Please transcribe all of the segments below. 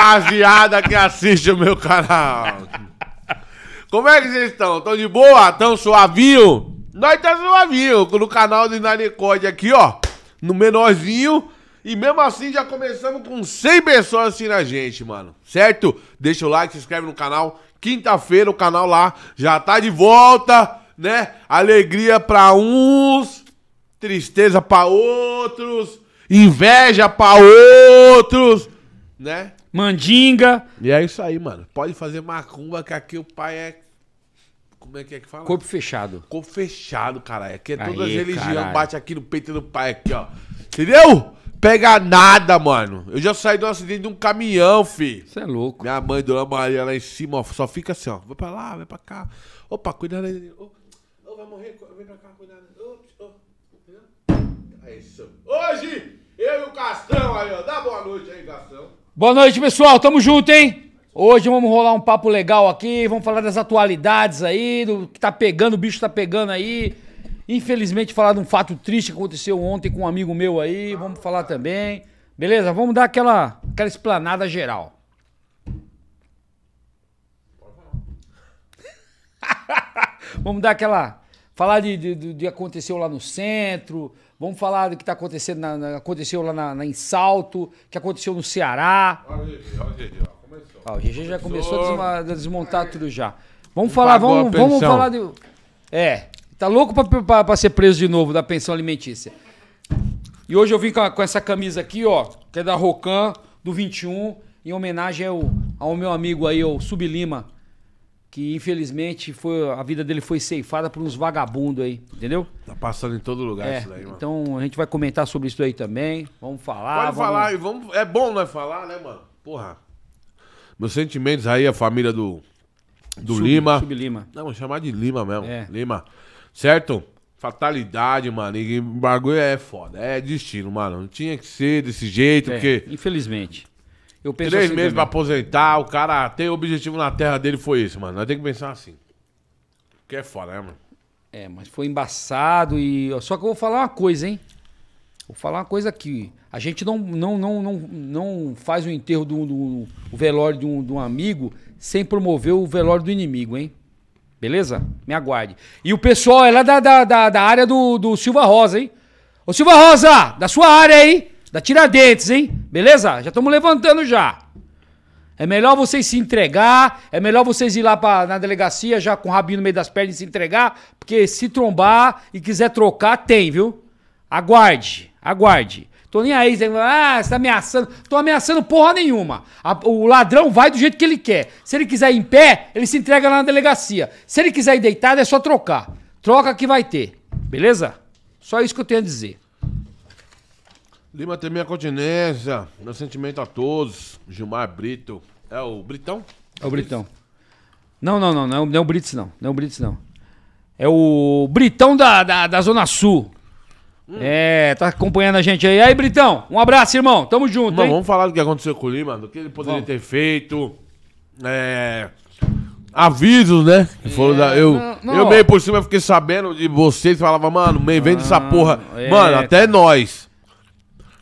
rapaziada que assiste o meu canal. Como é que vocês estão? Tão de boa? Tão suavinho? Nós estamos tá suavinho, no canal do Inaricode aqui, ó, no menorzinho. E mesmo assim já começamos com 100 pessoas assistindo a gente, mano. Certo? Deixa o like, se inscreve no canal. Quinta-feira o canal lá já tá de volta, né? Alegria pra uns, tristeza pra outros, inveja pra outros, né? mandinga. E é isso aí, mano. Pode fazer macumba, que aqui o pai é. Como é que é que fala? Corpo fechado. Corpo fechado, cara. Aqui é todas as religiões, bate aqui no peito do pai, aqui, ó. Entendeu? Pega nada, mano. Eu já saí do acidente de um caminhão, fi. Você é louco. Minha mãe, Dona Maria, lá em cima, ó, só fica assim, ó. Vai pra lá, vai pra cá. Opa, cuidado aí. Ô, oh, vai morrer. Vem pra cá, cuidado. Ô, ô. É isso. Hoje, eu e o Castão aí, ó. Dá boa noite aí, Castão. Boa noite, pessoal. Tamo junto, hein? Hoje vamos rolar um papo legal aqui, vamos falar das atualidades aí, do que tá pegando, o bicho tá pegando aí. Infelizmente, falar de um fato triste que aconteceu ontem com um amigo meu aí, vamos falar também. Beleza? Vamos dar aquela, aquela esplanada geral. vamos dar aquela. Falar de, de, de aconteceu lá no centro, Vamos falar do que está acontecendo na, na, aconteceu lá na, na, em Salto, que aconteceu no Ceará. Olha o GG, olha o GG, ó. Começou. Ah, o GG já começou a desmontar Aí. tudo já. Vamos falar, vamos, vamos falar de. É, tá louco pra, ser preso de novo da pensão alimentícia. E hoje eu vim com, a, com essa camisa aqui, ó, que é da Rocan, do 21, em homenagem ao, ao meu amigo aí, o Sublima que infelizmente foi, a vida dele foi ceifada por uns vagabundos aí, entendeu? Tá passando em todo lugar é, isso daí, mano. Então a gente vai comentar sobre isso aí também. Vamos falar. Pode vamos... falar, e vamos... é bom nós falar, né, mano? Porra. Meus sentimentos aí, a família do, do Sub, Lima. Sublima. Não, vou chamar de Lima mesmo. É. Lima. Certo? Fatalidade, mano. E bagulho é foda. É destino, mano. Não tinha que ser desse jeito, é, porque. Infelizmente. Eu penso Três assim meses pra aposentar, o cara tem o objetivo na terra dele, foi isso mano. Nós temos que pensar assim. Que é foda, né, mano? É, mas foi embaçado e. Só que eu vou falar uma coisa, hein? Vou falar uma coisa aqui. A gente não, não, não, não, não faz o enterro do, do o velório de um, de um amigo sem promover o velório do inimigo, hein? Beleza? Me aguarde. E o pessoal é lá da, da, da, da área do, do Silva Rosa, hein? Ô Silva Rosa, da sua área, hein? Da Tiradentes, hein? Beleza? Já estamos levantando já. É melhor vocês se entregar, é melhor vocês ir lá pra, na delegacia já com o rabinho no meio das pernas e se entregar, porque se trombar e quiser trocar, tem, viu? Aguarde, aguarde. Tô nem aí, você ah, você tá ameaçando. Tô ameaçando porra nenhuma. A, o ladrão vai do jeito que ele quer. Se ele quiser ir em pé, ele se entrega lá na delegacia. Se ele quiser ir deitado, é só trocar. Troca que vai ter. Beleza? Só isso que eu tenho a dizer. Lima tem minha continência, meu sentimento a todos. Gilmar Brito. É o Britão? É o Britão. Não, não, não, não, é não é o Brits, não. Não é o Brits, não. É o Britão da, da, da Zona Sul. Hum. É, tá acompanhando a gente aí. aí, Britão, um abraço, irmão. Tamo junto, Mano, hein? Vamos falar do que aconteceu com o Lima, do que ele poderia vamos. ter feito. É avisos, né? foram é, da, eu, não, não. eu meio por cima fiquei sabendo de vocês, falava, mano, vem vende ah, essa porra. É, mano, até nós.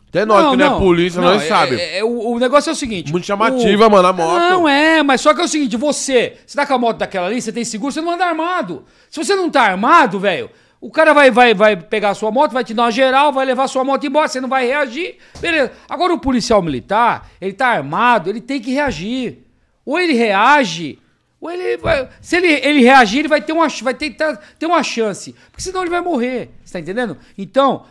Até nós, não, que não, não é polícia, não, nós é, sabemos. É, é, o, o, negócio é o seguinte. Muito chamativa, o... mano, a moto. Não, é, mas só que é o seguinte: você, você tá com a moto daquela ali, você tem seguro, você não anda armado. Se você não tá armado, velho, o cara vai, vai, vai pegar a sua moto, vai te dar uma geral, vai levar a sua moto embora, você não vai reagir. Beleza. Agora o policial militar, ele tá armado, ele tem que reagir. Ou ele reage, ou ele vai. Se ele, ele reagir, ele vai ter uma, vai ter, ter uma chance. Porque senão ele vai morrer. Você tá entendendo? Então.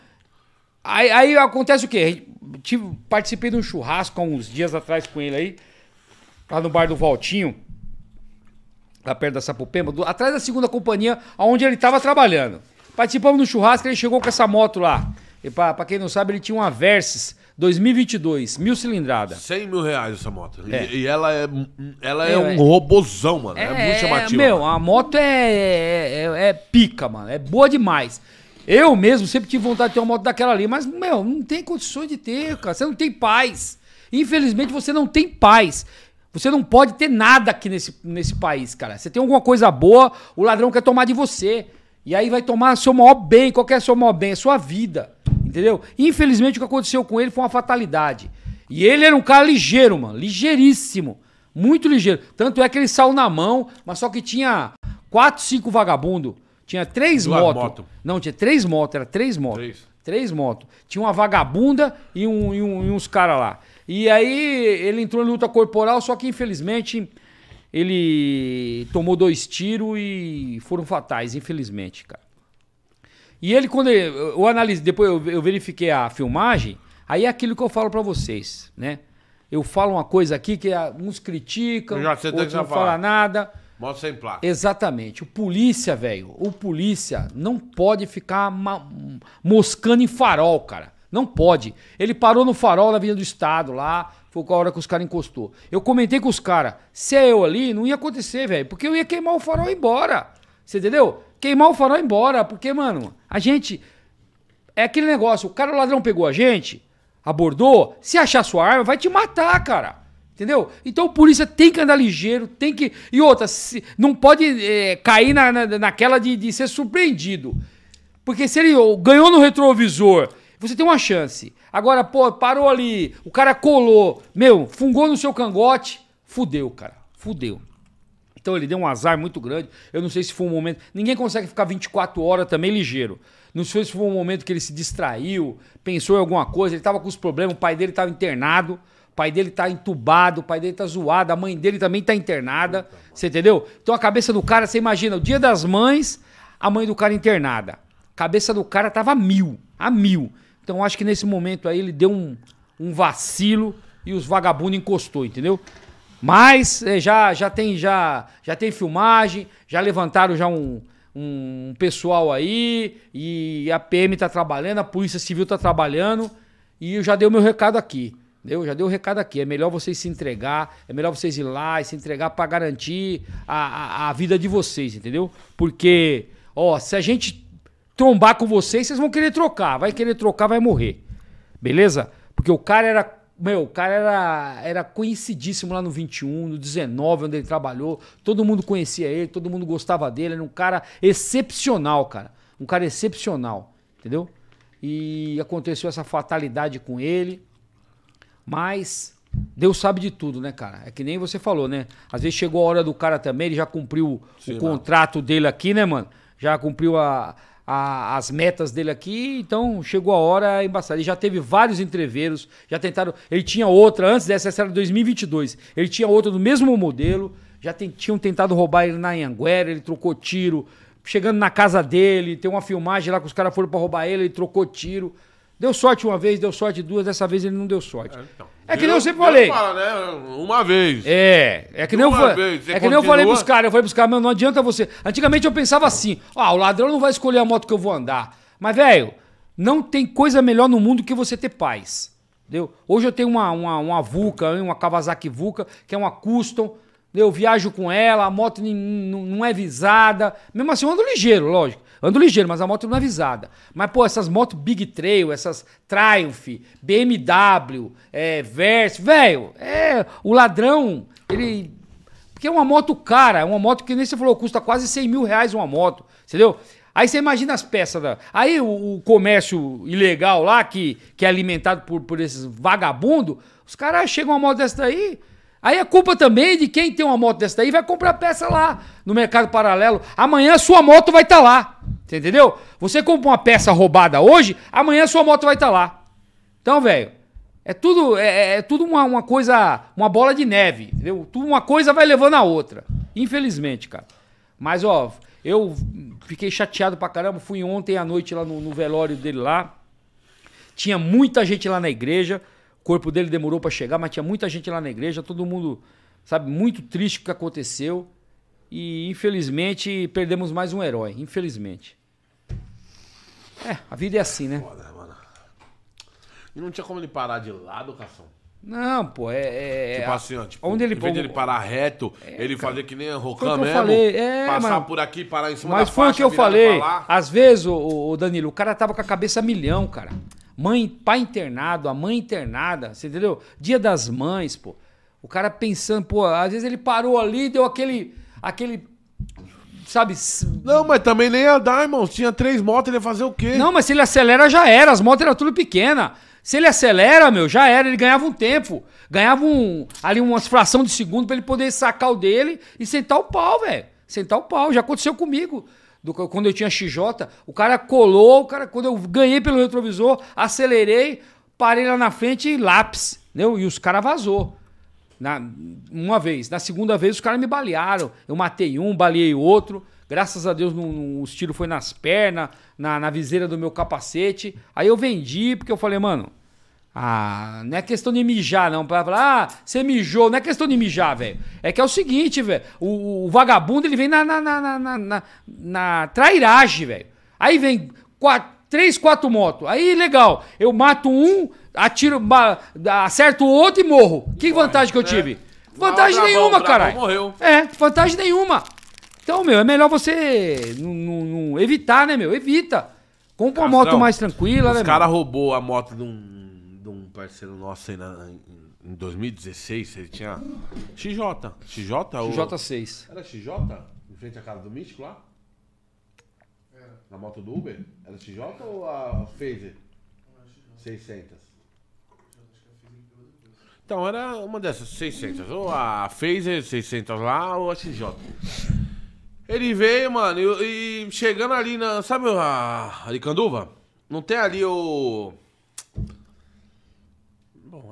Aí, aí acontece o quê? Tive, participei de um churrasco há uns dias atrás com ele aí, lá no bar do Valtinho, lá perto da Sapupema, do, atrás da segunda companhia, onde ele estava trabalhando. Participamos do churrasco, ele chegou com essa moto lá. E pra, pra quem não sabe, ele tinha uma Versys 2022, mil cilindrada. 100 mil reais essa moto. É. E, e, ela é, ela é, é um é. robozão, mano. É, é muito chamativa. Meu, a moto é é, é, é, pica, mano. É boa demais. Eu mesmo sempre tive vontade de ter uma moto daquela ali, mas, meu, não tem condições de ter, cara. Você não tem paz. Infelizmente, você não tem paz. Você não pode ter nada aqui nesse, nesse país, cara. Você tem alguma coisa boa, o ladrão quer tomar de você. E aí vai tomar seu maior bem. Qual que é seu maior bem? É sua vida. Entendeu? Infelizmente, o que aconteceu com ele foi uma fatalidade. E ele era um cara ligeiro, mano. Ligeiríssimo. Muito ligeiro. Tanto é que ele saiu na mão, mas só que tinha quatro, cinco vagabundo tinha três motos. Moto. Não, tinha três motos, era três motos. Três. Três motos. Tinha uma vagabunda e, um, e, um, e uns caras lá. E aí ele entrou em luta corporal, só que infelizmente ele tomou dois tiros e foram fatais, infelizmente, cara. E ele, quando ele, eu analisei, depois eu, eu, verifiquei a filmagem, aí é aquilo que eu falo para vocês, né? Eu falo uma coisa aqui que uns criticam, outros não falam nada. Moto sem placa. Exatamente. O polícia, velho, o polícia não pode ficar moscando em farol, cara. Não pode. Ele parou no farol na Avenida do Estado lá, foi com a hora que os caras encostou. Eu comentei com os caras, se é eu ali, não ia acontecer, velho, porque eu ia queimar o farol e ir embora. Você entendeu? Queimar o farol e ir embora, porque, mano, a gente... É aquele negócio, o cara o ladrão pegou a gente, abordou, se achar sua arma, vai te matar, cara. Entendeu? Então o polícia tem que andar ligeiro, tem que. E outra, se... não pode é, cair na, na, naquela de, de ser surpreendido. Porque se ele ganhou no retrovisor, você tem uma chance. Agora, pô, parou ali, o cara colou, meu, fungou no seu cangote, fudeu, cara. Fudeu. Então ele deu um azar muito grande. Eu não sei se foi um momento. Ninguém consegue ficar 24 horas também ligeiro. Não sei se foi um momento que ele se distraiu, pensou em alguma coisa, ele estava com os problemas, o pai dele estava internado pai dele tá entubado, o pai dele tá zoado, a mãe dele também tá internada. você entendeu? Então a cabeça do cara, você imagina, o dia das mães, a mãe do cara internada. cabeça do cara tava a mil, a mil. Então acho que nesse momento aí ele deu um, um vacilo e os vagabundos encostou, entendeu? Mas é, já, já tem já, já tem filmagem, já levantaram já um, um pessoal aí e a PM tá trabalhando, a Polícia Civil tá trabalhando e eu já dei o meu recado aqui eu Já deu o recado aqui. É melhor vocês se entregar, é melhor vocês ir lá e se entregar para garantir a, a, a, vida de vocês, entendeu? Porque, ó, se a gente trombar com vocês, vocês vão querer trocar. Vai querer trocar, vai morrer. Beleza? Porque o cara era. Meu, o cara era, era conhecidíssimo lá no 21, no 19, onde ele trabalhou. Todo mundo conhecia ele, todo mundo gostava dele. Era um cara excepcional, cara. Um cara excepcional, entendeu? E aconteceu essa fatalidade com ele. Mas Deus sabe de tudo, né, cara? É que nem você falou, né? Às vezes chegou a hora do cara também, ele já cumpriu Sim, o contrato dele aqui, né, mano? Já cumpriu a, a, as metas dele aqui, então chegou a hora é embaçada. Ele já teve vários entreveiros, já tentaram. Ele tinha outra, antes dessa, essa era 2022. Ele tinha outra do mesmo modelo, já tinham tentado roubar ele na Anguera. ele trocou tiro. Chegando na casa dele, tem uma filmagem lá que os caras foram para roubar ele, ele trocou tiro. Deu sorte uma vez, deu sorte duas, dessa vez ele não deu sorte. É, então, é que nem eu sempre falei. Fala, né? Uma vez. É, é que nem, eu, fa... é que nem eu falei pros caras. Eu falei pros caras, não adianta você. Antigamente eu pensava assim: ah, o ladrão não vai escolher a moto que eu vou andar. Mas, velho, não tem coisa melhor no mundo que você ter paz. Entendeu? Hoje eu tenho uma, uma, uma Vulca, uma Kawasaki Vulca, que é uma custom. Eu viajo com ela, a moto não é visada. Mesmo assim, eu ando ligeiro, lógico. Ando ligeiro, mas a moto não é avisada. Mas, pô, essas motos Big Trail, essas Triumph, BMW, é, Versa, velho, é, o ladrão, ele... Porque é uma moto cara, é uma moto que nem você falou, custa quase 100 mil reais uma moto, entendeu? Aí você imagina as peças da. Aí o, o, comércio ilegal lá, que, que é alimentado por, por esses vagabundos, os caras chegam uma moto dessa daí, Aí a culpa também de quem tem uma moto dessa daí vai comprar peça lá no mercado paralelo. Amanhã sua moto vai estar tá lá. Você entendeu? Você compra uma peça roubada hoje, amanhã sua moto vai estar tá lá. Então, velho, é tudo é, é, é tudo uma, uma, coisa, uma bola de neve, entendeu? Tudo uma coisa vai levando a outra. Infelizmente, cara. Mas, ó, eu fiquei chateado pra caramba. Fui ontem à noite lá no, no velório dele lá. Tinha muita gente lá na igreja corpo dele demorou para chegar, mas tinha muita gente lá na igreja, todo mundo, sabe, muito triste o que aconteceu. E infelizmente perdemos mais um herói, infelizmente. É, a vida é assim, né? Foda, mano. E não tinha como ele parar de lado, Cação? Não, pô, é. é, é tipo assim, ó, tipo, onde ele, em vez de ele parar reto, é, ele cara, fazer que nem a Rocan mesmo. Falei, é, passar mano, por aqui, parar em cima mas da Mas foi o que eu falei. Às vezes, o, o Danilo, o cara tava com a cabeça milhão, cara. Mãe, pai internado, a mãe internada, você entendeu? Dia das mães, pô. O cara pensando, pô, às vezes ele parou ali, deu aquele. aquele sabe? Não, mas também nem ia andar, irmão. Tinha três motos, ele ia fazer o quê? Não, mas se ele acelera, já era. As motos eram tudo pequena. Se ele acelera, meu, já era. Ele ganhava um tempo. Ganhava um, ali umas fração de segundo para ele poder sacar o dele e sentar o pau, velho. Sentar o pau. Já aconteceu comigo do, quando eu tinha XJ, o cara colou, o cara, quando eu ganhei pelo retrovisor, acelerei, parei lá na frente e lápis, entendeu? E os caras vazou. Na, uma vez. Na segunda vez, os caras me balearam. Eu matei um, baleei outro. Graças a Deus, num, num, os tiros foi nas pernas, na, na viseira do meu capacete. Aí eu vendi, porque eu falei, mano, ah, não é questão de mijar, não. Pra falar, ah, você mijou. Não é questão de mijar, velho. É que é o seguinte, velho. O, o, vagabundo, ele vem na, na, na, na, na, na trairagem, velho. Aí vem quatro, três, quatro motos. Aí, legal. Eu mato um, atiro, acerto o outro e morro. Que vantagem que eu né? tive? Vantagem nenhuma, caralho. morreu. É, vantagem nenhuma. Então, meu, é melhor você evitar, né, meu? Evita. Compra uma moto mais tranquila, né, meu? Os caras roubou a moto de um parceiro nosso aí na, em 2016, ele tinha XJ. XJ ou... XJ6. Era XJ? Em frente à casa do Místico lá? Era. Na moto do Uber? Era XJ ou a Phaser? Não, 600. Então, era uma dessas, 600. Ou a Phaser 600 lá, ou a XJ. Ele veio, mano, e, e chegando ali na. Sabe a, Alicanduva? Não tem ali o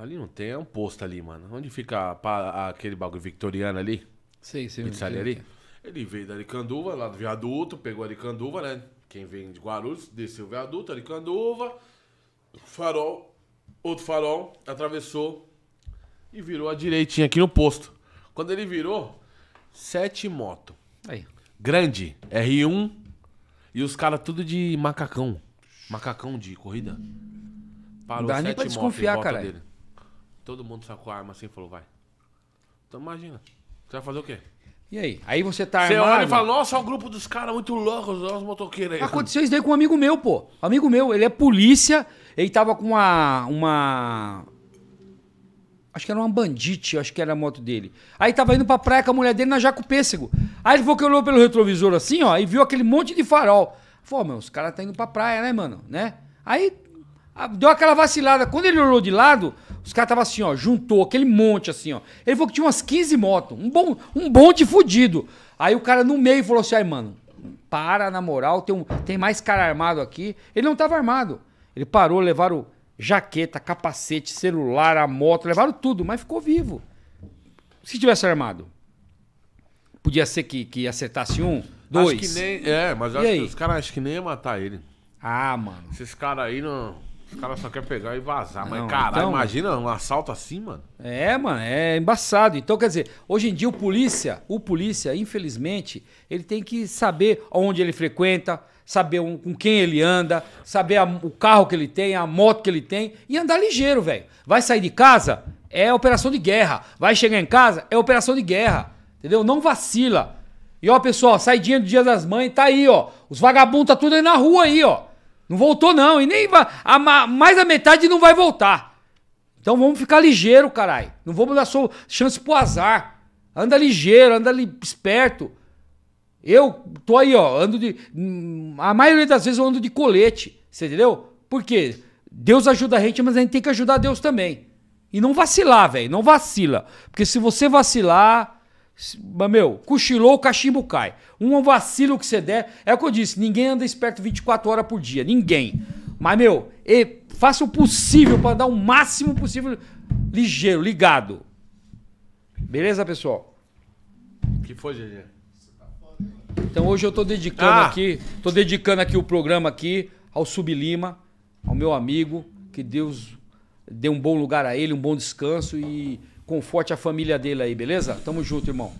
ali não tem. É um posto ali, mano. Onde fica a, a, aquele bagulho victoriano ali? Sim, sei. Pizzaria ali? Ele veio da Aricanduva, lá do viaduto, pegou a Aricanduva, né? Quem vem de Guarulhos, desceu o viaduto, Aricanduva, farol, outro farol, atravessou e virou a direitinha aqui no posto. Quando ele virou, sete moto. Aí. Grande, R1, e os caras tudo de macacão. Macacão de corrida. Parou Não dá nem pra desconfiar, cara. Todo mundo sacou a arma assim e falou, vai. Então imagina. Você vai fazer o quê? E aí? Aí você tá armado... Você olha e fala, nossa, o grupo dos caras muito loucos, os motoqueiros aí. Aconteceu isso daí com um amigo meu, pô. Amigo meu, ele é polícia, ele tava com uma... uma... Acho que era uma bandite, acho que era a moto dele. Aí tava indo pra praia com a mulher dele na Jaco Pêssego. Aí ele falou que olhou pelo retrovisor assim, ó, e viu aquele monte de farol. Falou, meu, os caras tá indo pra praia, né, mano? Né? Aí deu aquela vacilada. Quando ele olhou de lado, os caras estavam assim, ó, juntou aquele monte assim, ó. Ele falou que tinha umas 15 motos, um bom, um bonde fudido. Aí o cara no meio falou assim: "Ai, mano, para na moral, tem um, tem mais cara armado aqui". Ele não tava armado. Ele parou, levaram jaqueta, capacete, celular, a moto, levaram tudo, mas ficou vivo. Se tivesse armado, podia ser que, que acertasse um, dois. Acho que nem, é, mas acho que os caras acho que nem ia matar ele. Ah, mano. Esses caras aí não os caras só querem pegar e vazar. Não, mas, caralho, então, imagina um assalto assim, mano. É, mano, é embaçado. Então, quer dizer, hoje em dia o polícia, o polícia, infelizmente, ele tem que saber onde ele frequenta, saber um, com quem ele anda, saber a, o carro que ele tem, a moto que ele tem e andar ligeiro, velho. Vai sair de casa? É operação de guerra. Vai chegar em casa? É operação de guerra. Entendeu? Não vacila. E ó, pessoal, saidinha do Dia das Mães, tá aí, ó. Os vagabundos tá tudo aí na rua aí, ó. Não voltou, não. E nem vai. A, mais a metade não vai voltar. Então vamos ficar ligeiro, caralho. Não vamos dar sua chance pro azar. Anda ligeiro, anda li, esperto. Eu tô aí, ó, ando de. A maioria das vezes eu ando de colete. Você entendeu? Por quê? Deus ajuda a gente, mas a gente tem que ajudar Deus também. E não vacilar, velho. Não vacila. Porque se você vacilar, meu, cochilou, o cachimbo cai. Um vacilo que você der. É o que eu disse: ninguém anda esperto 24 horas por dia. Ninguém. Mas, meu, faça o possível para dar o máximo possível ligeiro, ligado. Beleza, pessoal? que foi, GG? Então hoje eu estou dedicando ah. aqui, tô dedicando aqui o programa aqui ao Sublima, ao meu amigo, que Deus dê um bom lugar a ele, um bom descanso e Conforte a família dele aí, beleza? Tamo junto, irmão.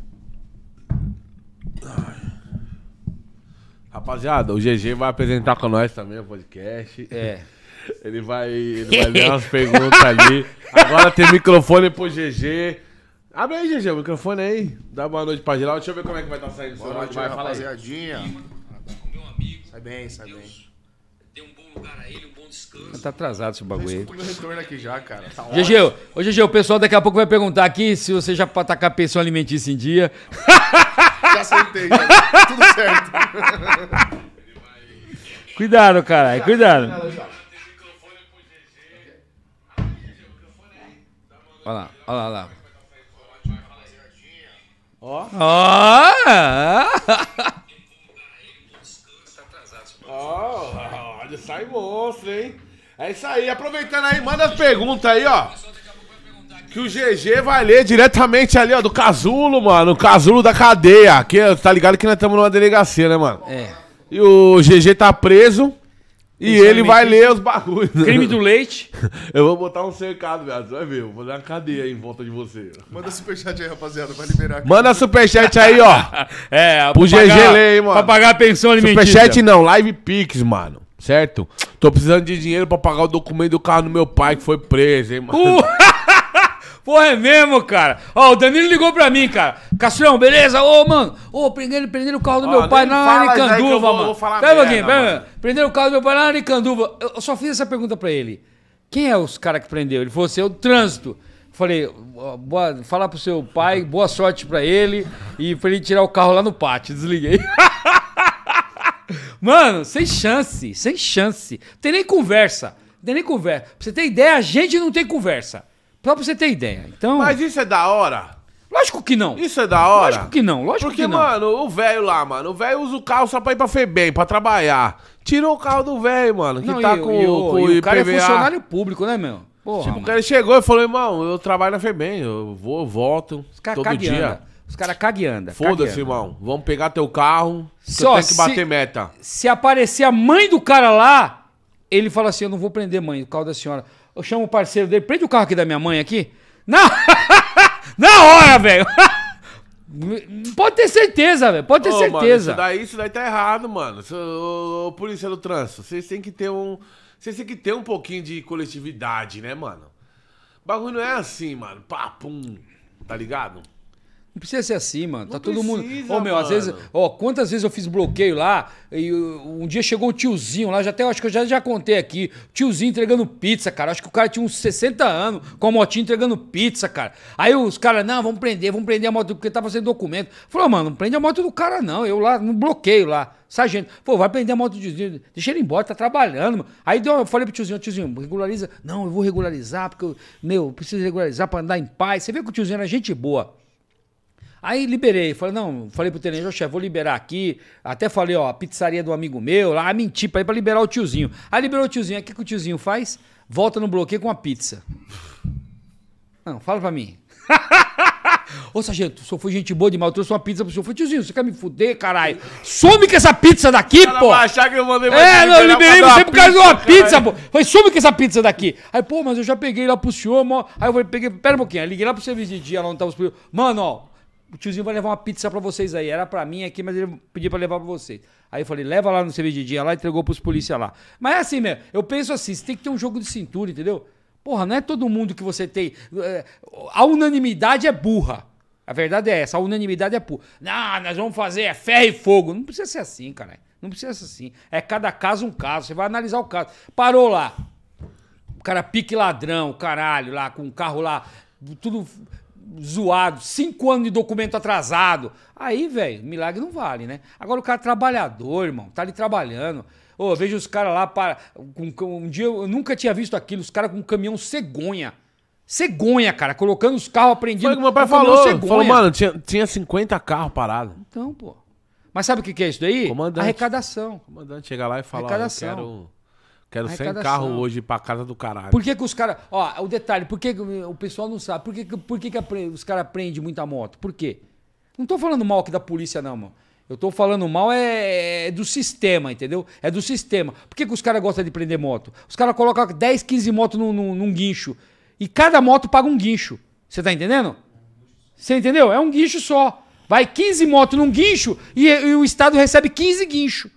Rapaziada, o GG vai apresentar com nós também o podcast. É. Ele vai, ele vai ler umas perguntas ali. Agora tem microfone pro GG. Abre aí, GG, o microfone aí. Dá boa noite pra geral. Deixa eu ver como é que vai estar tá saindo. Boa noite, vai, rapaziadinha. Sai bem, sai Deus. bem lugar ele, um bom descanso. Tá atrasado esse bagulho aí. Meu retorno aqui já, cara. Tá GG, ô GG, o pessoal daqui a pouco vai perguntar aqui se você já tá tacar a pensão alimentícia em dia. Já acertei, já. Tudo certo. cuidado, carai, cuidado. Olha lá, olha lá, olha lá. Ó. Ó. Ó sai monstro, hein? É isso aí. Aproveitando aí, manda as perguntas aí, ó. Que o GG vai ler diretamente ali, ó, do casulo, mano. O casulo da cadeia. Que, tá ligado que nós estamos numa delegacia, né, mano? É. E o GG tá preso. E ele vai ler os bagulhos. Crime do leite. Eu vou botar um cercado, viado. Você vai ver. Eu vou dar uma cadeia em volta de você. Manda superchat aí, rapaziada. Vai liberar. Aqui. Manda superchat aí, ó. é, pro GG ler, hein, mano. Pra pagar a pensão alimentícia. Superchat não, live pix, mano. Certo? Tô precisando de dinheiro pra pagar o documento do carro do meu pai que foi preso, hein, mano? Uh! Porra, é mesmo, cara. Ó, o Danilo ligou pra mim, cara. Castrão, beleza? Ô, mano. Ô, prenderam, prenderam o carro do Ó, meu pai lá na Aricanduva, mano. Vou falar pera merda, pera, mano. Prenderam o carro do meu pai lá na Aricanduva. Eu só fiz essa pergunta pra ele. Quem é os caras que prendeu? Ele falou assim, é o trânsito. Falei, boa, falar pro seu pai, boa sorte pra ele. E pra ele tirar o carro lá no pátio. Desliguei. Mano, sem chance, sem chance. Não tem nem conversa. Não tem nem conversa. Pra você ter ideia, a gente não tem conversa. Só pra você ter ideia. Então... Mas isso é da hora? Lógico que não. Isso é da hora? Lógico que não, lógico Porque, que não. Porque, mano, o velho lá, mano, o velho usa o carro só pra ir pra Febem, pra trabalhar. Tirou o carro do velho, mano, que não, tá e, com, e o, com o, o cara é funcionário público, né, meu? Porra, tipo, mano. o cara chegou e falou, irmão, eu trabalho na Febem, eu vou, eu volto, Os todo dia. Anda. Os caras e anda. Foda-se, irmão. Vamos pegar teu carro. Só tem que bater se, meta. Se aparecer a mãe do cara lá, ele fala assim: Eu não vou prender, mãe, o carro da senhora. Eu chamo o parceiro dele, prende o carro aqui da minha mãe aqui. Na, Na hora, velho! Pode ter certeza, velho. Pode ter Ô, certeza. Mano, isso, daí, isso daí tá errado, mano. Isso, polícia do trânsito, vocês têm que ter um. Vocês têm que ter um pouquinho de coletividade, né, mano? O bagulho não é assim, mano. Papum, tá ligado? Não precisa ser assim, mano. Não tá todo mundo. Ô, oh, meu, mano. às vezes. Ó, oh, quantas vezes eu fiz bloqueio lá e um dia chegou um tiozinho lá, já até acho que eu já, já contei aqui. Tiozinho entregando pizza, cara. Acho que o cara tinha uns 60 anos com a motinha entregando pizza, cara. Aí os caras, não, vamos prender, vamos prender a moto, porque tá fazendo documento. Falou, mano, não prende a moto do cara, não. Eu lá, no bloqueio lá. Sargento, pô, vai prender a moto do tiozinho, deixa ele embora, tá trabalhando. Mano. Aí deu, eu falei pro tiozinho, tiozinho, regulariza. Não, eu vou regularizar, porque, eu, meu, eu preciso regularizar pra andar em paz. Você vê que o tiozinho era gente boa. Aí liberei, falei, não, falei pro tenente, chefe, vou liberar aqui. Até falei, ó, a pizzaria do amigo meu, lá, menti pra ir pra liberar o tiozinho. Aí liberou o tiozinho, o que, que o tiozinho faz? Volta no bloqueio com a pizza. Não, fala pra mim. Ô, sargento, o senhor foi gente boa demais. Eu trouxe uma pizza pro senhor. Foi tiozinho, você quer me fuder, caralho? Some com essa pizza daqui, pô! achar que eu mandei É, não, eu liberei você por causa de uma pizza, pô! Foi, some com essa pizza daqui. Aí, pô, mas eu já peguei lá pro senhor, mó. Aí eu falei, peguei, pera um pouquinho. Aí liguei lá pro serviço de dia, lá onde tava os. Mano, ó o tiozinho vai levar uma pizza para vocês aí. Era para mim aqui, mas ele pediu para levar para vocês. Aí eu falei, leva lá no de dia lá, entregou pros polícia lá. Mas é assim mesmo, eu penso assim, você tem que ter um jogo de cintura, entendeu? Porra, não é todo mundo que você tem. Eh, a unanimidade é burra. A verdade é essa, a unanimidade é burra. Não, nós vamos fazer é ferro e fogo. Não precisa ser assim, cara. Não precisa ser assim. É cada caso um caso. Você vai analisar o caso. Parou lá. O cara pique ladrão, caralho, lá, com um carro lá, tudo zoado, cinco anos de documento atrasado. Aí, velho, milagre não vale, né? Agora o cara é trabalhador, irmão, tá ali trabalhando. Ô, oh, vejo os caras lá para. Com, com, um dia eu nunca tinha visto aquilo, os caras com um caminhão cegonha. Cegonha, cara, colocando os carros aprendidos. Foi o meu pai falou, cegonha. falou, mano, tinha, tinha 50 carros parados. Então, pô. Mas sabe o que, que é isso daí? Comandante. Arrecadação. Comandante chegar lá e falar, Arrecadação. eu quero Quero 100 carros hoje pra casa do caralho. Por que, que os caras. Ó, o detalhe, por que, que o pessoal não sabe? Por que, que, por que, que os caras prendem muita moto? Por quê? Não tô falando mal aqui da polícia, não, mano. Eu tô falando mal é, é do sistema, entendeu? É do sistema. Por que, que os caras gostam de prender moto? Os caras colocam 10, 15 motos num, num, num guincho. E cada moto paga um guincho. Você tá entendendo? Você entendeu? É um guincho só. Vai 15 motos num guincho e, e, o Estado recebe 15 guincho.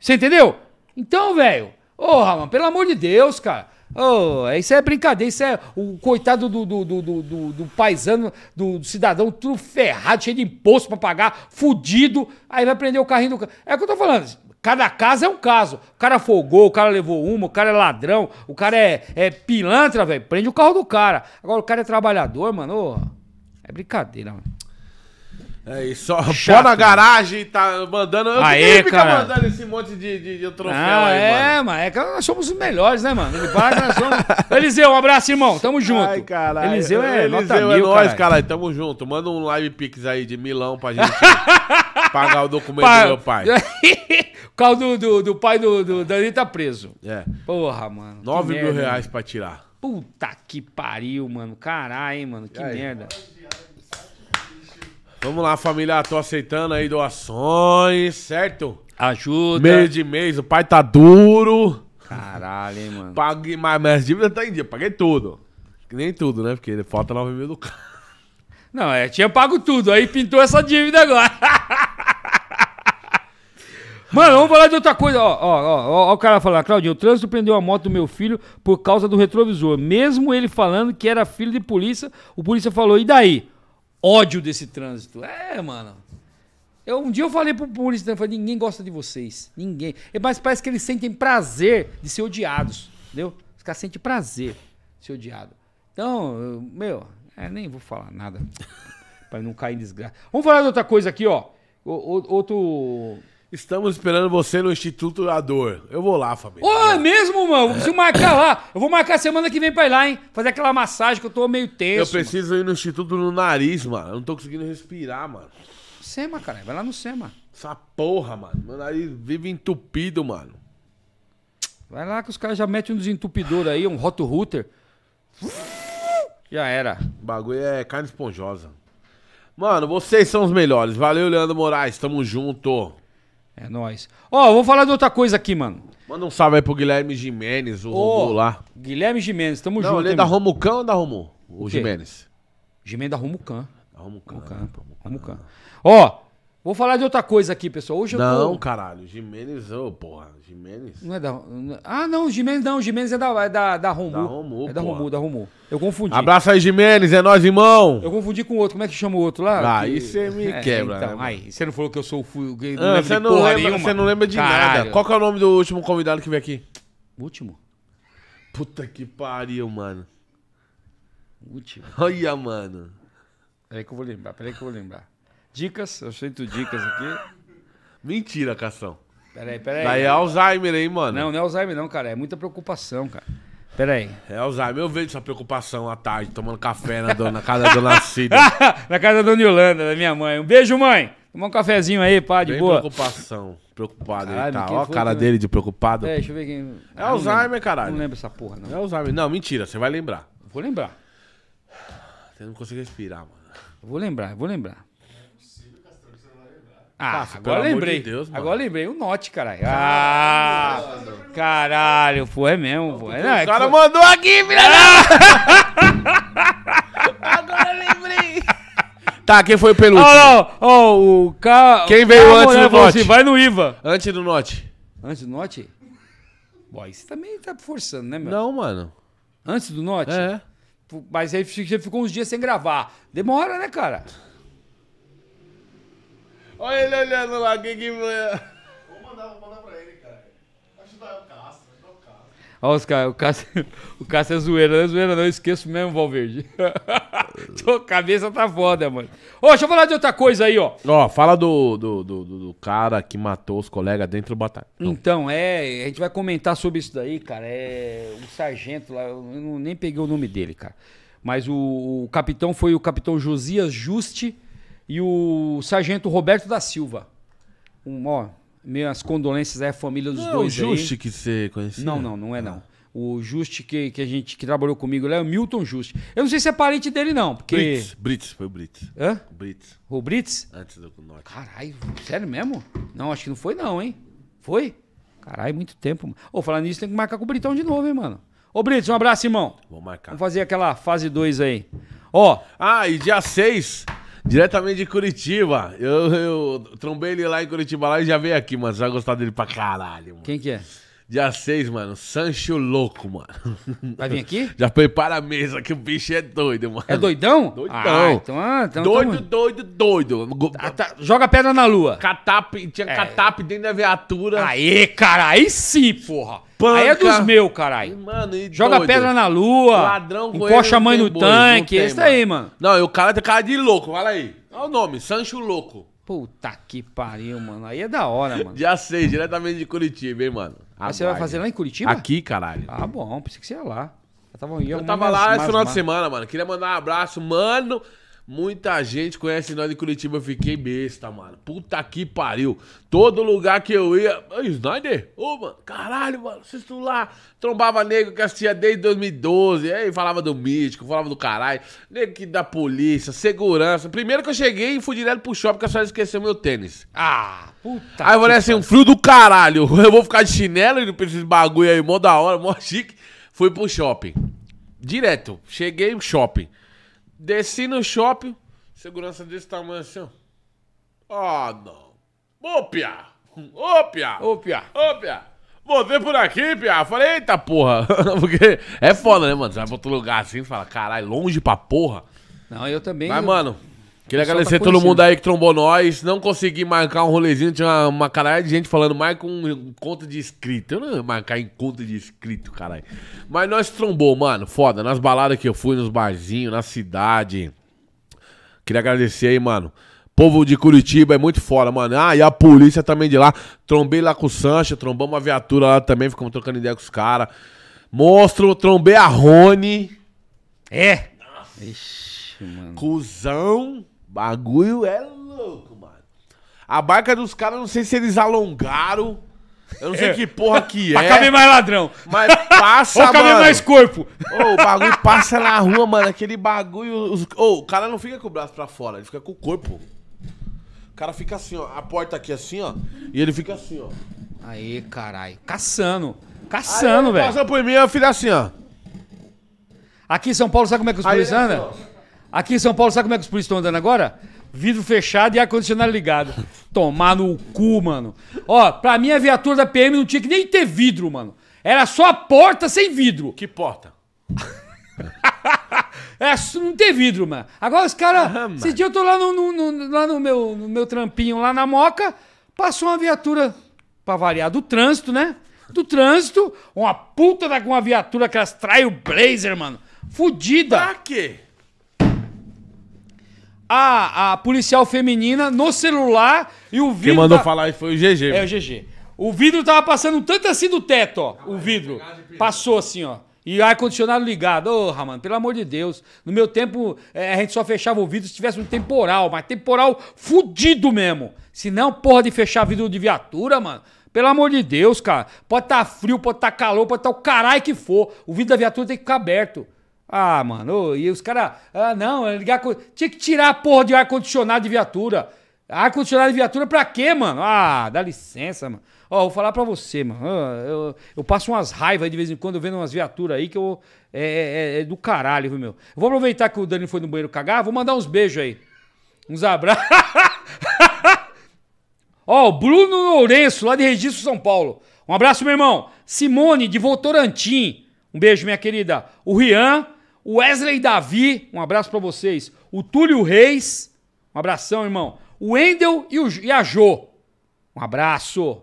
Você entendeu? Então, velho, Ô, Ramon, pelo amor de Deus, cara. Oh, isso é brincadeira, isso é o coitado do, do, do, do, do, do paisano, do, do, cidadão, tudo ferrado, cheio de imposto pra pagar, fudido, aí vai prender o carrinho do É o que eu tô falando. Cada caso é um caso. O cara folgou, o cara levou uma, o cara é ladrão, o cara é, é pilantra, velho. Prende o carro do cara. Agora o cara é trabalhador, mano. Oh, é brincadeira, mano. É, e só pô na né? garagem, tá mandando. Eu Aê, fica cara. mandando esse monte de, de, de troféu ah, aí, é, mano. É, que nós somos os melhores, né, mano? Ele para, nós somos... Eliseu, um abraço, irmão. Tamo junto. Ai, caralho. Eliseu é, Eliseu nota é mil, nós, caralho. Tamo junto. Manda um live pix aí de milão pra gente pagar o documento pai. do meu pai. o carro do, do, do, pai do, do Dani tá preso. É. Porra, mano. 9 mil merda, reais mano. pra tirar. Puta que pariu, mano. Caralho, mano. Que aí, merda. Mano. Vamos lá, família. Tô aceitando aí doações, certo? Ajuda. Meio de mês, o pai tá duro. Caralho, hein, mano. Paguei, mas minhas dívidas tá em dia. Paguei tudo. Nem tudo, né? Porque falta 9 mil do carro. Não, é, tinha pago tudo. Aí pintou essa dívida agora. Mano, vamos falar de outra coisa. Ó, ó, ó, ó o cara falar, Claudinho, o trânsito prendeu a moto do meu filho por causa do retrovisor. Mesmo ele falando que era filho de polícia, o polícia falou, e daí? ódio desse trânsito. É, mano. Eu, um dia eu falei pro publicitário, né, falei, ninguém gosta de vocês. Ninguém. É, mas parece que eles sentem prazer de ser odiados. Entendeu? Os caras sentem prazer de ser odiado. Então, eu, meu, é, nem vou falar nada. para não cair em desgraça. Vamos falar de outra coisa aqui, ó. O, o, outro Estamos esperando você no Instituto da Dor. Eu vou lá, família. Ô, é mesmo, mano? Eu preciso marcar lá. Eu vou marcar semana que vem pra ir lá, hein? Fazer aquela massagem que eu tô meio tenso. Eu preciso mano. ir no Instituto no nariz, mano. Eu não tô conseguindo respirar, mano. Sema, cara. Vai lá no Sema. Essa porra, mano. Meu nariz vive entupido, mano. Vai lá que os caras já metem um desentupidor aí, um roto router. Já era. O bagulho é carne esponjosa. Mano, vocês são os melhores. Valeu, Leandro Moraes. Tamo junto. É nóis. Ó, oh, vou falar de outra coisa aqui, mano. Manda um salve aí pro Guilherme Jimenez, o oh, Romu lá. Guilherme Jimenez, tamo Não, junto. Ele é da Romucan ou da Romu? O, o Jimenez. Jimenez da Romucan. Da Romucan. Romucan. Né? Ó, Vou falar de outra coisa aqui, pessoal. Hoje não, eu tô... caralho. Jimenez, ô, oh, porra. Jimenez. Não é da. É- ah, não, Jimenez não. Jimenez é da, é da, da Romu. Da Romu, É da Romu, da Romu. Eu confundi. Abraço aí, Jimenez. É nós, irmão. Eu confundi com outro. Como é que chama o outro lá? Ah, que... aí você me é, quebra. Então, né, aí, você não falou que eu sou o. Fu... Não ah, você, não lembra, você não lembra de caralho. nada. Qual que é o nome do último convidado que veio aqui? último? Puta que pariu, mano. último. Olha, mano. Peraí que eu vou lembrar, peraí que eu vou lembrar. Dicas, eu aceito dicas aqui. Mentira, Cação. Peraí, peraí. Daí é Alzheimer, hein, mano? Não, não é Alzheimer, não, cara. É muita preocupação, cara. Peraí. É Alzheimer. Eu vejo essa preocupação à tarde, tomando café na, dona, na casa da dona Cida. na casa da dona Yolanda, da minha mãe. Um beijo, mãe. Tomar um cafezinho aí, pá, de Bem boa. preocupação. Preocupado caralho, ele tá. Olha a cara dele de preocupado. É, deixa eu ver quem. É ah, Alzheimer, não caralho. Não lembro essa porra, não. É Alzheimer. Não, mentira, você vai lembrar. Vou lembrar. Você não consegue respirar, mano. Vou lembrar, vou lembrar. Ah, agora lembrei. De Deus, agora lembrei o Note, caralho. Ah, caralho, pô, é mesmo. Pô. É, não, é o cara mandou aqui, filha ah! Agora lembrei. Tá, quem foi o Pelúcio Ó, oh, oh, o Quem veio antes do assim, Note? Assim, vai no IVA. Antes do Note. Antes do Note? Boy, você também tá, tá forçando, né, meu? Não, mano. Antes do Note? É. Mas aí você ficou uns dias sem gravar. Demora, né, cara? Olha ele olhando lá, que que Vou mandar, vou mandar pra ele, cara. Ajudar o Cássio, ajudar o Cássio. Olha os caras, o Cássio, o Cássio é zoeira, não é zoeira não, eu esqueço mesmo, Valverde. Tô cabeça tá foda, mano. Ô, deixa eu falar de outra coisa aí, ó. Ó, fala do, do, do, do cara que matou os colegas dentro do batalhão. Então, é, a gente vai comentar sobre isso daí, cara. É um sargento lá, eu não- nem peguei o nome dele, cara. Mas o, o capitão foi o capitão Josias Juste, e o sargento Roberto da Silva. Um, ó, minhas condolências à família dos não, dois. É o Juste aí. que você conhecia? Não, não, não é ah. não. O Juste que, que a gente que trabalhou comigo lá é o Milton Juste. Eu não sei se é parente dele, não, porque. Brits, Brits foi o Brits. Hã? Brits. O Brits? Antes do Norte. Caralho, sério mesmo? Não, acho que não foi, não, hein? Foi? Caralho, muito tempo. Ô, oh, falando nisso, tem que marcar com o Britão de novo, hein, mano? Ô, Brits, um abraço, irmão. Vou marcar. Vamos fazer aquela fase 2 aí. Ó. Oh. Ah, e dia 6. Seis... Diretamente de Curitiba. Eu, eu trombei ele lá em Curitiba lá e já veio aqui, mano. Você vai gostar dele pra caralho, mano. Quem que é? Dia 6, mano. Sancho louco, mano. Vai vir aqui? Já prepara a mesa que o bicho é doido, mano. É doidão? Doidão. Ah, então, ah, então, doido, doido, doido, doido, ah, tá. Joga pedra na lua. Catap, tinha é. catap dentro da viatura. Aê, cara, aí sim, porra. Panca. Aí é dos meus, caralho. Mano, e Joga doido. pedra na lua. Ladrão com Encoxa a mãe no boi, tanque. Tem, esse mano. aí, mano. Não, o cara tem cara de louco, fala aí. Olha o nome, Sancho Louco. Puta que pariu, mano. Aí é da hora, mano. Dia 6, diretamente de Curitiba, hein, mano. Ah, você vai fazer lá em Curitiba? Aqui, caralho. Ah, bom, pensei que você ia lá. Eu tava, eu eu tava mais, lá mais, assim, esse final mais, de semana, mano. Queria mandar um abraço, mano. Muita gente conhece nós de Curitiba. Eu fiquei besta, mano. Puta que pariu. Todo lugar que eu ia. Ei, Snyder? Ô, oh, mano, caralho, mano. Vocês estão lá. Trombava nego que assistia desde 2012. Aí falava do mítico, falava do caralho. Nego que da polícia, segurança. Primeiro que eu cheguei e fui direto pro shopping porque a senhora esqueceu meu tênis. Ah, puta. Aí eu falei assim: um frio do caralho. Eu vou ficar de chinelo e não preciso bagulho aí, mó da hora, mó chique. Fui pro shopping. Direto. Cheguei no shopping. Desci no shopping, segurança desse tamanho assim, ó. Ah, não. Ô, Pia! Ô, Pia! Ô, Pia! Ô, Pia! Voltei por aqui, Pia. Falei, eita porra. Porque é foda, né, mano? Você vai pra outro lugar assim e fala, caralho, longe pra porra. Não, eu também. Mas, eu... mano, Queria agradecer tá todo mundo aí que trombou nós. Não consegui marcar um rolezinho, tinha uma, uma caralho de gente falando, marca um conta de inscrito. Eu não ia marcar em conta de inscrito, caralho. Mas nós trombou, mano, foda. Nas baladas que eu fui, nos barzinhos, na cidade. Queria agradecer aí, mano. Povo de Curitiba é muito fora, mano. Ah, e a polícia também de lá. Trombei lá com o Sancha, trombamos uma viatura lá também, ficamos trocando ideia com os caras. Monstro, trombei a Rony. É! Nossa. Ixi, mano. Cusão. Bagulho é louco, mano. A barca dos caras, não sei se eles alongaram. Eu não sei é. que porra que é. pra caber mais ladrão. Mas passa, Ou caber mais corpo. Ô, o bagulho passa na rua, mano. Aquele bagulho. Os... o cara não fica com o braço pra fora, ele fica com o corpo. O cara fica assim, ó. A porta aqui assim, ó. E ele fica assim, ó. Aí, caralho. Caçando. Caçando, velho. Passa por mim, eu fiz assim, ó. Aqui em São Paulo, sabe como é que os policiais andam? Assim, Aqui em São Paulo, sabe como é que os polícias estão andando agora? Vidro fechado e ar-condicionado ligado. Tomar no cu, mano. Ó, pra mim a viatura da PM não tinha que nem ter vidro, mano. Era só a porta sem vidro. Que porta? É, não tem vidro, mano. Agora os caras. Ah, esse dia eu tô lá no, no, no lá no, meu, no meu trampinho, lá na Moca, passou uma viatura, pra variar, do trânsito, né? Do trânsito, uma puta daquela uma viatura que elas traem o Blazer, mano. Fudida. Pra quê? a, a policial feminina no celular e o vidro. Quem mandou tá- falar foi o GG. É, o GG. O vidro tava passando tanto assim do teto, ó. o vidro. Passou assim, ó. E ar-condicionado ligado. Ô, oh, pelo amor de Deus. No meu tempo, é, a gente só fechava o vidro se tivesse um temporal, mas temporal fudido mesmo. Se não, porra de fechar vidro de viatura, mano. Pelo amor de Deus, cara. Pode estar tá frio, pode estar tá calor, pode estar tá o caralho que for. O vidro da viatura tem que ficar aberto. Ah, mano, e os caras. Ah, não, é ligar. Tinha que tirar a porra de ar-condicionado de viatura. Ar-condicionado de viatura pra quê, mano? Ah, dá licença, mano. Ó, vou falar pra você, mano. Ah, eu, eu passo umas raivas de vez em quando vendo umas viaturas aí que eu. É, é, é, é do caralho, viu, meu? Vou aproveitar que o Dani foi no banheiro cagar, vou mandar uns beijos aí. Uns abraços. Ó, o Bruno Lourenço, lá de Registro, São Paulo. Um abraço, meu irmão. Simone, de Votorantim. Um beijo, minha querida. O Rian, Wesley Davi, um abraço para vocês. O Túlio Reis, um abração, irmão. O Endel e, o, e a Jô, um abraço.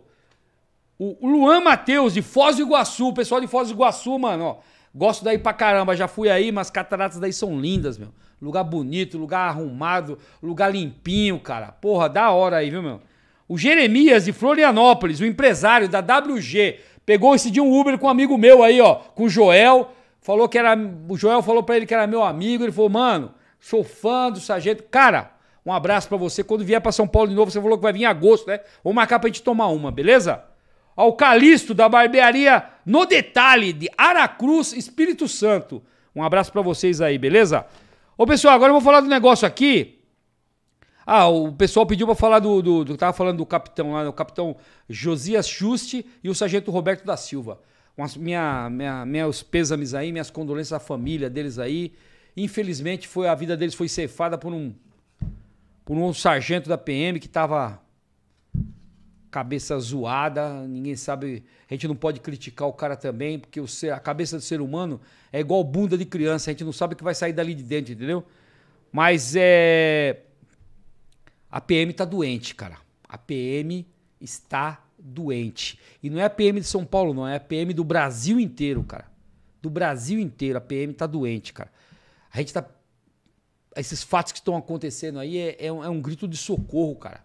O Luan Matheus, de Foz do Iguaçu. O pessoal de Foz do Iguaçu, mano, ó. Gosto daí pra caramba. Já fui aí, mas as cataratas daí são lindas, meu. Lugar bonito, lugar arrumado, lugar limpinho, cara. Porra, da hora aí, viu, meu? O Jeremias, de Florianópolis, o empresário da WG, pegou esse dia um Uber com um amigo meu aí, ó. Com o Joel falou que era. O Joel falou para ele que era meu amigo. Ele falou, mano, sou fã do Sargento. Cara, um abraço para você. Quando vier para São Paulo de novo, você falou que vai vir em agosto, né? Vou marcar pra gente tomar uma, beleza? Ao Calixto da barbearia no detalhe de Aracruz, Espírito Santo. Um abraço para vocês aí, beleza? Ô pessoal, agora eu vou falar do negócio aqui. Ah, o pessoal pediu para falar do, do, do, Tava falando do capitão lá, né? o capitão Josias Juste e o sargento Roberto da Silva com as minha, minha, meus pêsames aí, minhas condolências à família deles aí. Infelizmente, foi a vida deles foi ceifada por um por um sargento da PM que estava cabeça zoada, ninguém sabe, a gente não pode criticar o cara também, porque o ser, a cabeça do ser humano é igual bunda de criança, a gente não sabe o que vai sair dali de dentro, entendeu? Mas é a PM está doente, cara. A PM está doente. E não é a PM de São Paulo, não. É a PM do Brasil inteiro, cara. Do Brasil inteiro. A PM tá doente, cara. A gente tá. Esses fatos que estão acontecendo aí é, é, um, é um grito de socorro, cara.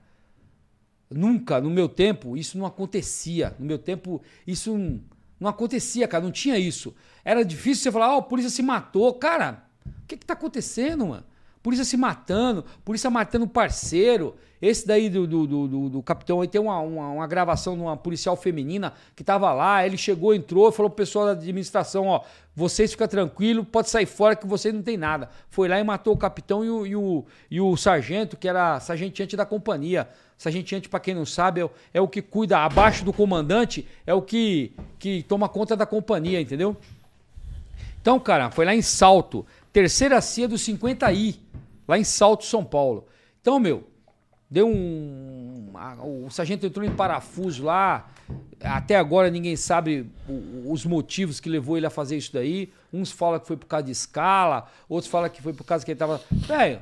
Nunca, no meu tempo, isso não acontecia. No meu tempo, isso não, não acontecia, cara. Não tinha isso. Era difícil você falar, ó, oh, a polícia se matou. Cara, o que que tá acontecendo, mano? polícia se matando, polícia é matando parceiro. Esse daí do, do, do, do capitão aí tem uma, uma, uma, gravação de uma policial feminina que tava lá, ele chegou, entrou, falou pro pessoal da administração, ó, vocês ficam tranquilo, pode sair fora que vocês não tem nada. Foi lá e matou o capitão e o, e o, e o sargento, que era sargentante da companhia. Sargentante, para quem não sabe, é, é o que cuida abaixo do comandante, é o que, que toma conta da companhia, entendeu? Então, cara, foi lá em Salto terceira CIA do 50I, lá em Salto, São Paulo. Então, meu, deu um. O sargento entrou em parafuso lá. Até agora ninguém sabe os motivos que levou ele a fazer isso daí. Uns falam que foi por causa de escala, outros falam que foi por causa que ele tava. Velho,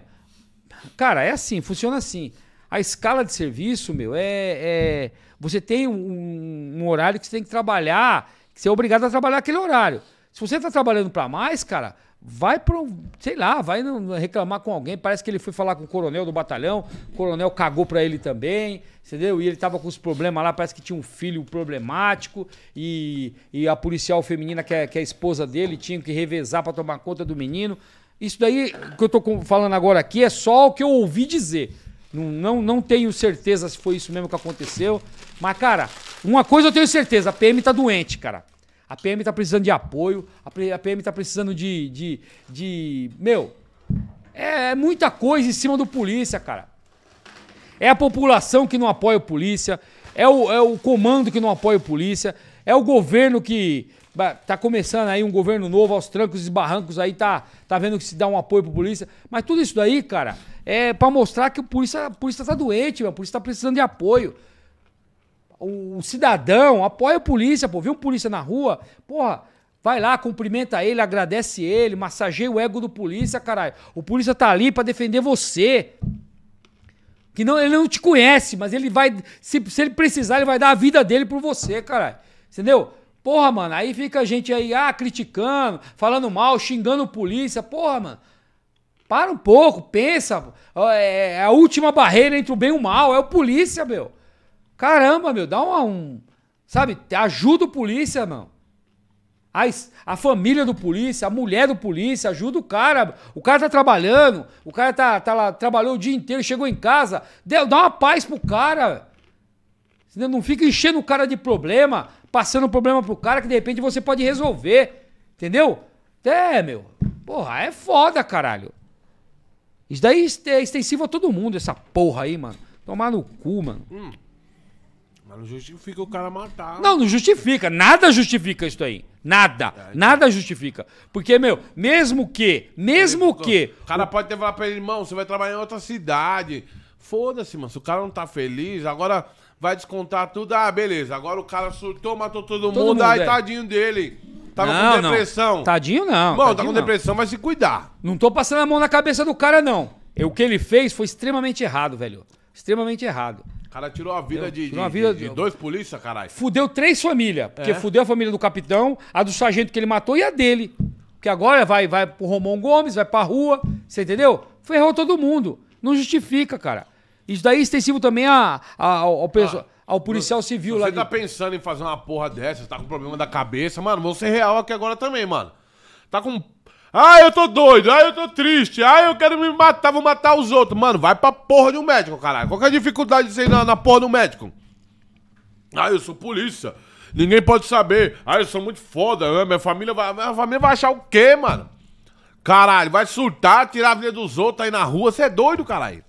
cara, é assim, funciona assim. A escala de serviço, meu, é. é... você tem um, um, horário que você tem que trabalhar, que você é obrigado a trabalhar aquele horário. Se você tá trabalhando para mais, cara, vai para um, sei lá, vai reclamar com alguém. Parece que ele foi falar com o coronel do batalhão, o coronel cagou para ele também, entendeu? E ele tava com os problemas lá, parece que tinha um filho problemático e, e a policial feminina, que é, que é a esposa dele, tinha que revezar para tomar conta do menino. Isso daí que eu tô falando agora aqui é só o que eu ouvi dizer. Não, não, não tenho certeza se foi isso mesmo que aconteceu. Mas, cara, uma coisa eu tenho certeza: a PM tá doente, cara. A PM tá precisando de apoio, a PM tá precisando de. de, de meu, é, é muita coisa em cima do polícia, cara. É a população que não apoia o polícia, é o, é o comando que não apoia o polícia, é o governo que tá começando aí um governo novo aos trancos e barrancos aí tá tá vendo que se dá um apoio pro polícia, mas tudo isso daí, cara, é para mostrar que o polícia, a polícia tá doente, o a polícia tá precisando de apoio o cidadão apoia a polícia, pô. Viu um polícia na rua, porra, vai lá, cumprimenta ele, agradece ele, massageia o ego do polícia, caralho. O polícia tá ali para defender você. Que não, ele não te conhece, mas ele vai. Se, se ele precisar, ele vai dar a vida dele por você, caralho. Entendeu? Porra, mano, aí fica a gente aí, ah, criticando, falando mal, xingando polícia. Porra, mano. Para um pouco, pensa. É, é a última barreira entre o bem e o mal, é o polícia, meu. Caramba, meu, dá um a um. Sabe? Ajuda o polícia, mano. A, a família do polícia, a mulher do polícia, ajuda o cara. O cara tá trabalhando, o cara tá, tá lá, trabalhou o dia inteiro, chegou em casa. Deu, dá uma paz pro cara. Não fica enchendo o cara de problema, passando problema pro cara que de repente você pode resolver. Entendeu? É, meu. Porra, é foda, caralho. Isso daí é extensivo a todo mundo, essa porra aí, mano. Tomar no cu, mano. Hum. Mas não justifica o cara matar. Não, não justifica. Nada justifica isso aí. Nada. É, então. nada justifica. Porque, meu, mesmo que, mesmo o então, que. O cara pode ter falado pra ele, irmão, você vai trabalhar em outra cidade. Foda-se, mano. Se o cara não tá feliz, agora vai descontar tudo. Ah, beleza. Agora o cara surtou, matou todo, todo mundo. mundo. Ai, é. tadinho dele. Tava não, com depressão. Não. Tadinho não. Bom, tá com depressão, mas vai se cuidar. Não tô passando a mão na cabeça do cara, não. o que ele fez foi extremamente errado, velho. Extremamente errado cara tirou a vida, de, tirou de, a vida de, de, dois polícias, caralho. Fudeu três famílias. Porque é. fudeu a família do capitão, a do sargento que ele matou e a dele. que agora vai, vai pro Romão Gomes, vai pra rua, você entendeu? Ferrou todo mundo. Não justifica, cara. Isso daí é extensivo também a, a, ao, ao ah, policial civil lá. Você tá pensando em fazer uma porra dessa, você tá com problema da cabeça, mano. Vou ser é real aqui agora também, mano. Tá com ah, eu tô doido. Ah, eu tô triste. Ah, eu quero me matar, vou matar os outros. Mano, vai pra porra de um médico, caralho. Qual que é a dificuldade de você ir na, na porra do médico? Ah, eu sou polícia. Ninguém pode saber. Ah, eu sou muito foda. Né? Minha família vai. Minha família vai achar o quê, mano? Caralho, vai surtar, tirar a vida dos outros aí na rua. Você é doido, caralho.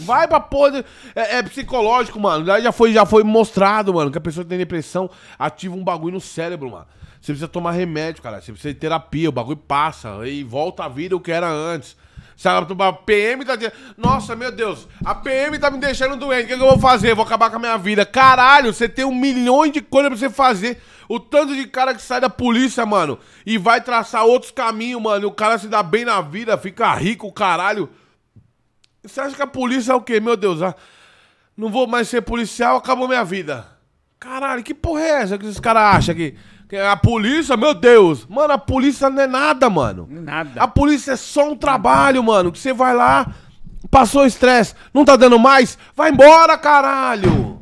Vai pra porra. De... É, é, psicológico, mano. Já foi, já foi mostrado, mano, que a pessoa tem depressão, ativa um bagulho no cérebro, mano. Você precisa tomar remédio, cara. Você precisa de terapia, o bagulho passa e volta a vida o que era antes. Sabe, a PM tá dizendo, nossa, meu Deus, a PM tá me deixando doente, o que, é que, eu vou fazer? Vou acabar com a minha vida. Caralho, você tem um milhão de coisas pra você fazer. O tanto de cara que sai da polícia, mano, e vai traçar outros caminhos, mano, e o cara se dá bem na vida, fica rico, caralho. Você acha que a polícia é o quê? Meu Deus, ah, não vou mais ser policial, acabou minha vida. Caralho, que porra é essa que esses caras acham aqui? A polícia, meu Deus. Mano, a polícia não é nada, mano. Nada. A polícia é só um trabalho, mano. Que você vai lá, passou o estresse, não tá dando mais, vai embora, caralho.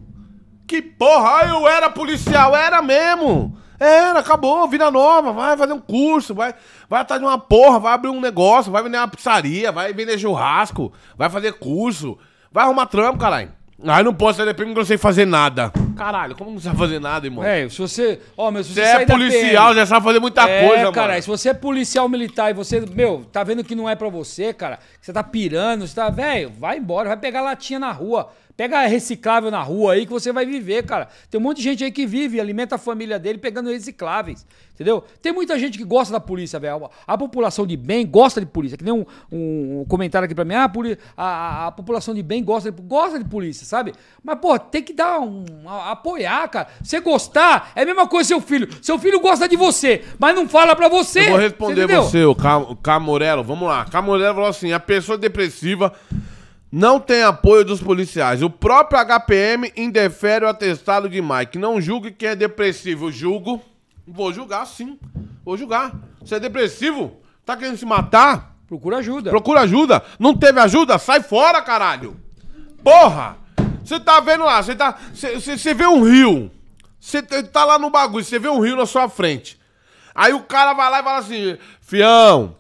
Que porra, eu era policial, era mesmo. Era, acabou, vida nova, vai fazer um curso, vai, vai atrás de uma porra, vai abrir um negócio, vai vender uma pizzaria, vai vender churrasco, vai fazer curso, vai arrumar trampo, caralho. Aí não posso ser deprimido porque eu não sei fazer nada. Caralho, como não sabe fazer nada, irmão? É, se você. Ó, meu, se você. Você é policial, PM, já sabe fazer muita é, coisa, cara, mano. Cara, se você é policial militar e você. Meu, tá vendo que não é pra você, cara? Você tá pirando, você tá. Velho, vai embora, vai pegar latinha na rua. Pega reciclável na rua aí que você vai viver, cara. Tem um monte de gente aí que vive, alimenta a família dele pegando recicláveis, entendeu? Tem muita gente que gosta da polícia, velho. A população de bem gosta de polícia. Que nem um, um comentário aqui pra mim, ah, a, a, a, população de bem gosta de, gosta de polícia, sabe? Mas, pô, tem que dar um. A, apoiar, cara. Você gostar é a mesma coisa seu filho. Seu filho gosta de você, mas não fala pra você. Eu vou responder você, você o Camorello. Vamos lá. Camorello falou assim: a pessoa depressiva não tem apoio dos policiais. O próprio HPM indefere o atestado de Mike. Não julgue quem é depressivo. Julgo. Vou julgar, sim. Vou julgar. Você é depressivo? Tá querendo se matar? Procura ajuda. Procura ajuda. Não teve ajuda? Sai fora, caralho. Porra! Você tá vendo lá, você tá. Você vê um rio. Você tá, tá lá no bagulho, você vê um rio na sua frente. Aí o cara vai lá e fala assim: Fião,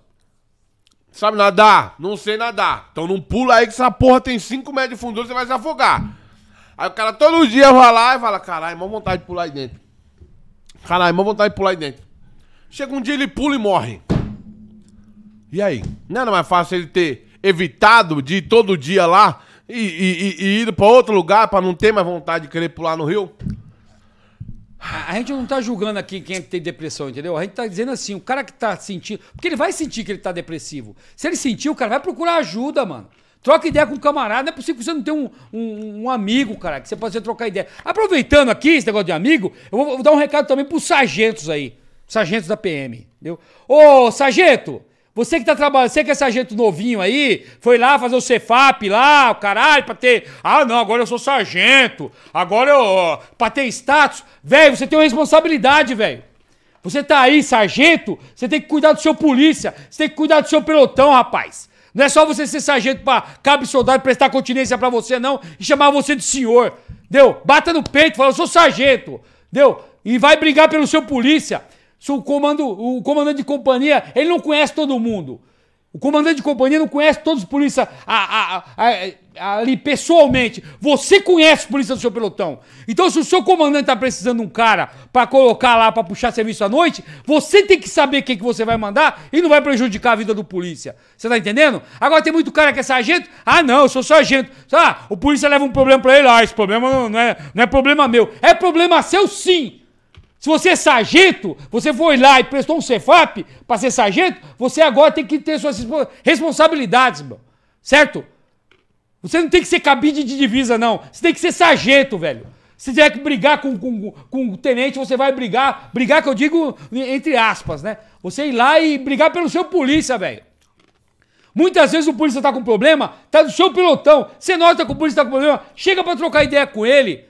Sabe nadar? Não sei nadar. Então não pula aí que essa porra tem 5 metros de fundo, você vai se afogar. Aí o cara todo dia vai lá e fala: caralho, mó vontade de pular aí dentro. Caralho, mó vontade de pular aí dentro. Chega um dia ele pula e morre. E aí? Não era mais fácil ele ter evitado de ir todo dia lá e, e, e, e ir para outro lugar para não ter mais vontade de querer pular no rio? A, gente não está julgando aqui quem é que tem depressão, entendeu? A gente está dizendo assim, o cara que está sentindo. Porque ele vai sentir que ele está depressivo. Se ele sentir, o cara vai procurar ajuda, mano. Troca ideia com um camarada. Não é possível que você não tenha um, um, um amigo, cara, que você possa trocar ideia. Aproveitando aqui esse negócio de amigo, eu vou, vou dar um recado também para os sargentos aí. Sargentos da PM, entendeu? Ô, sargento! Você que tá trabalhando, você que é sargento novinho aí, foi lá fazer o Cefap lá, o caralho, pra ter. Ah, não, agora eu sou sargento. Agora eu. Ó, pra ter status. Velho, você tem uma responsabilidade, velho. Você tá aí, sargento, você tem que cuidar do seu polícia, você tem que cuidar do seu pelotão, rapaz. Não é só você ser sargento pra cabe soldado prestar continência para você, não, e chamar você de senhor. Deu? Bata no peito, fala, eu sou sargento. Deu? E vai brigar pelo seu polícia. Se o, comando, o comandante de companhia, ele não conhece todo mundo. O comandante de companhia não conhece todos os polícias ali pessoalmente. Você conhece os polícias do seu pelotão. Então, se o seu comandante está precisando de um cara para colocar lá, para puxar serviço à noite, você tem que saber quem que você vai mandar e não vai prejudicar a vida do polícia. Você está entendendo? Agora, tem muito cara que é sargento. Ah, não, eu sou sargento. Ah, o polícia leva um problema para ele. Ah, esse problema não é, não é problema meu. É problema seu, sim. Se você é sargento, você foi lá e prestou um Cefap para ser sargento, você agora tem que ter suas responsabilidades, meu. certo? Você não tem que ser cabide de divisa, não. Você tem que ser sargento, velho. Se tiver que brigar com, com, com o tenente, você vai brigar. Brigar, que eu digo entre aspas, né? Você ir lá e brigar pelo seu polícia, velho. Muitas vezes o polícia tá com problema, tá no seu pelotão. Você nota que o polícia tá com problema, chega para trocar ideia com ele.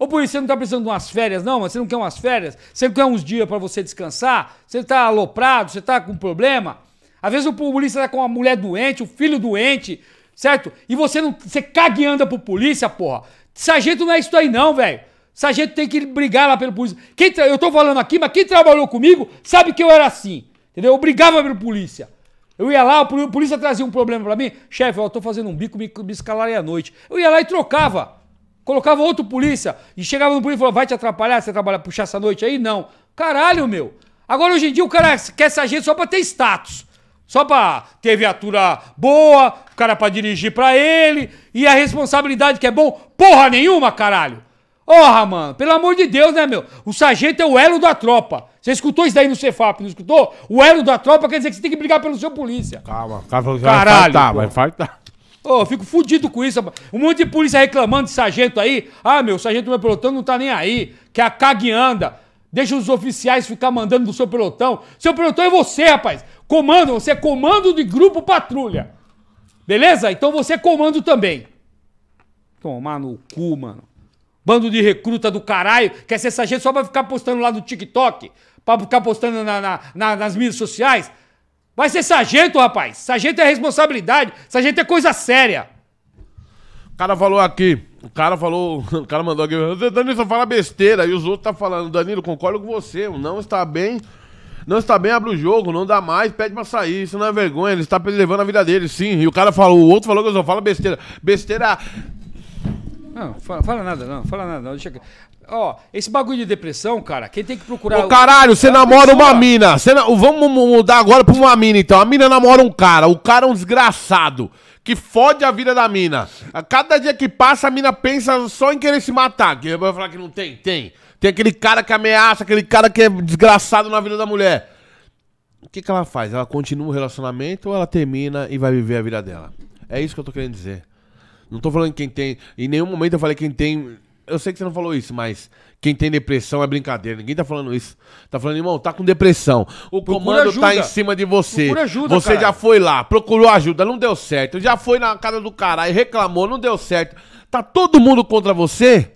Ô, por isso, você não está precisando de umas férias, não? Mas você não quer umas férias? Você não quer uns dias para você descansar? Você está aloprado? Você está com problema? Às vezes o polícia está com uma mulher doente, o um filho doente, certo? E você não. Você caga e anda pro polícia, porra. Sargento não é isso aí, não, velho. Sargento tem que brigar lá pelo polícia. Quem tra... Eu tô falando aqui, mas quem trabalhou comigo sabe que eu era assim. Entendeu? Eu brigava pelo polícia. Eu ia lá, o polícia trazia um problema para mim. Chefe, eu tô fazendo um bico, me, escalaria escalarem à noite. Eu ia lá e trocava. Colocava outro polícia e chegava no polícia e falava: vai te atrapalhar, você trabalha, puxar essa noite aí? Não. Caralho, meu. Agora hoje em dia o cara quer sargento só pra ter status. Só pra ter viatura boa, o cara pra dirigir pra ele e a responsabilidade que é bom, porra nenhuma, caralho. Porra, mano, pelo amor de Deus, né, meu? O sargento é o elo da tropa. Você escutou isso daí no Cefap, não escutou? O elo da tropa quer dizer que você tem que brigar pelo seu polícia. Calma, calma vai Caralho, infartar, vai infartar. Ô, oh, fico fudido com isso. Um monte de polícia reclamando de sargento aí. Ah, meu, sargento do meu pelotão não tá nem aí. Que a cague anda. Deixa os oficiais ficar mandando do seu pelotão. Seu pelotão é você, rapaz. Comando, você é comando de grupo patrulha. Beleza? Então você é comando também. Tomar no cu, mano. Bando de recruta do caralho. Quer ser sargento só pra ficar postando lá no TikTok? Pra ficar postando na, na, na, nas mídias sociais? Vai ser sargento, rapaz. Sargento é responsabilidade. Sargento é coisa séria. O cara falou aqui. O cara falou. O cara mandou aqui. Danilo só fala besteira. E os outros tá falando. Danilo, concordo com você. Não está bem. Não está bem, abre o jogo, não dá mais, pede pra sair. Isso não é vergonha, ele está levando a vida dele, sim. E o cara falou, o outro falou que eu só falo besteira. Besteira não, fala, fala, nada, não, fala nada, não. Deixa Ó, esse bagulho de depressão, cara, quem tem que procurar. Ô, caralho, você é namora pessoa. uma mina. Você Vamos mudar agora pra uma mina, então. A mina namora um cara, o cara é um desgraçado. Que fode a vida da mina. A cada dia que passa, a mina pensa só em querer se matar. Que eu vou falar que não tem, tem. Tem aquele cara que ameaça, aquele cara que é desgraçado na vida da mulher. O que, que ela faz? Ela continua o relacionamento ou ela termina e vai viver a vida dela? É isso que eu tô querendo dizer. Não tô falando quem tem. Em nenhum momento eu falei quem tem. Eu sei que você não falou isso, mas quem tem depressão é brincadeira. Ninguém tá falando isso. Tá falando, irmão, tá com depressão. O comando ajuda. tá em cima de você. Procura ajuda, você já foi lá, procurou ajuda, não deu certo. Já foi na cara do caralho, reclamou, não deu certo. Tá todo mundo contra você?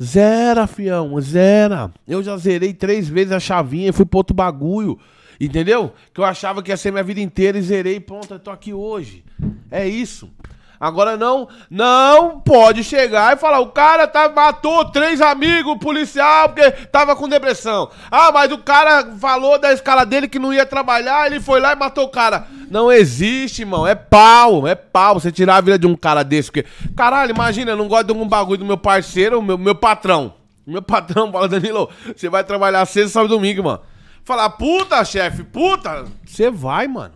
Zera, fião, zera. Eu já zerei três vezes a chavinha e fui pro outro bagulho. Entendeu? Que eu achava que ia ser minha vida inteira e zerei, pronto, eu tô aqui hoje. É isso. Agora não, não pode chegar e falar, o cara tá, matou três amigos policial porque tava com depressão. Ah, mas o cara falou da escala dele que não ia trabalhar, ele foi lá e matou o cara. Não existe, irmão. É pau, é pau. Você tirar a vida de um cara desse, porque. Caralho, imagina, eu não gosto de algum bagulho do meu parceiro, meu, meu patrão. Meu patrão fala, Danilo, você vai trabalhar sexta, sábado e domingo, mano. Falar, puta, chefe, puta. Você vai, mano.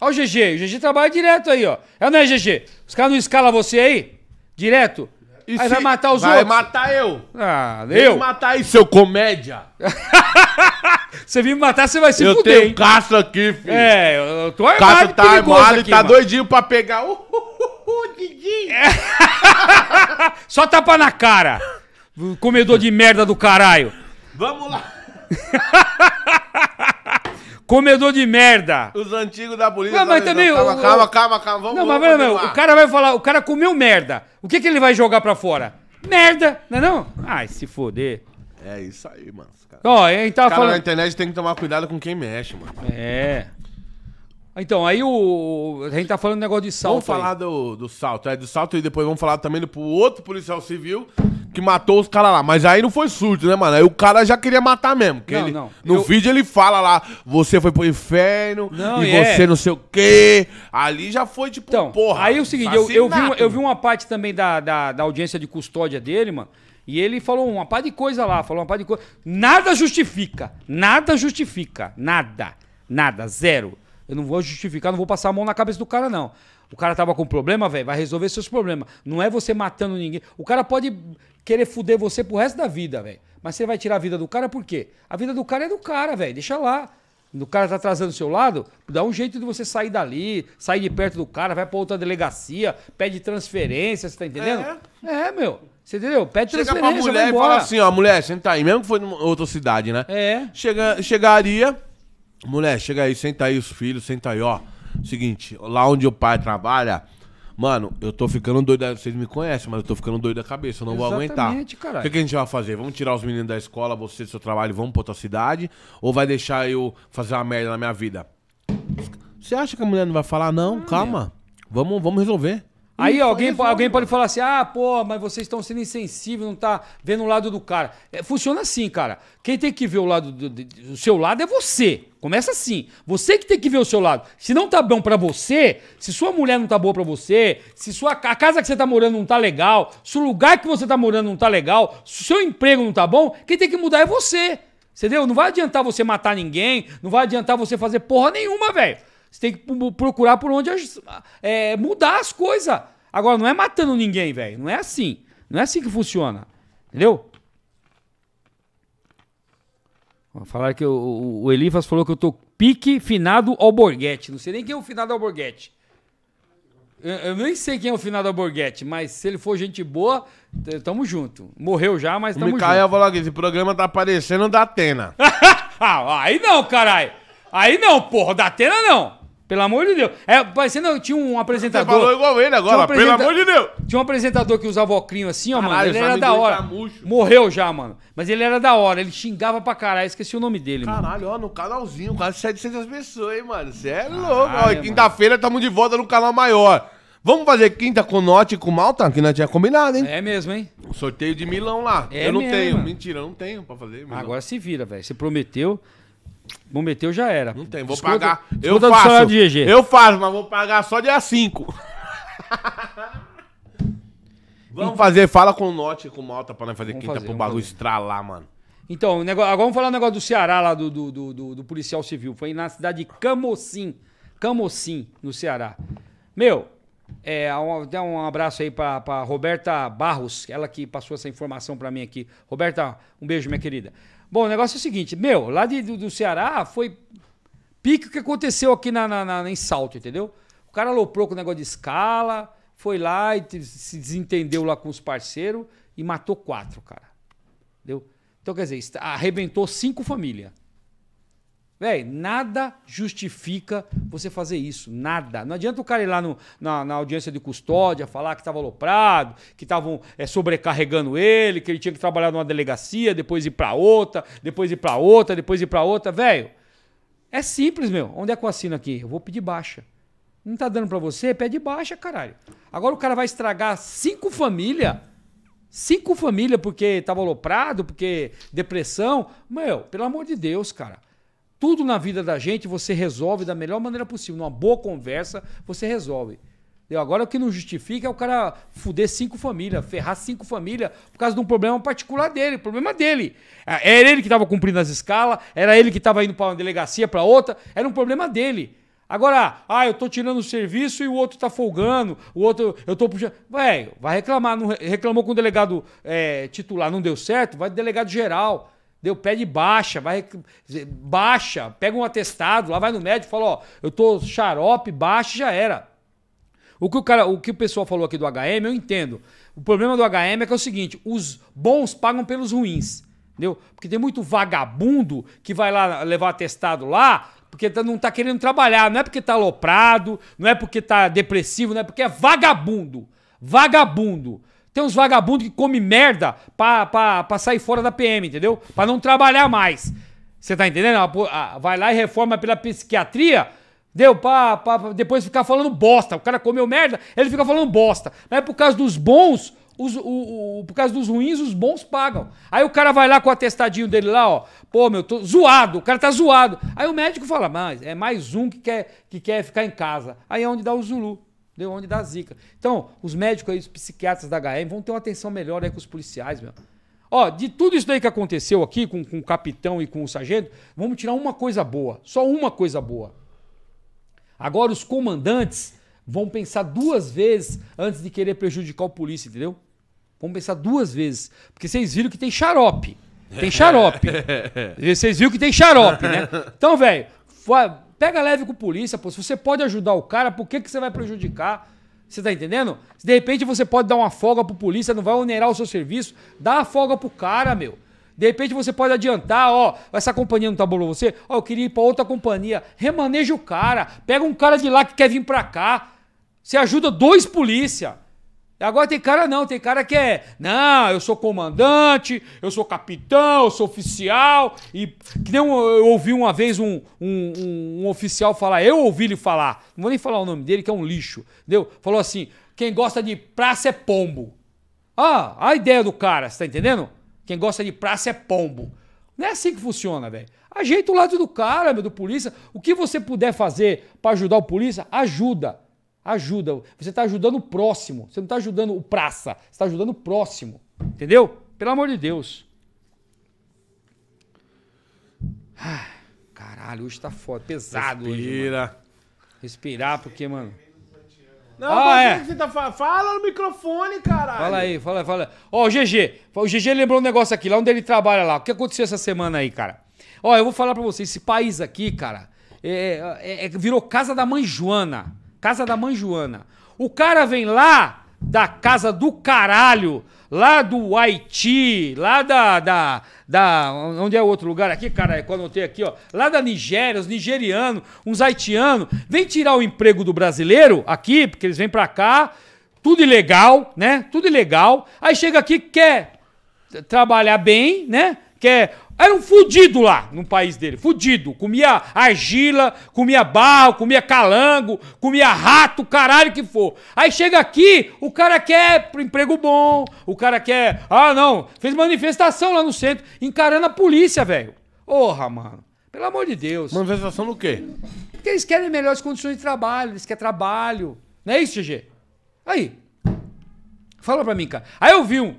Olha o GG, o GG trabalha direto aí, ó. É ou não é, GG? Os caras não escalam você aí? Direto? E aí vai matar os vai outros? Vai matar eu. Ah, Vem eu? matar aí, seu comédia. você vir me matar, você vai se eu fuder, Eu tenho caça aqui, filho. É, eu tô armado é Caça tá armado aqui, e tá mano. doidinho pra pegar o... Didinho. É. Só tapa na cara. Comedor de merda do caralho. Vamos lá. Comedor de merda. Os antigos da polícia. Não, mas também. Calma, o, calma, calma, calma. Vamos, não, vamos mas não. o cara vai falar, o cara comeu merda. O que, que ele vai jogar pra fora? Merda, não é não? Ai, se foder. É isso aí, mano. Ó, então cara falando... na internet tem que tomar cuidado com quem mexe, mano. É. Então, aí o. A gente tá falando do negócio de salto. Vamos falar aí. do, do salto, é, do salto e depois vamos falar também do outro policial civil que matou os caras lá. Mas aí não foi surto, né, mano? Aí o cara já queria matar mesmo. Que não, ele, não. No eu... vídeo ele fala lá, você foi pro inferno não, e é. você não sei o quê. Ali já foi tipo, então, porra. Aí é o seguinte, eu, eu, vi, eu vi uma parte também da, da, da audiência de custódia dele, mano. E ele falou uma par de coisa lá, falou uma par de coisa. Nada justifica. Nada justifica. Nada. Nada. Zero. Eu não vou justificar, não vou passar a mão na cabeça do cara, não. O cara tava com problema, velho, vai resolver seus problemas. Não é você matando ninguém. O cara pode querer fuder você pro resto da vida, velho. Mas você vai tirar a vida do cara por quê? A vida do cara é do cara, velho. Deixa lá. O cara tá atrasando o seu lado, dá um jeito de você sair dali, sair de perto do cara, vai pra outra delegacia, pede transferência, você tá entendendo? É, é meu. Você entendeu? Pede Chega transferência. Chega pra mulher e fala assim, ó, mulher, senta tá aí, mesmo que foi em outra cidade, né? É. Chega, chegaria. Mulher, chega aí, senta aí os filhos, senta aí, ó. Seguinte, lá onde o pai trabalha, mano, eu tô ficando doido. Vocês me conhecem, mas eu tô ficando doido da cabeça, eu não vou Exatamente, aguentar. caralho. O que, que a gente vai fazer? Vamos tirar os meninos da escola, você do seu trabalho, vamos pra outra cidade? Ou vai deixar eu fazer uma merda na minha vida? Você acha que a mulher não vai falar, não? Calma. Vamos, vamos resolver. Aí alguém, alguém pode falar assim: ah, pô, mas vocês estão sendo insensíveis, não tá vendo o lado do cara. É, funciona assim, cara. Quem tem que ver o lado do, do, seu lado é você. Começa assim. Você que tem que ver o seu lado. Se não tá bom para você, se sua mulher não tá boa para você, se sua, a casa que você tá morando não tá legal, se o lugar que você tá morando não tá legal, se o seu emprego não tá bom, quem tem que mudar é você. Entendeu? Não vai adiantar você matar ninguém, não vai adiantar você fazer porra nenhuma, velho. Você tem que procurar por onde é, mudar as coisas. Agora, não é matando ninguém, velho. Não é assim. Não é assim que funciona. Entendeu? Falaram que o, o Elifas falou que eu tô pique finado ao Borghetti. Não sei nem quem é o finado ao Borghetti. Eu, eu, nem sei quem é o finado ao Borghetti, mas se ele for gente boa, tamo junto. Morreu já, mas tamo o Micael junto. falou que esse programa tá parecendo da Atena. ah, aí não, caralho. Aí não, porra. Da Atena não. Pelo amor de Deus. É, parecendo, tinha um apresentador. Você falou igual ele agora, um apresenta... pelo amor de Deus. Tinha um apresentador que usava ocrinho assim, ó, caralho, mano. Ele era da tá hora. Camucho. Morreu já, mano. Mas ele era da hora, ele xingava pra caralho. Esqueci o nome dele, caralho, mano. Caralho, ó, no canalzinho, quase 700 pessoas, hein, mano. Você é louco. Quinta-feira estamos de volta no canal maior. Vamos fazer quinta com Norte e com Malta, que nós tinha combinado, hein? É mesmo, hein? Um sorteio de Milão lá. É eu não mesmo, tenho, mano. mentira, eu não tenho pra fazer. Milão. Agora se vira, velho. Você prometeu. Bombetel já era. Não tem, vou pagar. eu faço. De GG. Eu faço, mas vou pagar só dia 5. vamos fazer, fala com o Norte e com o Malta pra nós fazer vamos quinta fazer, pro bagulho fazer. estralar, mano. Então, agora vamos falar um negócio do Ceará lá, do, do, do, do, policial civil. Foi na cidade de Camocim, Camocim, no Ceará. Meu, é, um, dá um abraço aí pra, pra Roberta Barros, ela que passou essa informação pra mim aqui. Roberta, um beijo, minha querida. Bom, o negócio é o seguinte, meu, lá de, do, do Ceará foi pique o que aconteceu aqui na, na, na, em Salto, entendeu? O cara aloprou com o negócio de escala, foi lá e se desentendeu lá com os parceiros e matou quatro, cara. Entendeu? Então, quer dizer, arrebentou cinco famílias. Véi, nada justifica você fazer isso. Nada. Não adianta o cara ir lá no, na, na, audiência de custódia falar que estava aloprado, que estavam é, sobrecarregando ele, que ele tinha que trabalhar numa delegacia, depois ir para outra, depois ir para outra, depois ir para outra. Velho, é simples, meu. Onde é que eu assino aqui? Eu vou pedir baixa. Não tá dando para você? Pede baixa, caralho. Agora o cara vai estragar cinco famílias. Cinco famílias porque estava aloprado, porque depressão. Meu, pelo amor de Deus, cara. Tudo na vida da gente você resolve da melhor maneira possível. Numa boa conversa, você resolve. Agora o que não justifica é o cara fuder cinco famílias, ferrar cinco famílias por causa de um problema particular dele, problema dele. Ah, era ele que estava cumprindo as escalas, era ele que estava indo para uma delegacia, para outra, era um problema dele. Agora, ah, eu tô tirando o serviço e o outro tá folgando, o outro, eu tô puxando. Véio, vai reclamar, não, reclamou com o delegado é, titular, não deu certo, vai delegado geral. Deu pé de baixa, vai baixa, pega um atestado, lá vai no médico, fala, ó, eu tô xarope, baixa, já era. O que o cara, o que o pessoal falou aqui do HM, eu entendo. O problema do HM é que é o seguinte, os bons pagam pelos ruins, entendeu? Porque tem muito vagabundo que vai lá levar atestado lá, porque tá, não tá querendo trabalhar, não é porque tá aloprado, não é porque tá depressivo, não é porque é vagabundo. Vagabundo. Tem uns vagabundos que comem merda pra, pra, pra sair fora da PM, entendeu? Pra não trabalhar mais. Você tá entendendo? Vai lá e reforma pela psiquiatria, deu pra, pra, pra depois ficar falando bosta. O cara comeu merda, ele fica falando bosta. Não é por causa dos bons, os, o, o, por causa dos ruins, os bons pagam. Aí o cara vai lá com o atestadinho dele lá, ó. Pô, meu, tô zoado, o cara tá zoado. Aí o médico fala, mas é mais um que quer, que quer ficar em casa. Aí é onde dá o Zulu. Deu onde dá zica. Então, os médicos aí, os psiquiatras da HM vão ter uma atenção melhor aí com os policiais, meu. Ó, de tudo isso daí que aconteceu aqui com, com o capitão e com o sargento, vamos tirar uma coisa boa. Só uma coisa boa. Agora os comandantes vão pensar duas vezes antes de querer prejudicar o polícia, entendeu? Vão pensar duas vezes. Porque vocês viram que tem xarope. Tem xarope. vocês viram que tem xarope, né? Então, velho, Pega leve com polícia, pô. Se você pode ajudar o cara, por que, que você vai prejudicar? Você tá entendendo? Se de repente você pode dar uma folga pro polícia, não vai onerar o seu serviço, dá a folga pro cara, meu. De repente você pode adiantar, ó, essa companhia não tá bolou você, ó, eu queria ir pra outra companhia. Remaneja o cara, pega um cara de lá que quer vir pra cá. Você ajuda dois polícia. Agora tem cara não, tem cara que é, não, eu sou comandante, eu sou capitão, eu sou oficial. E que nem eu, eu ouvi uma vez um, um, um, um, oficial falar, eu ouvi ele falar, não vou nem falar o nome dele, que é um lixo, entendeu? Falou assim: quem gosta de praça é pombo. Ah, a ideia do cara, você tá entendendo? Quem gosta de praça é pombo. Não é assim que funciona, velho. Ajeita o lado do cara, meu, do polícia. O que você puder fazer para ajudar o polícia, ajuda. Ajuda. Você está ajudando o próximo. Você não está ajudando o praça. Você está ajudando o próximo. Entendeu? Pelo amor de Deus. Ah, caralho, hoje tá foda. Pesado Respira. hoje. Respirar, porque, mano. Não, ah, é. você tá Fala no microfone, caralho. Fala aí, fala, fala. Ó, oh, o GG. O GG lembrou um negócio aqui, lá onde ele trabalha lá. O que aconteceu essa semana aí, cara? Ó, oh, eu vou falar pra vocês. Esse país aqui, cara, é, é, é virou casa da mãe Joana. Casa da mãe Joana. O cara vem lá da casa do caralho, lá do Haiti, lá da. da, da onde é o outro lugar aqui, cara? É quando eu tenho aqui, ó. Lá da Nigéria, os nigerianos, uns haitianos. Vem tirar o emprego do brasileiro aqui, porque eles vêm pra cá, tudo ilegal, né? Tudo ilegal. Aí chega aqui, quer trabalhar bem, né? Quer era um fudido lá no país dele, fudido. Comia argila, comia barro, comia calango, comia rato, caralho que for. Aí chega aqui, o cara quer emprego bom, o cara quer. Ah, não, fez manifestação lá no centro, encarando a polícia, velho. Porra, mano. Pelo amor de Deus. Manifestação do quê? Porque eles querem melhores condições de trabalho, eles querem trabalho. Não é isso, GG? Aí. Fala pra mim, cara. Aí eu vi um.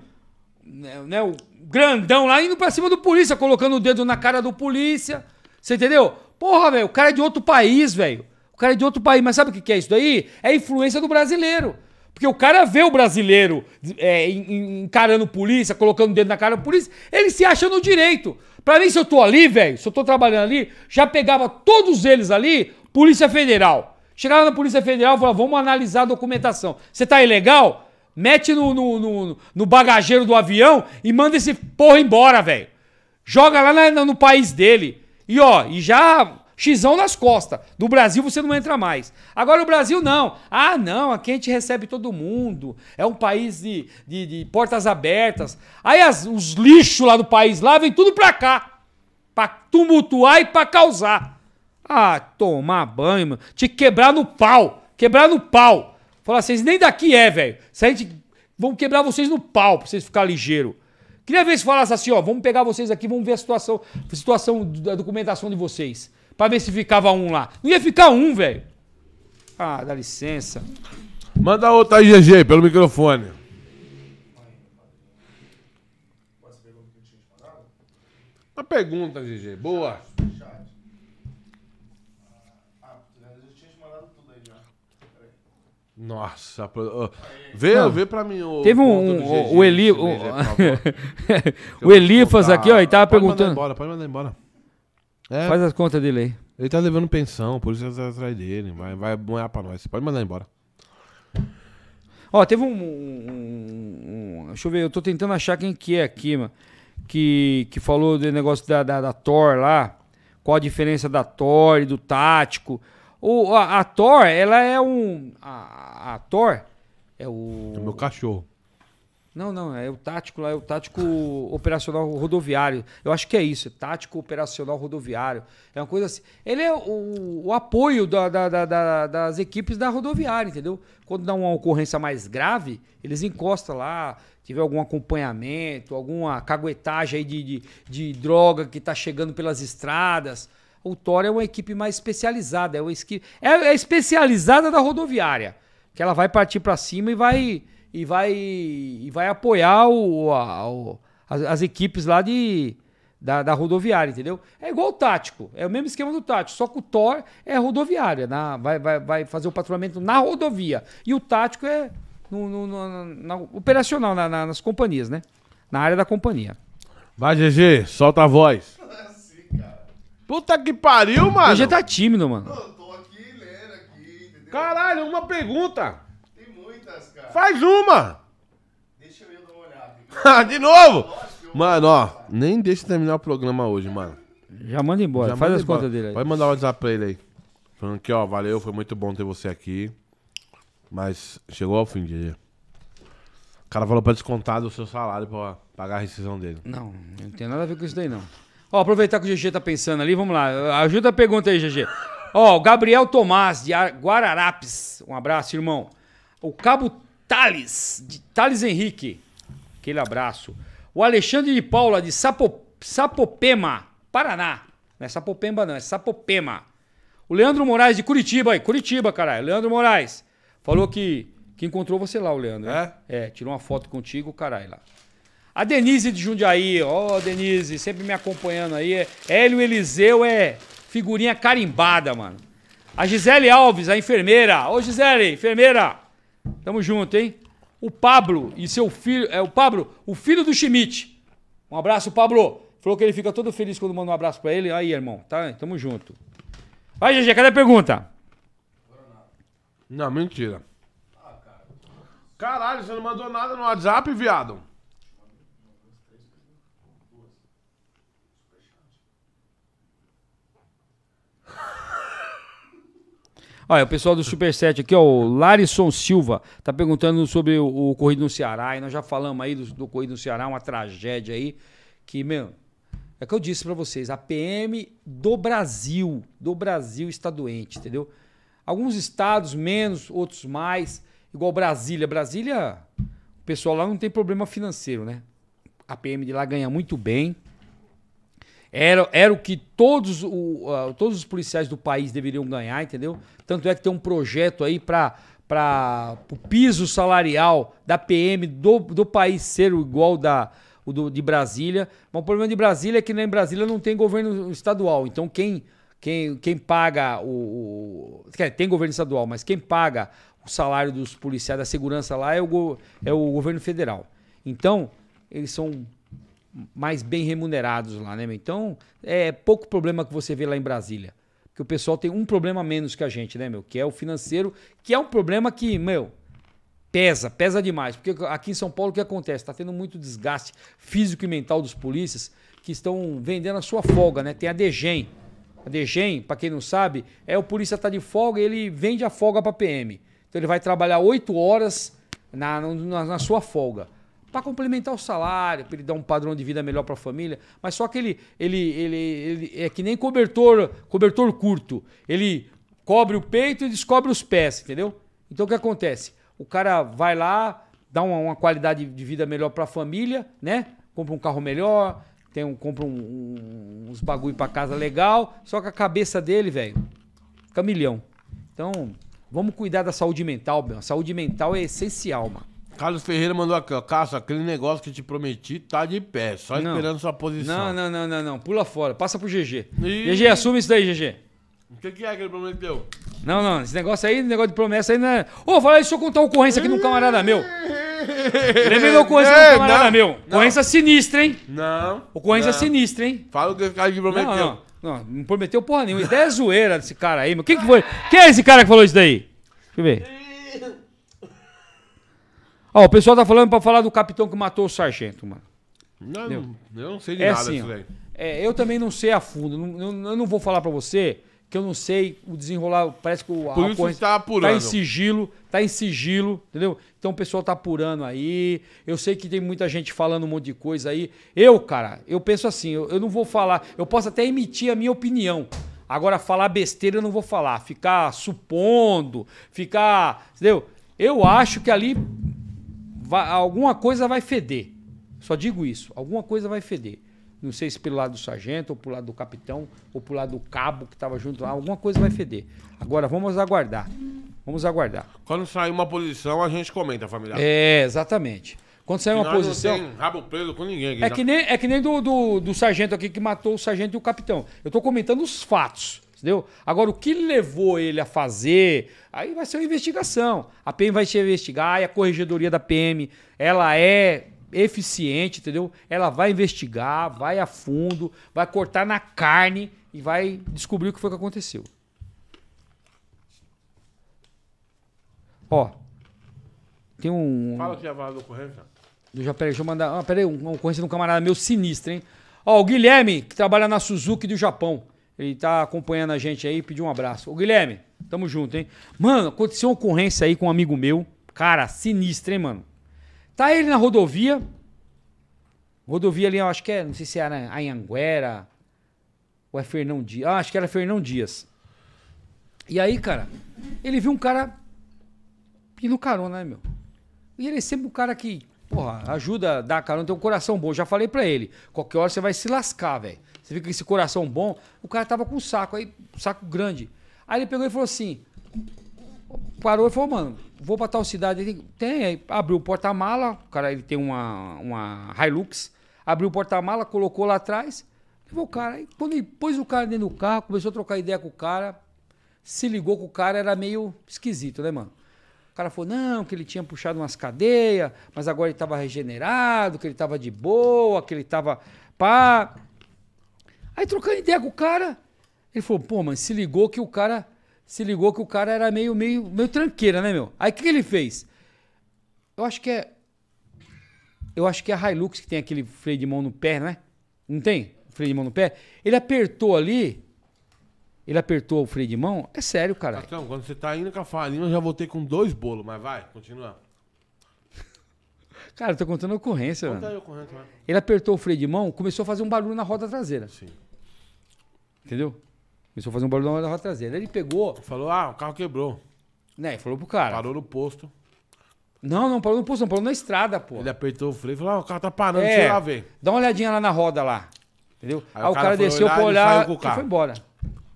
Né, né o grandão lá indo pra cima do polícia, colocando o dedo na cara do polícia. Você entendeu? Porra, velho, o cara é de outro país, velho. O cara é de outro país. Mas sabe o que é isso daí? É influência do brasileiro. Porque o cara vê o brasileiro é, encarando polícia, colocando o dedo na cara da polícia, ele se acha no direito. Pra mim, se eu tô ali, velho, se eu tô trabalhando ali, já pegava todos eles ali, Polícia Federal. Chegava na Polícia Federal e falava, vamos analisar a documentação. Você tá ilegal? Mete no, no, no, no bagageiro do avião e manda esse porra embora, velho. Joga lá na, no país dele. E ó, e já xizão nas costas. Do Brasil você não entra mais. Agora o Brasil não. Ah, não, aqui a gente recebe todo mundo. É um país de, de, de portas abertas. Aí as, os lixos lá do país lá vem tudo pra cá. Pra tumultuar e pra causar. Ah, tomar banho, mano. Te quebrar no pau. Quebrar no pau vocês nem daqui é, velho. Se a gente. Vamos quebrar vocês no pau pra vocês ficarem ligeiro. Queria ver se falasse assim, ó, vamos pegar vocês aqui, vamos ver a situação, a situação da documentação de vocês. Pra ver se ficava um lá. Não ia ficar um, velho. Ah, dá licença. Manda outra aí, GG, pelo microfone. Uma pergunta, GG. Boa. Nossa, uh, vê, vê pra mim o. Teve um. um o, Eli, o, o Elifas aqui, ó, ele tava pode perguntando. Mandar embora, pode mandar embora. É, Faz as contas dele aí. Ele tá levando pensão, por isso tá atrás dele. Vai, vai boiar pra nós. Pode mandar embora. Ó, teve um, um, um, Deixa eu ver, eu tô tentando achar quem que é aqui, mano. Que, que falou do negócio da, da, da Thor lá. Qual a diferença da Thor e do tático. O, a, a Thor, ela é um. A, a Thor é o. É o meu cachorro. Não, não, é o tático lá, é o tático operacional rodoviário. Eu acho que é isso, é tático operacional rodoviário. É uma coisa assim. Ele é o, o apoio da, da, da, das equipes da rodoviária, entendeu? Quando dá uma ocorrência mais grave, eles encostam lá, tiver algum acompanhamento, alguma caguetagem aí de, de, de droga que está chegando pelas estradas o Thor é uma equipe mais especializada, é, uma esqui... é, é especializada da rodoviária, que ela vai partir para cima e vai e vai e vai apoiar o, a, o as, as, equipes lá de da, da, rodoviária, entendeu? É igual o tático, é o mesmo esquema do tático, só que o Thor é rodoviária, na, vai, vai, vai fazer o patrulhamento na rodovia. E o tático é no, no, no na, na, operacional, nas companhias, né? Na área da companhia. Vai, GG, solta a voz. Puta que pariu, mano. Hoje tá tímido, mano. Eu tô aqui lendo aqui, entendeu? Caralho, uma pergunta. Tem muitas, cara. Faz uma. Deixa eu dar uma olhada. Ah, de novo? Mano, ó, nem deixa terminar o programa hoje, mano. Já manda embora, Já faz manda as embora. contas dele aí. Vai mandar um WhatsApp pra ele aí. Falando que, ó, valeu, foi muito bom ter você aqui. Mas chegou ao fim de dia. O cara falou pra descontar do seu salário pra pagar a rescisão dele. Não, não tem nada a ver com isso daí, não. Ó, aproveitar que o GG tá pensando ali, vamos lá. Ajuda a pergunta aí, GG. Ó, o Gabriel Tomás, de Guararapes. Um abraço, irmão. O Cabo Thales, de Thales Henrique. Aquele abraço. O Alexandre de Paula, de Sapo, Sapopema, Paraná. Não é Sapopemba, não, é Sapopema. O Leandro Moraes, de Curitiba. Aí, Curitiba, caralho. Leandro Moraes. Falou que, que encontrou você lá, o Leandro. Né? É? É, tirou uma foto contigo, caralho, lá. A Denise de Jundiaí, ó, oh, Denise, sempre me acompanhando aí. Hélio Eliseu é figurinha carimbada, mano. A Gisele Alves, a enfermeira. Ô, Gisele, enfermeira. Tamo junto, hein? O Pablo e seu filho. É o Pablo, o filho do Schmidt. Um abraço, Pablo. Falou que ele fica todo feliz quando manda um abraço para ele. Aí, irmão, tá? Tamo junto. Vai, GG, cadê a pergunta? Não, mentira. Caralho, você não mandou nada no WhatsApp, viado? Olha, o pessoal do Superset aqui, ó, o Larisson Silva, tá perguntando sobre o, o corrido no Ceará. E nós já falamos aí do, do corrido no Ceará, uma tragédia aí. Que, meu, é o que eu disse para vocês, a PM do Brasil, do Brasil está doente, entendeu? Alguns estados menos, outros mais, igual Brasília. Brasília, o pessoal lá não tem problema financeiro, né? A PM de lá ganha muito bem, era, era o que todos, o, uh, todos os policiais do país deveriam ganhar, entendeu? Tanto é que tem um projeto aí para para o piso salarial da PM do, do país ser igual da, o do, de Brasília. Mas o problema de Brasília é que né, em Brasília não tem governo estadual. Então quem, quem, quem paga o, o. Tem governo estadual, mas quem paga o salário dos policiais da segurança lá é o, é o governo federal. Então, eles são mais bem remunerados lá, né? Então, é pouco problema que você vê lá em Brasília. Porque o pessoal tem um problema menos que a gente, né, meu? Que é o financeiro, que é um problema que, meu, pesa, pesa demais. Porque aqui em São Paulo o que acontece? Está tendo muito desgaste físico e mental dos polícias que estão vendendo a sua folga, né? Tem a DGEM. A DGEM, para quem não sabe, é o polícia tá de folga e ele vende a folga para PM. Então ele vai trabalhar oito horas na, na, na sua folga para complementar o salário, para ele dar um padrão de vida melhor para a família, mas só que ele, ele, ele, ele é que nem cobertor, cobertor curto. Ele cobre o peito e descobre os pés, entendeu? Então o que acontece? O cara vai lá, dá uma, uma qualidade de vida melhor para a família, né? Compra um carro melhor, tem um, compra um, um, uns bagulho para casa legal, só que a cabeça dele, velho, fica milhão. Então, vamos cuidar da saúde mental, meu. A saúde mental é essencial, mano. Carlos Ferreira mandou aqui, ó. Cássio, aquele negócio que te prometi tá de pé, só não. esperando sua posição. Não, não, não, não, não. Pula fora, passa pro GG. E... GG, assume isso daí, GG. O que, que é que ele prometeu? Não, não, esse negócio aí, negócio de promessa aí não é. Ô, fala fala isso, eu contar uma ocorrência aqui num camarada meu. Lembrei da ocorrência é, num camarada não, meu. Não. Ocorrência sinistra, hein? Não. Ocorrência não. sinistra, hein? Fala o que o cara que prometeu. Não, não, não, não prometeu porra nenhuma. Ideia é zoeira desse cara aí, meu. Quem que foi? Quem é esse cara que falou isso daí? Deixa eu ver. Ó, o pessoal tá falando pra falar do capitão que matou o sargento, mano. Não, eu não sei de é nada assim, disso É, eu também não sei a fundo. Não, eu, não vou falar pra você que eu não sei o desenrolar. Parece que o Por isso isso tá apurando. Tá em sigilo, tá em sigilo, entendeu? Então o pessoal tá apurando aí. Eu sei que tem muita gente falando um monte de coisa aí. Eu, cara, eu penso assim, eu, eu não vou falar. Eu posso até emitir a minha opinião. Agora, falar besteira eu não vou falar. Ficar supondo, ficar. Entendeu? Eu acho que ali vai, alguma coisa vai feder. Só digo isso, alguma coisa vai feder. Não sei se pelo lado do sargento, ou pro lado do capitão, ou pro lado do cabo que estava junto lá, alguma coisa vai feder. Agora vamos aguardar. Vamos aguardar. Quando sair uma posição, a gente comenta, família. É, exatamente. Quando sair uma posição. Não tem rabo preso com ninguém aqui, é, né? que nem, é que nem do, do, do sargento aqui que matou o sargento e o capitão. Eu estou comentando os fatos. Entendeu? Agora, o que levou ele a fazer, aí vai ser uma investigação. A PM vai se investigar, e a corregedoria da PM, ela é eficiente, entendeu? Ela vai investigar, vai a fundo, vai cortar na carne e vai descobrir o que foi que aconteceu. Ó, tem um. Fala que já vai ocorrência. Eu já, peraí, deixa eu mandar. Ah, peraí, uma ocorrência de um camarada meu sinistro, hein? Ó, o Guilherme, que trabalha na Suzuki do Japão. Ele tá acompanhando a gente aí, pediu um abraço. Ô, Guilherme, tamo junto, hein? Mano, aconteceu uma ocorrência aí com um amigo meu. Cara, sinistro, hein, mano? Tá ele na rodovia. Rodovia ali, eu acho que é, não sei se era Anhanguera ou é Fernão Dias. Ah, acho que era Fernão Dias. E aí, cara, ele viu um cara no carona, né, meu? E ele é sempre o cara que Porra, ajuda, dá carona, tem um coração bom. Já falei para ele, qualquer hora você vai se lascar, velho. Você fica com esse coração bom. O cara tava com um saco, aí, um saco grande. Aí ele pegou e falou assim: parou e falou, mano, vou pra tal cidade. Ele tem, aí abriu o porta-mala, o cara ele tem uma, uma Hilux, abriu o porta-mala, colocou lá atrás. Levou o cara. Aí quando ele pôs o cara dentro do carro, começou a trocar ideia com o cara, se ligou com o cara, era meio esquisito, né, mano? O cara falou, não, que ele tinha puxado umas cadeias, mas agora ele estava regenerado, que ele estava de boa, que ele estava pá. Aí trocando ideia com o cara, ele falou, pô, mas se ligou que o cara, se ligou que o cara era meio, meio, meio tranqueira, né, meu? Aí o que, que ele fez? Eu acho que é, eu acho que é a Hilux que tem aquele freio de mão no pé, né? Não tem? Freio de mão no pé. Ele apertou ali, ele apertou o freio de mão? É sério, cara. Então, quando você tá indo com a farinha, eu já voltei com dois bolos, mas vai, continua. Cara, eu tô contando a ocorrência, Conta mano. Aí, ocorrência, vai. Ele apertou o freio de mão, começou a fazer um barulho na roda traseira. Sim. Entendeu? Começou a fazer um barulho na roda traseira. Ele pegou. Falou, ah, o carro quebrou. Né, ele falou pro cara. Parou no posto. Não, não parou no posto, não, parou na estrada, pô. Ele apertou o freio e falou, ah, o carro tá parando, é, deixa eu lá ver. Dá uma olhadinha lá na roda lá. Entendeu? Aí, aí o cara, cara desceu pra olhar e, e foi embora.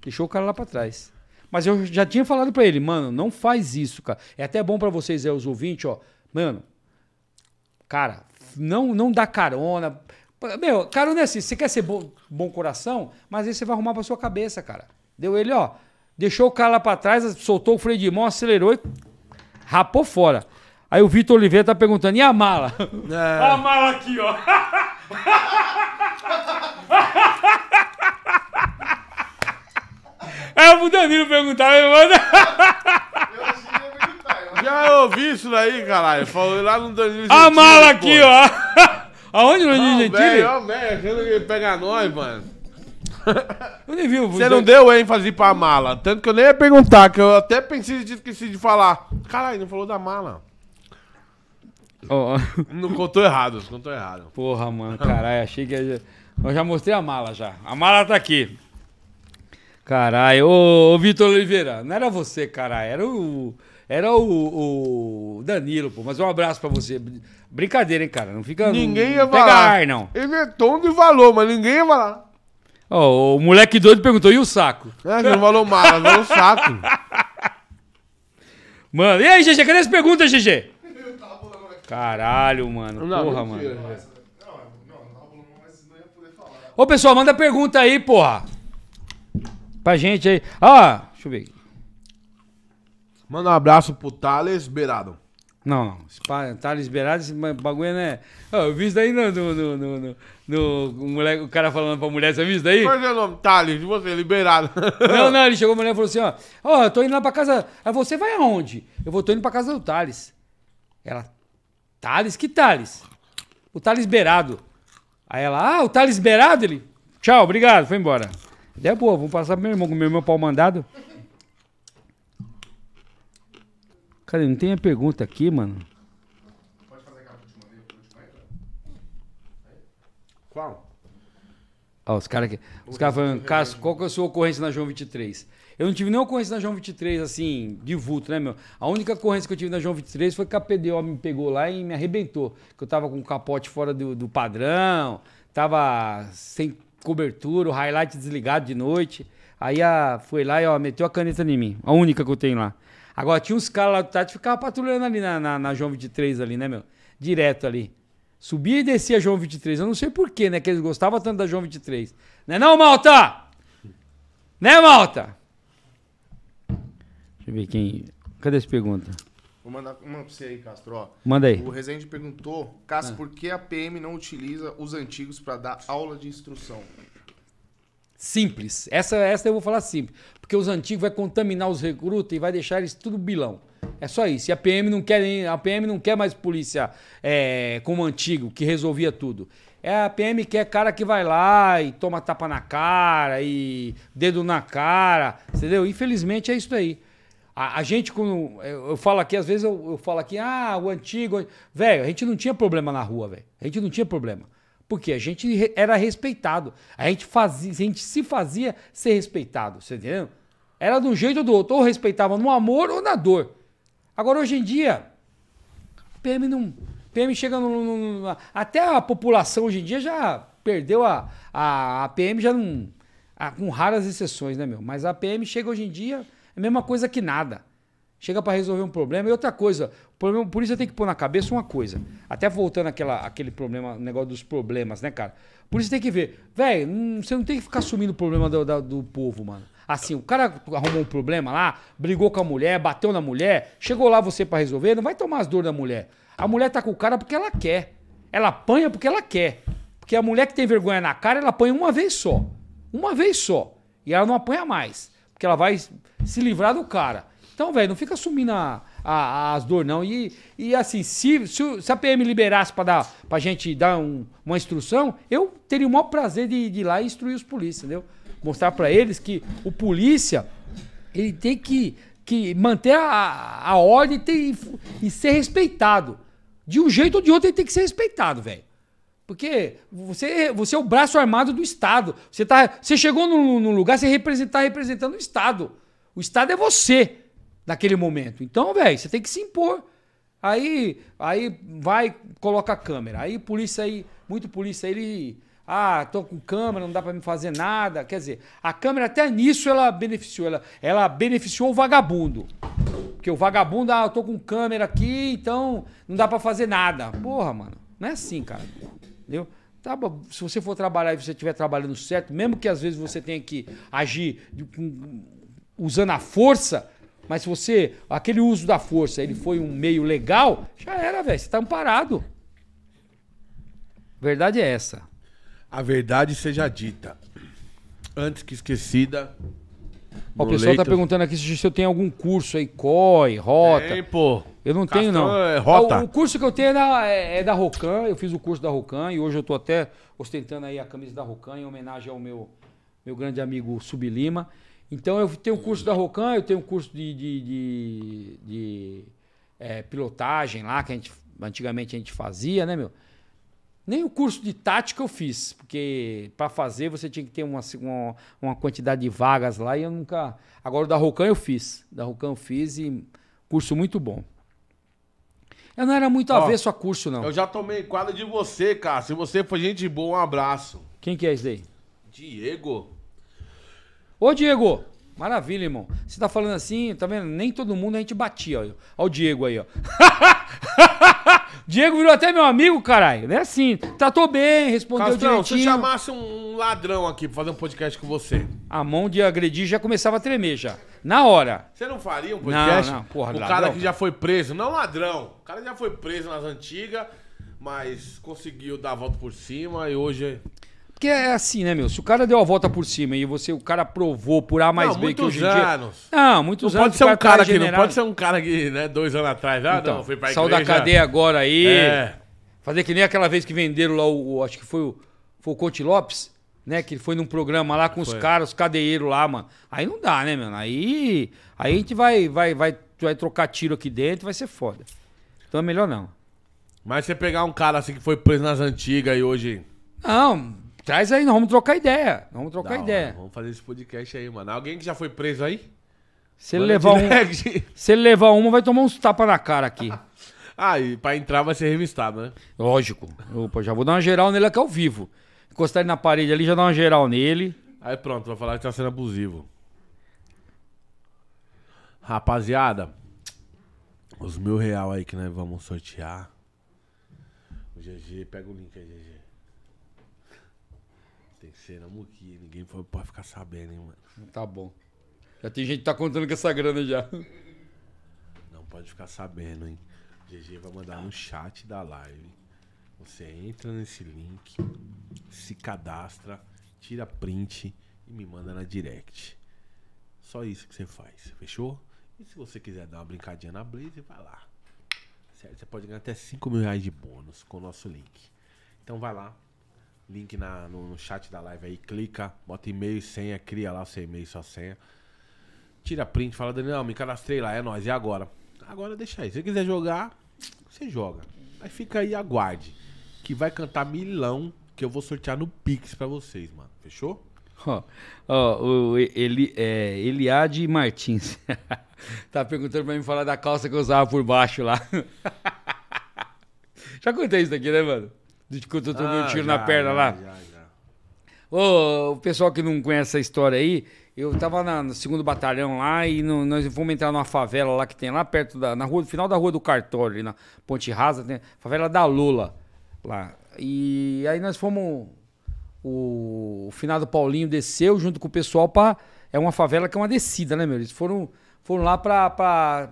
Deixou o cara lá para trás. Mas eu já tinha falado para ele, mano, não faz isso, cara. É até bom para vocês, é, os ouvintes, ó. Mano, cara, não, não dá carona. Meu, carona é assim, você quer ser bom, bom coração, mas aí você vai arrumar pra sua cabeça, cara. Deu ele, ó. Deixou o cara lá pra trás, soltou o freio de mão, acelerou e rapou fora. Aí o Vitor Oliveira tá perguntando, e a mala? É. A mala aqui, ó. Aí o Danilo perguntava, ele manda. Já ouvi isso daí, caralho. Falou lá no Danilo Gentili. A mala aqui, pô. ó. Aonde o Danilo Gentili? Ó, velho, achando que ele pega nós, mano. Eu nem vi, Você não deu ênfase pra mala. Tanto que eu nem ia perguntar, que eu até pensei de esqueci de falar. Caralho, não falou da mala. Oh. Não contou errado, contou errado. Porra, mano, caralho, achei que. Eu já mostrei a mala já. A mala tá aqui. Caralho, ô, ô Vitor Oliveira, não era você, cara, era o. Era o, o Danilo, pô. Mas um abraço pra você. Brincadeira, hein, cara. Não fica. Ninguém ia falar. Pegar, não. Ele é tonto e valor, mas ninguém ia falar. Ó, o moleque doido perguntou: e o saco? É, não falou mal, falou saco. Mano, e aí, GG? Cadê as perguntas, GG? Caralho, mano. Não, porra, mano. Não, não, não, não, mas não ia poder falar. Ô, pessoal, manda pergunta aí, porra pra gente aí. Ah, deixa eu ver. Manda um abraço pro Thales Beirado. Não, não. Thales Beirado, esse bagulho não é. Ah, eu vi isso daí no. no, no, no, no, no o, moleque, o, cara falando pra mulher, você viu isso daí? Qual é o nome? Thales, de você, liberado. Não, não, ele chegou a mulher e falou assim: ó, ó, oh, eu tô indo lá pra casa. Aí você vai aonde? Eu vou, tô indo pra casa do Thales. Ela, Thales? Que Thales? O Thales Beirado. Aí ela, ah, o Thales Beirado? Ele, tchau, obrigado, foi embora. É boa, vamos passar pro meu irmão, comer meu pau mandado. Cara, não tem a pergunta aqui, mano. Pode fazer aquela última vez, Qual? Ó, os caras os caras falando, Cássio, qual que é a sua ocorrência na João 23? Eu não tive nenhuma ocorrência na João 23, assim, de vulto, né, meu? A única ocorrência que eu tive na João 23 foi que a PDO me pegou lá e me arrebentou. Que eu tava com o capote fora do, do padrão, tava sem cobertura, o highlight desligado de noite. Aí a, foi lá e ó, meteu a caneta em mim. A única que eu tenho lá. Agora tinha uns caras lá do Tati que ficavam patrulhando ali na, na, na João 23 ali, né, meu? Direto ali. Subia e descia a João 23. Eu não sei porquê, né? Que eles gostavam tanto da João 23. Né não, Malta? Né, Malta? Deixa eu ver quem. Cadê essa pergunta? Vou mandar uma pra você aí, Castro. Ó, Manda aí. O Rezende perguntou, Cássio, ah. por que a PM não utiliza os antigos para dar aula de instrução? Simples. Essa, essa eu vou falar simples. Porque os antigos vai contaminar os recrutas e vai deixar eles tudo bilão. É só isso. E a PM não quer, a PM não quer mais polícia é, como antigo, que resolvia tudo. É a PM que é cara que vai lá e toma tapa na cara e dedo na cara, entendeu? Infelizmente é isso aí. A, a, gente, quando. Eu, eu, falo aqui, às vezes eu, eu falo aqui, ah, o antigo. Velho, a gente não tinha problema na rua, velho. A gente não tinha problema. Porque a gente re, era respeitado. A gente, fazia, a gente se fazia ser respeitado, você entendeu? Era de um jeito ou do outro. Ou respeitava no amor ou na dor. Agora, hoje em dia, PM não. PM chega no, no, no, Até a população hoje em dia já perdeu a. A, a PM já não. A, com raras exceções, né, meu? Mas a PM chega hoje em dia é a mesma coisa que nada. Chega para resolver um problema. E outra coisa, problema, por isso eu tenho que pôr na cabeça uma coisa. Até voltando àquela, àquele problema, negócio dos problemas, né, cara? Por isso tem que ver. Velho, hum, você não tem que ficar assumindo o problema do, do, do povo, mano. Assim, o cara arrumou um problema lá, brigou com a mulher, bateu na mulher, chegou lá você para resolver, não vai tomar as dores da mulher. A mulher tá com o cara porque ela quer. Ela apanha porque ela quer. Porque a mulher que tem vergonha na cara, ela apanha uma vez só. Uma vez só. E ela não apanha mais. Porque ela vai se livrar do cara. Então, velho, não fica assumindo a, a, as dores, não. E, e assim, se, se, se a PM liberasse para dar pra gente dar um, uma instrução, eu teria o maior prazer de, de ir lá e instruir os polícias, entendeu? Mostrar para eles que o polícia, ele tem que, que manter a, a ordem e, ter, e ser respeitado. De um jeito ou de outro, ele tem que ser respeitado, velho. Porque você, você é o braço armado do Estado. Você, tá, você chegou num, num lugar, você está representando o Estado. O Estado é você naquele momento. Então, velho, você tem que se impor. Aí, aí vai, coloca a câmera. Aí polícia aí, muito polícia aí, ele. Ah, tô com câmera, não dá para me fazer nada. Quer dizer, a câmera até nisso ela beneficiou, ela, ela beneficiou o vagabundo. Porque o vagabundo, ah, eu tô com câmera aqui, então não dá para fazer nada. Porra, mano, não é assim, cara. Entendeu? Tá, se você for trabalhar e você estiver trabalhando certo, mesmo que às vezes você tenha que agir usando a força, mas se você. Aquele uso da força ele foi um meio legal, já era, velho. Você está amparado. Verdade é essa. A verdade seja dita. Antes que esquecida, Ó, o pessoal está perguntando aqui se eu tenho algum curso aí, COI, Rota. Tem, pô. Eu não tenho, não. É, rota. Ah, o, o, curso que eu tenho é da, é, é da Rocan, eu fiz o curso da Rocan e hoje eu estou até ostentando aí a camisa da Rocan em homenagem ao meu, meu grande amigo Sublima. Então eu tenho o curso da Rocan, eu tenho o curso de, de, de, de é, pilotagem lá, que a gente, antigamente a gente fazia, né, meu? Nem o curso de tática eu fiz, porque para fazer você tinha que ter uma, uma, uma, quantidade de vagas lá e eu nunca. Agora o da Rocan eu fiz. Da Rocan eu fiz e curso muito bom. Eu não era muito Ó, avesso a curso, não. Eu já tomei quadro de você, cara. Se você for gente boa, um abraço. Quem que é esse daí? Diego. Ô, Diego! Maravilha, irmão. Você tá falando assim, tá vendo? Nem todo mundo a gente batia. Olha, ó o Diego aí, ó. Diego virou até meu amigo, caralho. Não é assim. Tratou bem, respondeu Castrão, direitinho. se eu chamasse um ladrão aqui pra fazer um podcast com você... A mão de agredir já começava a tremer já. Na hora. Você não faria um podcast? Não, não. Porra, o ladrão, cara que já foi preso. Não ladrão. O cara já foi preso nas antigas, mas conseguiu dar a volta por cima e hoje... É porque é assim, né, meu? Se o cara deu a volta por cima e você, o cara provou por A mais não, B que hoje em dia. Anos. Não, muitos não anos. Pode ser um cara, tá que não pode ser um cara que, né, dois anos atrás, ah, então, não, fui pra saiu da cadeia agora aí. É. Fazer que nem aquela vez que venderam lá o, o acho que foi o, foi o Coach Lopes, né, que foi num programa lá com foi. os caras, os cadeieiros lá, mano. Aí não dá, né, mano? Aí, aí a gente vai, vai, vai, vai trocar tiro aqui dentro, vai ser foda. Então é melhor não. Mas você pegar um cara assim que foi preso nas antigas e hoje. Não, Traz aí, nós vamos trocar ideia. vamos trocar ideia. vamos fazer esse podcast aí, mano. Alguém que já foi preso aí? Se ele, levar um, se ele levar uma, vai tomar uns tapas na cara aqui. ah, e pra entrar vai ser revistado, né? Lógico. Opa, já vou dar uma geral nele aqui ao vivo. Encostar ele na parede ali, já dá uma geral nele. Aí pronto, vai falar que tá sendo abusivo. Rapaziada, os mil real aí que nós vamos sortear. O GG, pega o link aí, GG. Tem ceramos que ninguém pode ficar sabendo, hein, mano. Tá bom. Já tem gente que tá contando com essa grana já. Não pode ficar sabendo, hein. GG vai mandar no chat da live. Você entra nesse link, se cadastra, tira print e me manda na direct. Só isso que você faz, fechou? E se você quiser dar uma brincadinha na Blaze, vai lá. Certo? Você pode ganhar até 5 mil reais de bônus com o nosso link. Então vai lá, link na, no, no, chat da live aí, clica, bota e-mail e senha, cria lá o seu e-mail sua senha. Tira print, fala, Daniel, me cadastrei lá, é nóis, e agora? Agora deixa aí. Se você quiser jogar, você joga. Aí fica aí, aguarde. Que vai cantar milão que eu vou sortear no Pix pra vocês, mano. Fechou? Ó, oh, oh, o Eli, é, Eliade Martins tá perguntando pra mim falar da calça que eu usava por baixo lá. Já contei isso aqui, né, mano? de que eu tomei ah, um tiro já, na perna já, lá. Já, oh, o pessoal que não conhece essa história aí, eu tava na, no segundo batalhão lá e no, nós fomos entrar numa favela lá que tem lá perto da. Na rua, no final da rua do Cartório, ali na Ponte Rasa, tem favela da Lula lá. E aí nós fomos. O, o finado Paulinho desceu junto com o pessoal pra. É uma favela que é uma descida, né, meu? Eles foram, foram lá pra, pra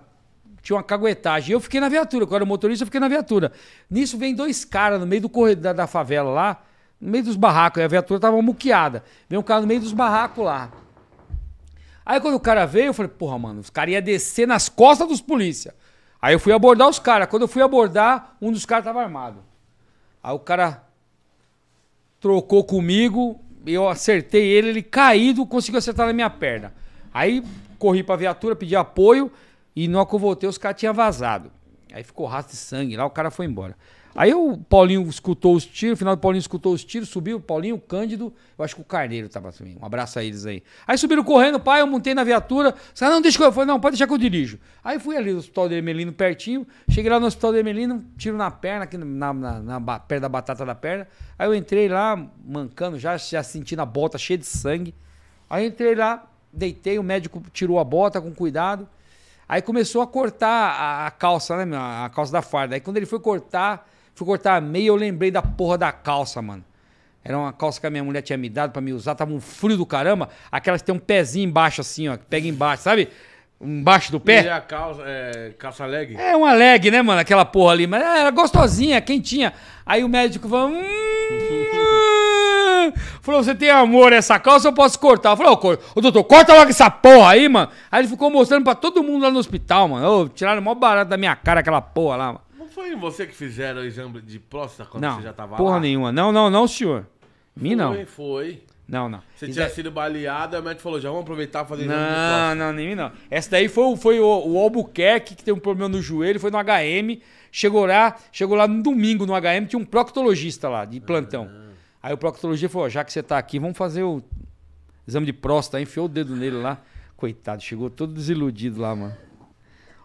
tinha uma caguetagem. Eu fiquei na viatura, quando eu era motorista, eu fiquei na viatura. Nisso vem dois caras no meio do corredor da, da, favela lá, no meio dos barracos, e a viatura tava muqueada. Vem um cara no meio dos barracos lá. Aí quando o cara veio, eu falei, porra, mano, os caras iam descer nas costas dos polícia. Aí eu fui abordar os caras. Quando eu fui abordar, um dos caras tava armado. Aí o cara trocou comigo, eu acertei ele, ele caído, conseguiu acertar na minha perna. Aí corri pra viatura, pedi apoio. E no hora que eu voltei, os caras tinham vazado. Aí ficou rastro de sangue lá, o cara foi embora. Aí o Paulinho escutou os tiros, no final do Paulinho escutou os tiros, subiu o Paulinho, o Cândido, eu acho que o Carneiro tava também, Um abraço a eles aí. Aí subiram correndo, pai, eu montei na viatura. Sabe, não, deixa que eu. eu falei, não, pode deixar que eu dirijo. Aí fui ali no Hospital de Hermelino, pertinho, cheguei lá no Hospital de Hermelino, tiro na perna, aqui na, na, na, na perna da batata da perna. Aí eu entrei lá, mancando, já, já sentindo a bota cheia de sangue. Aí entrei lá, deitei, o médico tirou a bota com cuidado. Aí começou a cortar a, a calça, né, meu? A calça da farda. Aí quando ele foi cortar, foi cortar a meia, eu lembrei da porra da calça, mano. Era uma calça que a minha mulher tinha me dado para me usar, tava um frio do caramba. Aquelas que tem um pezinho embaixo, assim, ó, que pega embaixo, sabe? Embaixo do pé. E a calça, é, calça leg? É uma leg, né, mano? Aquela porra ali. Mas era gostosinha, quentinha. Aí o médico falou: hum, Falou, você tem amor nessa calça, eu posso cortar. Eu falei, ô, oh, doutor, corta logo essa porra aí, mano. Aí ele ficou mostrando pra todo mundo lá no hospital, mano. oh, tiraram o maior barato da minha cara aquela porra lá, mano. Não foi você que fizeram o exame de próstata quando não, você já tava porra lá? porra nenhuma. Não, não, não, senhor. Mim não. Foi, foi. Não, não. Você tinha sido baleado, a médica falou, já vamos aproveitar e fazer Não, não, nem mim não. Essa daí foi, foi o, o, Albuquerque, que teve um problema no joelho, foi no HM. Chegou lá, chegou lá no domingo no HM, tinha um proctologista lá, de plantão. Ah. Aí o proctologista falou: já que você está aqui, vamos fazer o exame de próstata. Aí enfiou o dedo nele lá. Coitado, chegou todo desiludido lá, mano.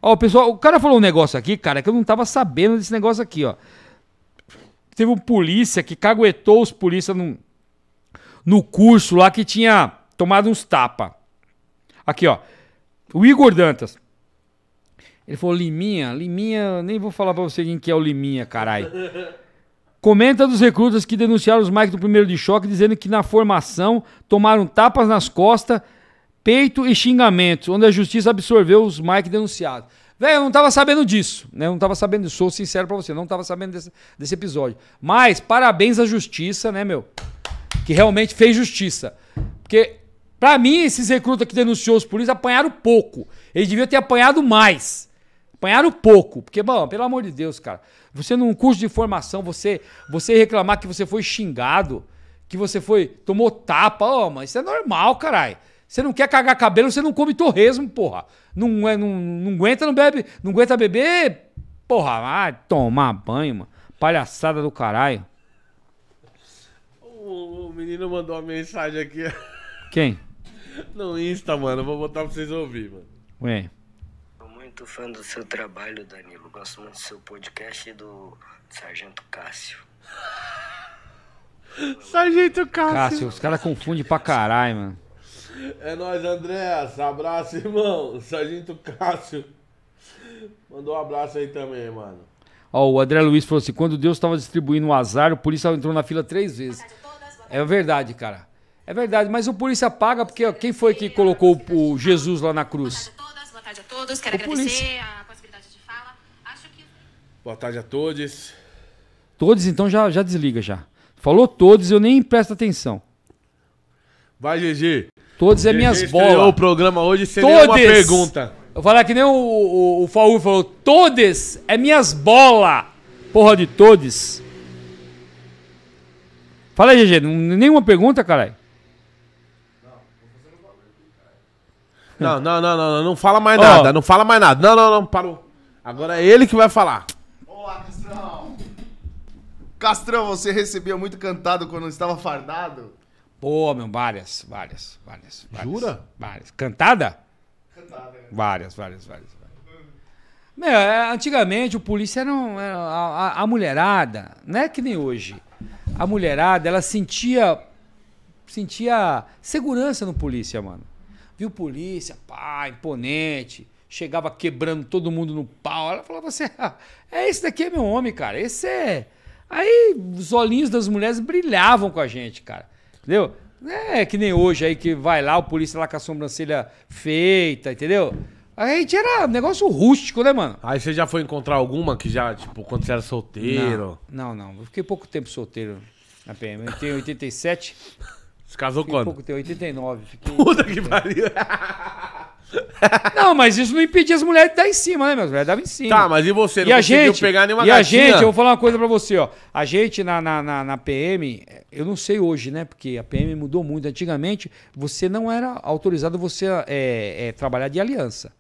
Ó, o pessoal, o cara falou um negócio aqui, cara, que eu não tava sabendo desse negócio aqui, ó. Teve um polícia que caguetou os polícia no, no curso lá que tinha tomado uns tapa. Aqui, ó. O Igor Dantas. Ele falou, Liminha, Liminha, nem vou falar pra você quem que é o Liminha, caralho. Comenta dos recrutas que denunciaram os Mike do primeiro de choque, dizendo que na formação tomaram tapas nas costas, peito e xingamentos, onde a justiça absorveu os Mike denunciados. Velho, eu não estava sabendo disso, né? Eu não estava sabendo disso, sou sincero para você, não estava sabendo desse, desse episódio. Mas parabéns à justiça, né, meu? Que realmente fez justiça. Porque para mim, esses recrutas que denunciou os polícias apanharam pouco. Eles deviam ter apanhado mais. Apanharam pouco. Porque, bom, pelo amor de Deus, cara. Você num curso de formação, você, você reclamar que você foi xingado, que você foi tomou tapa, ó, oh, mas isso é normal, caralho. Você não quer cagar cabelo, você não come torresmo, porra. Não, é, não, não aguenta, não bebe, não aguenta beber, porra, tomar banho, mano. Palhaçada do caralho. O, o menino mandou uma mensagem aqui. Quem? No Insta, mano. Vou botar pra vocês ouvir mano. Ué muito fã do seu trabalho, Danilo. Gosto muito do seu podcast e do Sargento Cássio. Sargento Cássio. Cássio, os caras confundem pra caralho, mano. É nóis, André. Abraço, irmão. Sargento Cássio. Mandou um abraço aí também, mano. Ó, o André Luiz falou assim: quando Deus estava distribuindo o azar, o polícia entrou na fila três vezes. É verdade, cara. É verdade, mas o polícia paga porque quem foi que colocou o Jesus lá na cruz? tarde a todos. Quero agradecer polícia. a possibilidade de fala. Acho que. Boa tarde a todos. Todos, então já, já desliga já. Falou todos, eu nem presto atenção. Vai, Gigi. Todos é minhas bolas. o programa hoje sem todes. nenhuma pergunta. Eu falar que nem o, o, o Faú falou, todes é minhas bolas. Porra de todes. Fala aí, GG. Nenhuma pergunta, caralho. Não, não, não, não, não, fala mais nada, não fala mais nada. Não, não, não, parou. Agora é ele que vai falar. Olá, Castrão. Castrão, você recebia muito cantado quando estava fardado? Pô, meu, várias, várias, várias. Jura? Várias. Cantada? Cantada. É. Várias, várias, várias. Meu, é, antigamente o polícia era, um, era a, a, mulherada, não é que nem hoje. A mulherada, ela sentia sentia segurança no polícia, mano. Viu polícia, pá, imponente. Chegava quebrando todo mundo no pau. Ela falava assim: ah, é esse daqui é meu homem, cara. Esse é. Aí os olhinhos das mulheres brilhavam com a gente, cara. Entendeu? É que nem hoje aí que vai lá, o polícia lá com a sobrancelha feita, entendeu? A gente era um negócio rústico, né, mano? Aí você já foi encontrar alguma que já, tipo, quando você era solteiro? Não, não. não. Eu fiquei pouco tempo solteiro na PM. Eu tenho 87. Casou Fiquei quando? pouco, tem 89. Fiquei... Puta que pariu. Não, mas isso não impedia as mulheres de dar em cima, né, meus velho davam em cima. Tá, mas e você? Não e a gente, pegar nenhuma E a gente, eu vou falar uma coisa pra você, ó. A gente na, na, na, na PM, eu não sei hoje, né? Porque a PM mudou muito. Antigamente, você não era autorizado você é, é, trabalhar de aliança.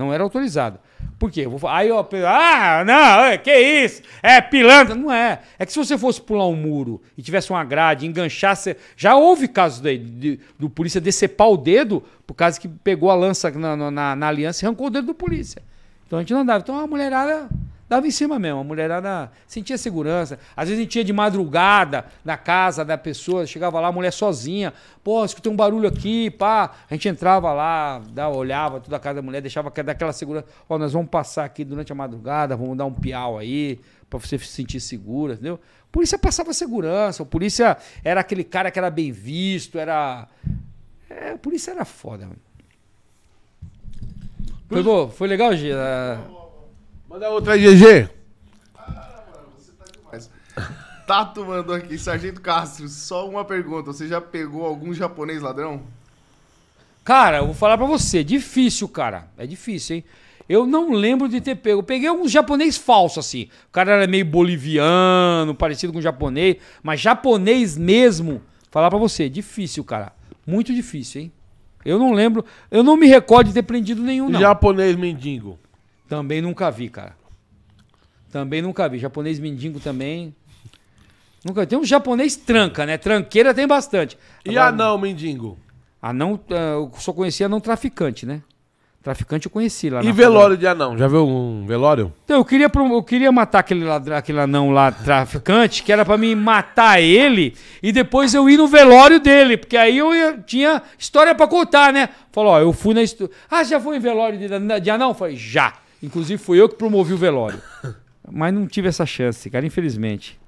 Não era autorizado. Por quê? Eu vou, aí, ó, ah, não, é, que isso? É pilantra. Não é. É que se você fosse pular um muro e tivesse uma grade, enganchasse. Já houve casos de, de, do polícia decepar o dedo por causa que pegou a lança na, na, na aliança e arrancou o dedo do polícia. Então a gente não andava. Então a mulherada Dava em cima mesmo, a mulherada sentia segurança. Às vezes a gente ia de madrugada na casa da pessoa, chegava lá, a mulher sozinha. Pô, escutei um barulho aqui, pá. A gente entrava lá, dava, olhava toda a casa da mulher, deixava daquela segurança. Ó, nós vamos passar aqui durante a madrugada, vamos dar um piau aí, pra você se sentir segura, entendeu? A polícia passava segurança, a polícia era aquele cara que era bem visto, era. É, a polícia era foda, mano. Foi, bom, foi legal, Gira? Manda outra aí, GG. mano, você tá demais. Tato mandou aqui, Sargento Castro, só uma pergunta. Você já pegou algum japonês ladrão? Cara, eu vou falar pra você, difícil, cara. É difícil, hein? Eu não lembro de ter pego. Eu peguei algum japonês falso, assim. O cara era meio boliviano, parecido com japonês. Mas japonês mesmo, falar pra você, difícil, cara. Muito difícil, hein? Eu não lembro. Eu não me recordo de ter prendido nenhum, não. Japonês mendigo. Também nunca vi, cara. Também nunca vi. Japonês mendigo também. Nunca Tem um japonês tranca, né? Tranqueira tem bastante. E Agora, anão, mendigo? Anão, é, eu só conhecia anão traficante, né? Traficante eu conheci lá. E velório de anão? Já viu um velório? Então, eu queria, eu queria matar aquele, aquele anão lá, traficante, que era para mim matar ele e depois eu ir no velório dele, porque aí eu ia, tinha história para contar, né? Falou, ó, eu fui na. Ah, já foi em velório de, de anão? falei, já. Inclusive fui eu que promovi o velório. Mas não tive essa chance, cara, infelizmente.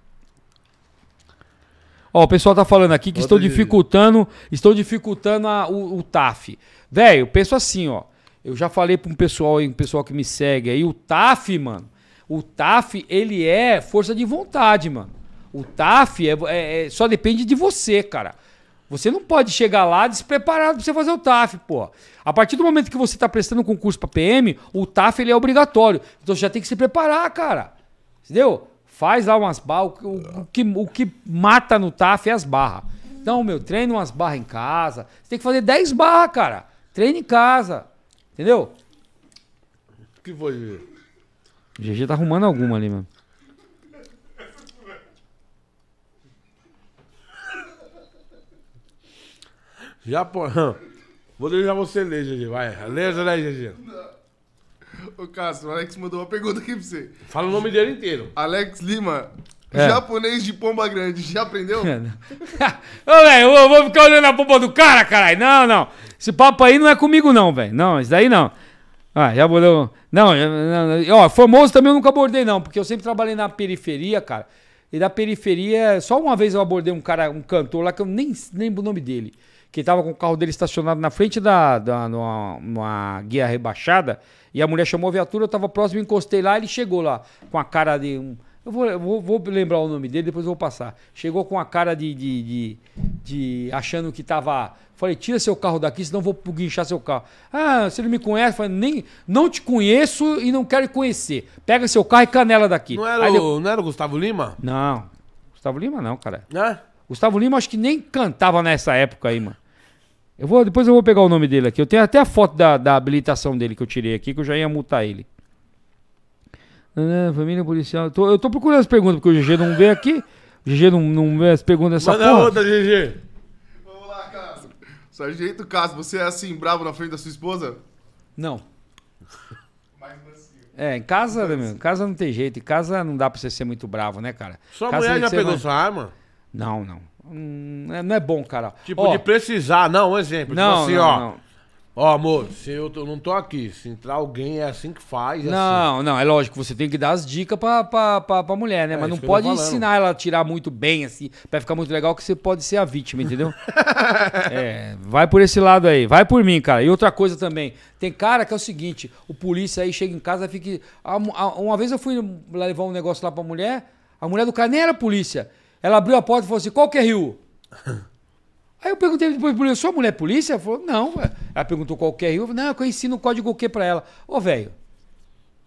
Ó, o pessoal tá falando aqui que Outro dificultando, estão dificultando a, o, o TAF. Velho, penso assim, ó. Eu já falei para um pessoal, um pessoal que me segue aí, o TAF, mano. O TAF, ele é força de vontade, mano. O TAF é, é, é só depende de você, cara. Você não pode chegar lá despreparado para você fazer o TAF, pô. A partir do momento que você está prestando um concurso para PM, o TAF ele é obrigatório. Então você já tem que se preparar, cara. Entendeu? Faz lá umas barras. O, o, que, o que mata no TAF é as barras. Então, meu, treina umas barras em casa. Você tem que fazer 10 barras, cara. Treina em casa. Entendeu? O que foi, Gigi? O GG tá arrumando alguma ali, mano. Japão. Vou deixar você ler, GG. Vai. Leia daí, GG. O Cássio, o Alex mandou uma pergunta aqui pra você. Fala o nome dele inteiro. Alex Lima. É. Japonês de pomba grande, já aprendeu? Ô, velho, eu vou ficar olhando a pomba do cara, caralho. Não, não. Esse papo aí não é comigo, não, velho. Não, isso daí não. Ah, já abordou. Não, não, ó, Formoso também eu nunca abordei, não, porque eu sempre trabalhei na periferia, cara. E da periferia, só uma vez eu abordei um cara, um cantor lá, que eu nem lembro o nome dele que estava com o carro dele estacionado na frente da, da numa, numa guia rebaixada, e a mulher chamou a viatura, eu estava próximo, encostei lá, ele chegou lá com a cara de um. Eu vou, vou, vou, lembrar o nome dele, depois eu vou passar. Chegou com a cara de. de, de, de achando que tava. Falei, tira seu carro daqui, senão eu vou guinchar seu carro. Ah, você não me conhece? Falei, nem, não te conheço e não quero conhecer. Pega seu carro e canela daqui. Não era, Aí, o, não era o Gustavo Lima? Não. Gustavo Lima não, cara. É? Gustavo Lima acho que nem cantava nessa época aí, mano. Eu vou, depois eu vou pegar o nome dele aqui. Eu tenho até a foto da, da habilitação dele que eu tirei aqui, que eu já ia multar ele. família policial. Tô, eu tô procurando as perguntas, porque o GG não vê aqui. O GG não, não vê as perguntas dessa Manda porra. outra, GG. Vamos lá, Cássio. Sargento Cássio, você é assim, bravo na frente da sua esposa? Não. É, em casa, né, meu? Em casa não tem jeito. Em casa não dá pra você ser muito bravo, né, cara? Sua casa mulher já pegou mais... sua arma? Não, não hum, é, não é bom, cara. Tipo, de precisar, não, um exemplo. Tipo não, tipo assim, não, ó. Não. Ó, amor, se eu, tô, não tô aqui, se entrar alguém é assim que faz. É assim. não, assim. não, é lógico, você tem que dar as dicas pra, pra, pra, pra mulher, né? É, Mas não pode ensinar ela a tirar muito bem, assim, pra ficar muito legal, que você pode ser a vítima, entendeu? é, vai por esse lado aí, vai por mim, cara. E outra coisa também, tem cara que é o seguinte, o polícia aí chega em casa, fica. Uma vez eu fui levar um negócio lá pra mulher, a mulher do cara nem era polícia. Ela abriu a porta e falou assim: qual que é Rio? Aí eu perguntei depois pro sua mulher é polícia? Ela falou, não. Ela perguntou qual que é Rio. Não, é eu ensino código Q pra ela. Ô, velho,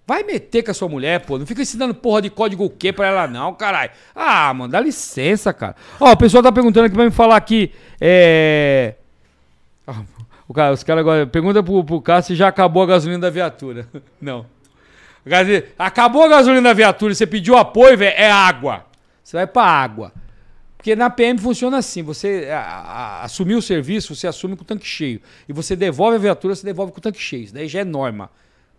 vai meter com a sua mulher, pô. Não fica ensinando porra de código Q pra ela, não, caralho. Ah, mano, dá licença, cara. Ó, o pessoal tá perguntando aqui pra me falar aqui. É. Ah, o cara, os caras agora. Pergunta pro, pro cara se já acabou a gasolina da viatura. Não. Acabou a gasolina da viatura, você pediu apoio, velho, é água. Você vai para a água. Porque na PM funciona assim: você a, a, assumiu o serviço, você assume com o tanque cheio. E você devolve a viatura, você devolve com o tanque cheio. Isso daí já é norma.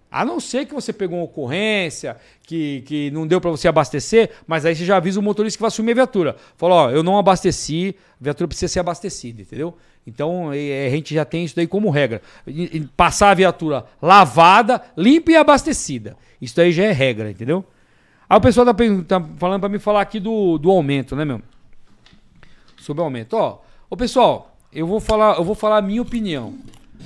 A não ser que você pegou uma ocorrência, que, que não deu para você abastecer, mas aí você já avisa o motorista que vai assumir a viatura. Falou, ó, eu não abasteci, a viatura precisa ser abastecida, entendeu? Então é, é, a gente já tem isso daí como regra. passar a viatura lavada, limpa e abastecida. Isso daí já é regra, entendeu? Aí o pessoal tá, tá falando para me falar aqui do, do aumento, né, meu? Sobre o aumento. Ó, ô pessoal, eu vou falar, eu vou falar a minha opinião.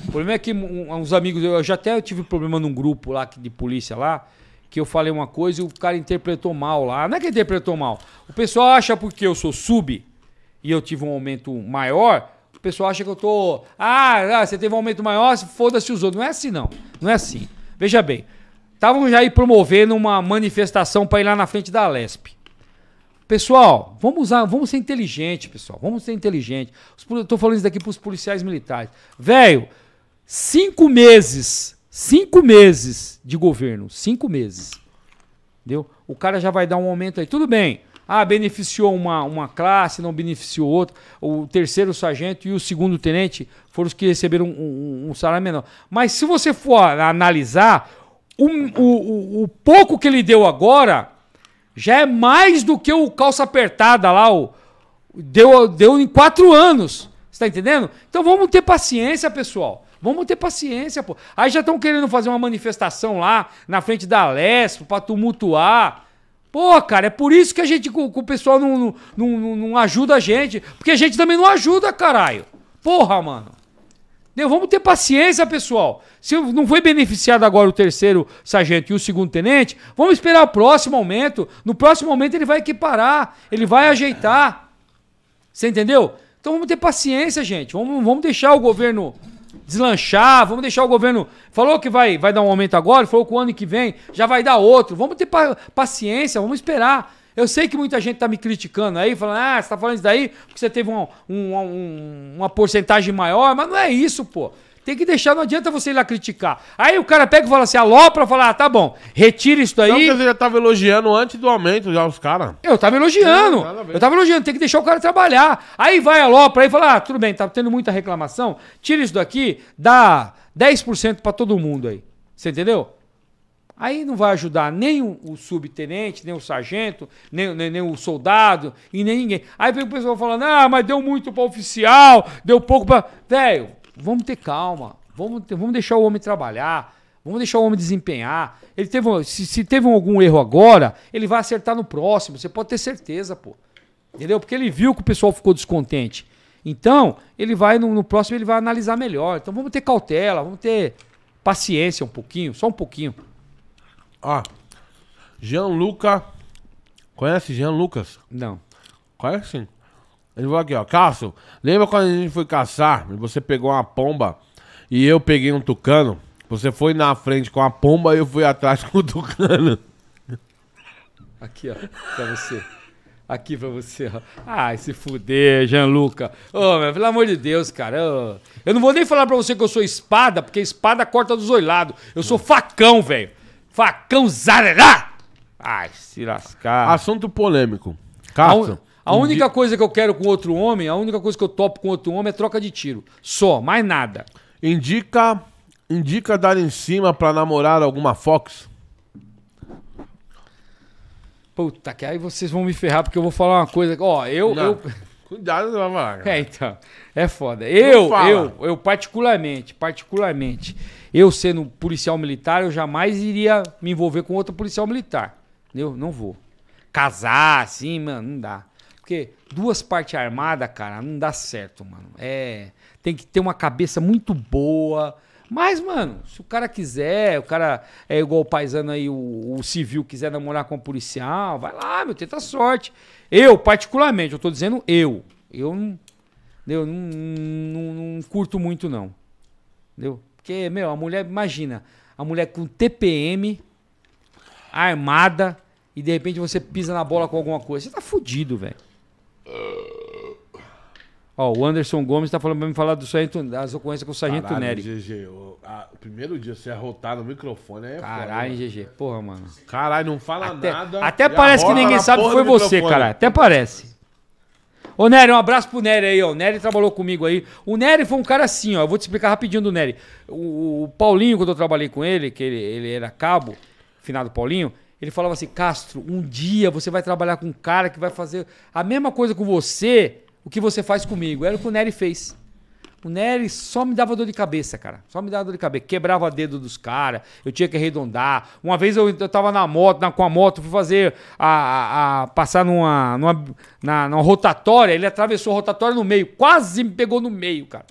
O problema é que uns amigos, eu já até tive problema num grupo lá de polícia lá, que eu falei uma coisa e o cara interpretou mal lá. Não é que interpretou mal. O pessoal acha porque eu sou sub e eu tive um aumento maior, o pessoal acha que eu tô. Ah, ah você teve um aumento maior, foda-se os outros. Não é assim, não. Não é assim. Veja bem, Estavam já aí promovendo uma manifestação para ir lá na frente da Lesp. Pessoal, vamos usar, vamos ser inteligente, pessoal. Vamos ser inteligente. Estou falando isso daqui para os policiais militares. Velho, cinco meses, cinco meses de governo, cinco meses, entendeu? O cara já vai dar um aumento aí. Tudo bem. Ah, beneficiou uma, uma classe, não beneficiou outra. O terceiro sargento e o segundo tenente foram os que receberam um, um, um salário menor. Mas se você for analisar, o, o, o, pouco que ele deu agora já é mais do que o calça apertada lá, o, deu, deu em quatro anos. Você tá entendendo? Então vamos ter paciência, pessoal. Vamos ter paciência, pô. Aí já estão querendo fazer uma manifestação lá na frente da Lespo para tumultuar. Pô, cara, é por isso que a gente, com o pessoal não, não, não, não ajuda a gente. Porque a gente também não ajuda, caralho. Porra, mano. Né, vamos ter paciência, pessoal. Se não foi beneficiado agora o terceiro sargento e o segundo tenente, vamos esperar o próximo aumento. No próximo aumento ele vai equiparar, ele vai ajeitar. Você entendeu? Então vamos ter paciência, gente. Vamos, vamos deixar o governo deslanchar, vamos deixar o governo. Falou que vai, vai dar um aumento agora, falou que o ano que vem já vai dar outro. Vamos ter paciência, vamos esperar. Eu sei que muita gente tá me criticando aí, falando, ah, você está falando isso daí porque você teve um, um, um, uma porcentagem maior, mas não é isso, pô. Tem que deixar, não adianta você ir lá criticar. Aí o cara pega e fala assim, alopra, fala, ah, tá bom, retira isso daí. Não, você já tava elogiando antes do aumento já os caras. Eu tava elogiando. É, eu tava elogiando, tem que deixar o cara trabalhar. Aí vai alopra, aí fala, ah, tudo bem, tá tendo muita reclamação, tira isso daqui, dá 10% para todo mundo aí. Você entendeu? Aí não vai ajudar nem o subtenente, nem o sargento, nem, nem, nem o soldado e nem ninguém. Aí vem o pessoal falando: ah, mas deu muito para oficial, deu pouco para. Velho, vamos ter calma, vamos, ter, vamos deixar o homem trabalhar, vamos deixar o homem desempenhar. Ele teve, se, se teve algum erro agora, ele vai acertar no próximo, você pode ter certeza, pô. Entendeu? Porque ele viu que o pessoal ficou descontente. Então, ele vai no, no próximo, ele vai analisar melhor. Então vamos ter cautela, vamos ter paciência um pouquinho, só um pouquinho. Ó. Jean Luca. Conhece Jean Lucas? Não. Conhece sim. Ele falou aqui, ó. Cássio, lembra quando a gente foi caçar e você pegou uma pomba e eu peguei um tucano? Você foi na frente com a pomba e eu fui atrás com o tucano. Aqui, ó, pra você. Aqui pra você, ó. Ai, se fuder, Lucas. Ô, oh, meu, pelo amor de Deus, cara. Oh. Eu não vou nem falar pra você que eu sou espada, porque espada corta dos dois lados. Eu sou facão, velho. Facão zarará! Ai, se lascar. Assunto polêmico. Carson. A, un... a um única coisa que eu quero com outro homem, a única coisa que eu topo com outro homem é troca de tiro. Só, mais nada. Indica indica dar em cima pra namorar alguma Fox? Puta, que aí vocês vão me ferrar porque eu vou falar uma coisa. Ó, eu. Não. eu... Cuidado, com a falar. É, então. É foda. Eu, eu, eu, particularmente, particularmente. Eu sendo policial militar, eu jamais iria me envolver com outro policial militar. Eu não vou. Casar assim, mano, não dá. Porque duas partes armadas, cara, não dá certo, mano. É, tem que ter uma cabeça muito boa. Mas, mano, se o cara quiser, o cara é igual o paisano aí, o, o civil quiser namorar com o policial, vai lá, meu, tenta sorte. Eu, particularmente, eu tô dizendo eu. Eu não, eu não, não, não curto muito, não. Entendeu? Porque, meu, a mulher, imagina, a mulher com TPM, armada, e de repente você pisa na bola com alguma coisa. Você tá fudido, velho. Ó, o Anderson Gomes tá falando pra me falar do sargento, das ocorrências com o Sargento Nery. Neri. GG, o, a- o primeiro dia você arrotar no microfone é. foda, Caralho, GG. Porra, mano. Caralho, não fala Até, nada. até parece que ninguém sabe que foi você, cara. Até parece. Ô, Nery, um abraço pro Nery aí, ó. O Nery trabalhou comigo aí. O Nery foi um cara assim, ó. Eu vou te explicar rapidinho do Nery. O, o Paulinho, quando eu trabalhei com ele, que ele, ele era cabo, finado Paulinho, ele falava assim: Castro, um dia você vai trabalhar com um cara que vai fazer a mesma coisa com você, o que você faz comigo. Era o que o Nery fez. O tipo, Nery só me dava dor de cabeça, cara. Só me dava dor de cabeça. Quebrava dedo dos caras, eu tinha que arredondar. Uma vez eu, eu tava na moto, na, com a moto, fui fazer a. a, a passar numa, numa, na, numa rotatória, ele atravessou a rotatória no meio, quase me pegou no meio, cara.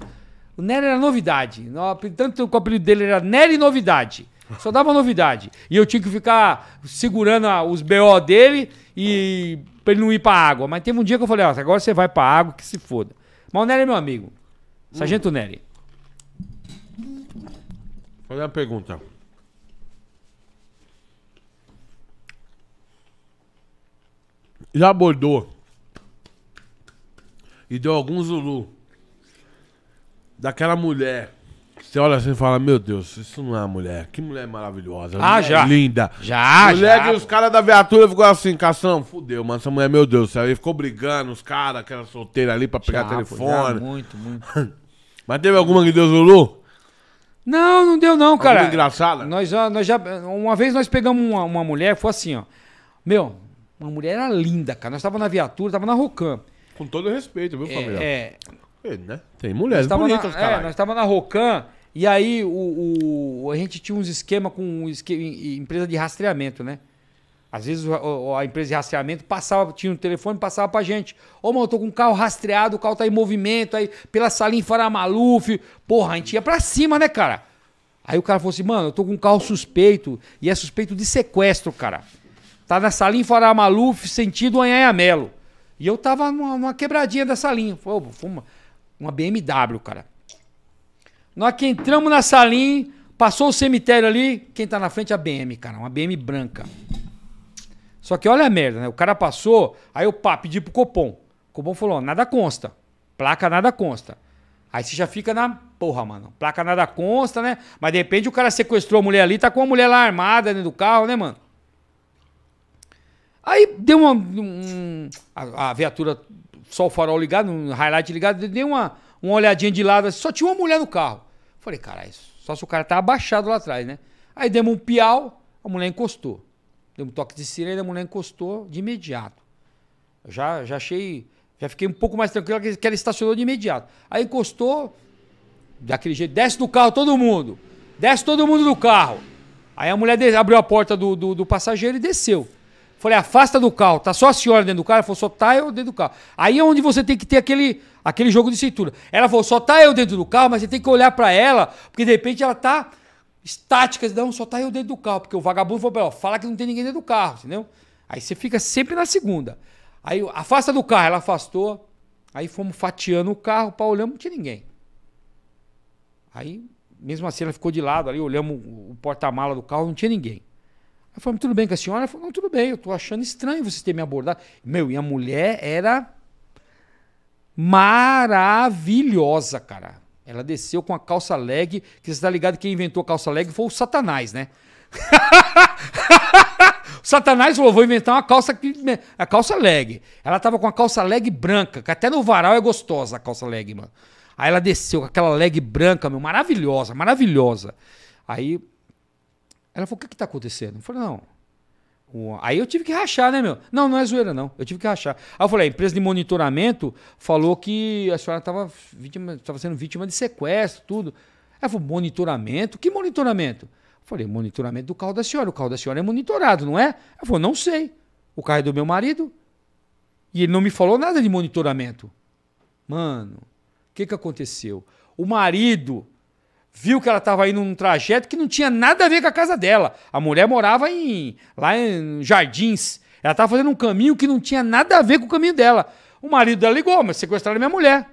O Nery era novidade. Tanto que o apelido dele era Nery Novidade. Só dava novidade. E eu tinha que ficar segurando os BO dele e pra ele não ir pra água. Mas teve um dia que eu falei, ó, agora você vai pra água, que se foda. Mas o Nery é meu amigo. Sargento Neri. Fazer uma pergunta. Já abordou e deu alguns Zulu daquela mulher. Você olha assim e fala: Meu Deus, isso não é uma mulher. Que mulher maravilhosa. Ah, mulher já. Linda. Já, mulher já. que os caras da viatura ficou assim: Cação, fudeu, mano. Essa mulher, meu Deus, aí ficou brigando, os caras, aquela solteira ali pra pegar já, telefone. Já, muito, muito. Mas teve alguma que deu Zulu? Não, não deu não, cara. engraçada? Nós, já- ah, nós já, uma vez nós pegamos uma, uma mulher, foi assim, ó. Meu, uma mulher era linda, cara. Nós tava na viatura, tava na Rocam. Com todo respeito, viu, é, família? É, É, né? Tem mulheres tava na, bonitas, é, cara. nós tava na Rocan e aí o, o- a gente tinha uns esquema com um empresa de rastreamento, né? Às vezes a empresa de rastreamento passava, tinha um telefone, passava pra gente. Ô, mano, eu tô com um carro rastreado, o carro tá em movimento, aí pela Salim Faramaluf. Porra, a gente ia pra cima, né, cara? Aí o cara falou assim, mano, eu tô com um carro suspeito, e é suspeito de sequestro, cara. Tá na salinha Salim Faramaluf, sentido Anhanhamelo. E eu tava numa, numa quebradinha da Salim. Foi uma, uma BMW, cara. Nós que entramos na salinha, passou o cemitério ali, quem tá na frente é a BM, cara. Uma BM branca. Só que olha a merda, né? O cara passou, aí o pá, pedi pro Copom. O Copom falou: nada consta. Placa nada consta. Aí você já fica na. Porra, mano. Placa nada consta, né? Mas de repente o cara sequestrou a mulher ali, tá com a mulher lá armada dentro do carro, né, mano? Aí deu uma. Um, a, a, viatura, só o farol ligado, um highlight ligado, deu uma, uma olhadinha de lado, só tinha uma mulher no carro. Falei, cara, só se o cara tá abaixado lá atrás, né? Aí demos um piau, a mulher encostou. Deu um toque de sirene, a mulher encostou de imediato. já, já achei. Já fiquei um pouco mais tranquilo que ela estacionou de imediato. Aí encostou, daquele jeito, desce do carro todo mundo. Desce todo mundo do carro. Aí a mulher abriu a porta do, do, do passageiro e desceu. Falei, afasta do carro, tá só a senhora dentro do carro? Ela falou, só tá eu dentro do carro. Aí é onde você tem que ter aquele, aquele jogo de cintura. Ela falou, só tá eu dentro do carro, mas você tem que olhar para ela, porque de repente ela tá estáticas, não, só tá eu dentro do carro, porque o vagabundo falou, ó, fala que não tem ninguém dentro do carro, entendeu? Aí você fica sempre na segunda. Aí afasta do carro, ela afastou. Aí fomos fatiando o carro para olhamos, não tinha ninguém. Aí, mesmo assim, ela ficou de lado ali, olhamos o porta-mala do carro, não tinha ninguém. Aí falamos, tudo bem com a senhora? Ela falou, não, tudo bem, eu tô achando estranho você ter me abordado. Meu, e a mulher era maravilhosa, cara. Ela desceu com a calça leg, que você tá ligado que quem inventou a calça leg foi o Satanás, né? o Satanás falou: vou inventar uma calça que. A calça leg. Ela tava com a calça leg branca, que até no varal é gostosa a calça leg, mano. Aí ela desceu com aquela leg branca, meu, maravilhosa, maravilhosa. Aí ela falou: o que que tá acontecendo? Eu falei: não, Aí eu tive que rachar, né, meu? Não, não é zoeira, não. Eu tive que rachar. Aí eu falei, a empresa de monitoramento falou que a senhora estava sendo vítima de sequestro, tudo. Aí falou, monitoramento? Que monitoramento? Eu falei, monitoramento do carro da senhora. O carro da senhora é monitorado, não é? Ela falou, não sei. O carro é do meu marido. E ele não me falou nada de monitoramento. Mano, o que, que aconteceu? O marido viu que ela estava indo num trajeto que não tinha nada a ver com a casa dela. A mulher morava em lá em Jardins. Ela estava fazendo um caminho que não tinha nada a ver com o caminho dela. O marido dela ligou, mas sequestraram minha mulher.